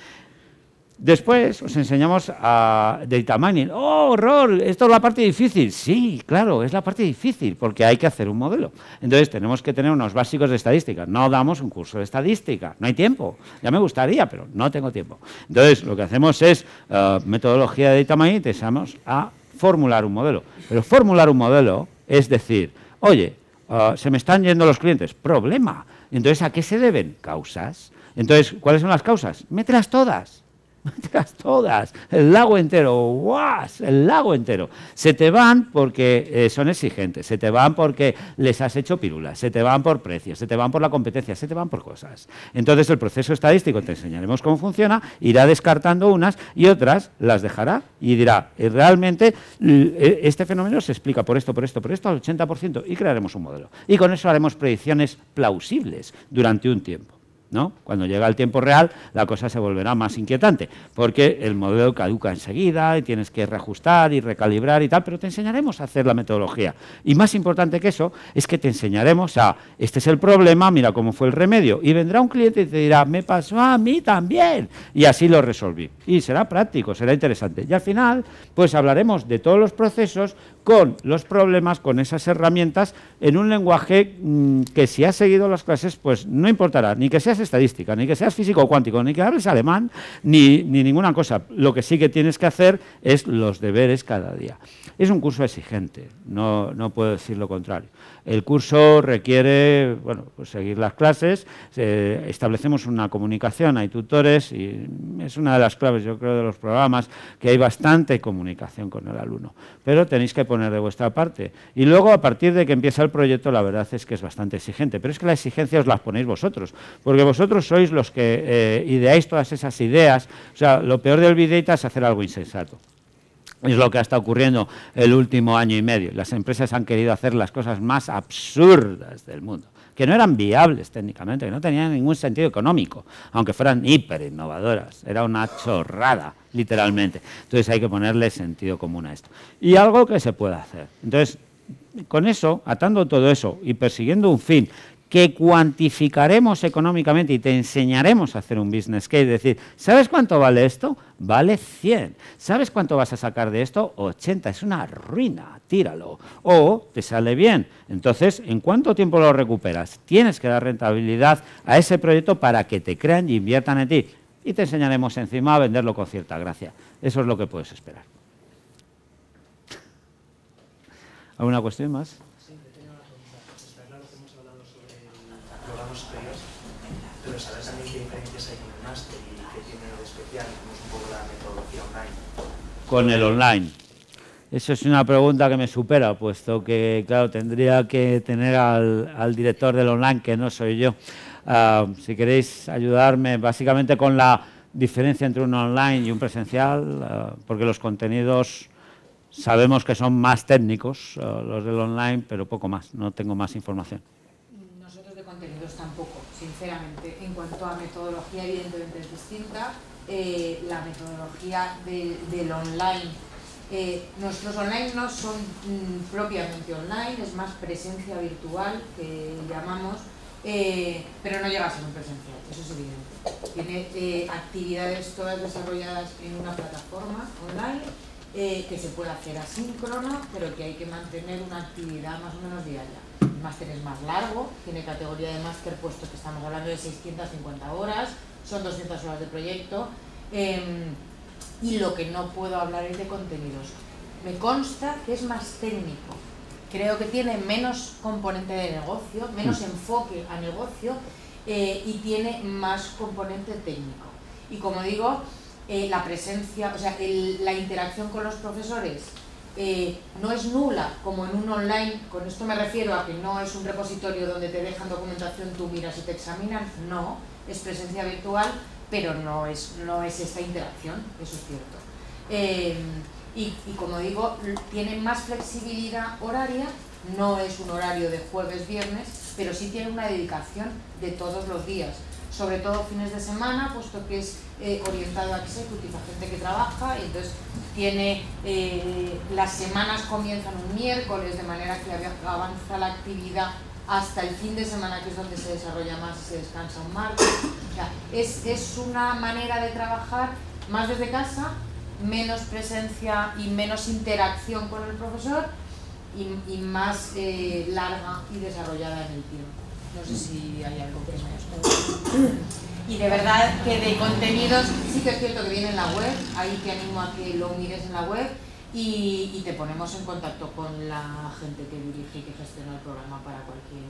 Después os enseñamos a data mining. ¡Oh, horror! Esto es la parte difícil. Sí, claro, es la parte difícil porque hay que hacer un modelo. Entonces tenemos que tener unos básicos de estadística. No damos un curso de estadística, no hay tiempo. Ya me gustaría, pero no tengo tiempo. Entonces lo que hacemos es eh, metodología de data mining, te enseñamos a formular un modelo. Pero formular un modelo es decir, oye, eh, se me están yendo los clientes, problema. Entonces, ¿a qué se deben? Causas. Entonces, ¿cuáles son las causas? Mételas todas todas, el lago entero, ¡guas! El lago entero. Se te van porque eh, son exigentes, se te van porque les has hecho pirulas, se te van por precios, se te van por la competencia, se te van por cosas. Entonces el proceso estadístico, te enseñaremos cómo funciona, irá descartando unas y otras las dejará y dirá, eh, realmente eh, este fenómeno se explica por esto, por esto, por esto, al 80% y crearemos un modelo. Y con eso haremos predicciones plausibles durante un tiempo. Cuando llega el tiempo real, la cosa se volverá más inquietante, porque el modelo caduca enseguida y tienes que reajustar y recalibrar y tal, pero te enseñaremos a hacer la metodología. Y más importante que eso es que te enseñaremos a, este es el problema, mira cómo fue el remedio. Y vendrá un cliente y te dirá, me pasó a mí también. Y así lo resolví. Y será práctico, será interesante. Y al final, pues hablaremos de todos los procesos con los problemas, con esas herramientas, en un lenguaje mm, que si has seguido las clases, pues no importará, ni que seas estadística, ni que seas físico cuántico, ni que hables alemán, ni ninguna cosa. Lo que sí que tienes que hacer es los deberes cada día. Es un curso exigente, no, puedo decir lo contrario. El curso requiere bueno, pues seguir las clases, eh, establecemos una comunicación, hay tutores y es una de las claves, yo creo, de los programas, que hay bastante comunicación con el alumno, pero tenéis que poner de vuestra parte. Y luego, a partir de que empieza el proyecto, la verdad es que es bastante exigente, pero es que la exigencia os las ponéis vosotros, porque vosotros sois los que eh, ideáis todas esas ideas. O sea, lo peor del Big es hacer algo insensato es lo que ha estado ocurriendo el último año y medio. Las empresas han querido hacer las cosas más absurdas del mundo, que no eran viables técnicamente, que no tenían ningún sentido económico, aunque fueran hiperinnovadoras. Era una chorrada, literalmente. Entonces hay que ponerle sentido común a esto. Y algo que se pueda hacer. Entonces, con eso, atando todo eso y persiguiendo un fin que cuantificaremos económicamente y te enseñaremos a hacer un business case. Es decir, ¿sabes cuánto vale esto? Vale 100. ¿Sabes cuánto vas a sacar de esto? 80. Es una ruina, tíralo. O te sale bien. Entonces, ¿en cuánto tiempo lo recuperas? Tienes que dar rentabilidad a ese proyecto para que te crean y inviertan en ti. Y te enseñaremos encima a venderlo con cierta gracia. Eso es lo que puedes esperar. ¿Alguna cuestión más? con el online? Eso es una pregunta que me supera, puesto que, claro, tendría que tener al, director del online, que no soy yo. Ah, si queréis ayudarme básicamente con la diferencia entre un online y un presencial, ah, porque los contenidos sabemos que son más técnicos, ah, los del online, pero poco más, no tengo más información. Nosotros de contenidos tampoco, sinceramente. En cuanto a metodología, evidentemente es distinta eh, la metodología del online. Eh, nuestros online no son mm, propiamente online, es más presencia virtual que llamamos, eh, pero no llega a ser un presencial, eso es evidente. Tiene actividades todas desarrolladas en una plataforma online que se puede hacer asíncrono, pero que hay que mantener una actividad más o menos diaria. El máster es más largo, tiene categoría de máster puesto que estamos hablando de 650 horas, son 200 horas de proyecto. Em, y lo que no puedo hablar es de contenidos. Me consta que es más técnico. Creo que tiene menos componente de negocio, menos mm. enfoque a negocio eh, y tiene más componente técnico. Y como digo, eh, la presencia, o sea, la interacción con los profesores eh, no es nula como en un online, con esto me refiero a que no es un repositorio donde te dejan documentación, tú miras y te examinas no, es presencia virtual, pero no es, no es esta interacción, eso es cierto. Eh, y, como digo, tiene más flexibilidad horaria, no es un horario de jueves, viernes, pero sí tiene una dedicación de todos los días, sobre todo fines de semana, puesto que es eh, orientado a se gente que trabaja, y entonces tiene, eh, las semanas comienzan un miércoles, de manera que avanza la actividad hasta el fin de semana, que es donde se desarrolla más y se descansa un martes. es, es, una manera de trabajar más desde casa, menos presencia y menos interacción con el profesor y, y más eh, larga y desarrollada en el tiempo. No sé si hay algo que me haya Y de verdad que de contenidos, sí que es cierto que viene en la web, ahí te animo a que lo mires en la web y, te ponemos en contacto con la gente que dirige y que gestiona el programa para cualquier...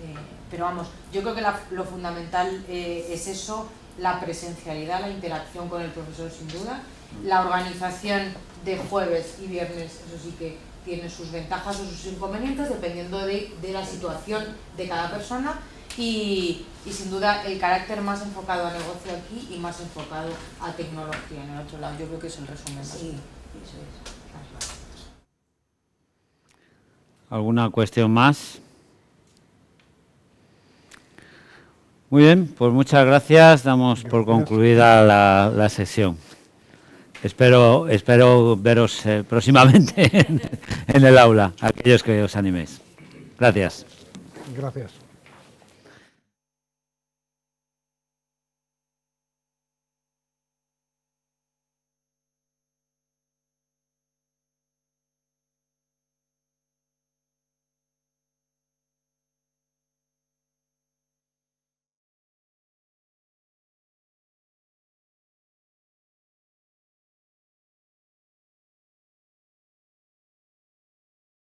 Eh, pero vamos, yo creo que lo fundamental eh, es eso, la presencialidad, la interacción con el profesor sin duda, la organización de jueves y viernes, eso sí que tiene sus ventajas o sus inconvenientes dependiendo de, la situación de cada persona y, y, sin duda el carácter más enfocado a negocio aquí y más enfocado a tecnología en el otro lado. Yo creo que es el resumen. Sí. ¿Alguna cuestión más? Muy bien, pues muchas gracias. Damos por concluida la, sesión. Espero, espero veros eh, próximamente <laughs> en, en el aula, aquellos que os animéis. Gracias. Gracias.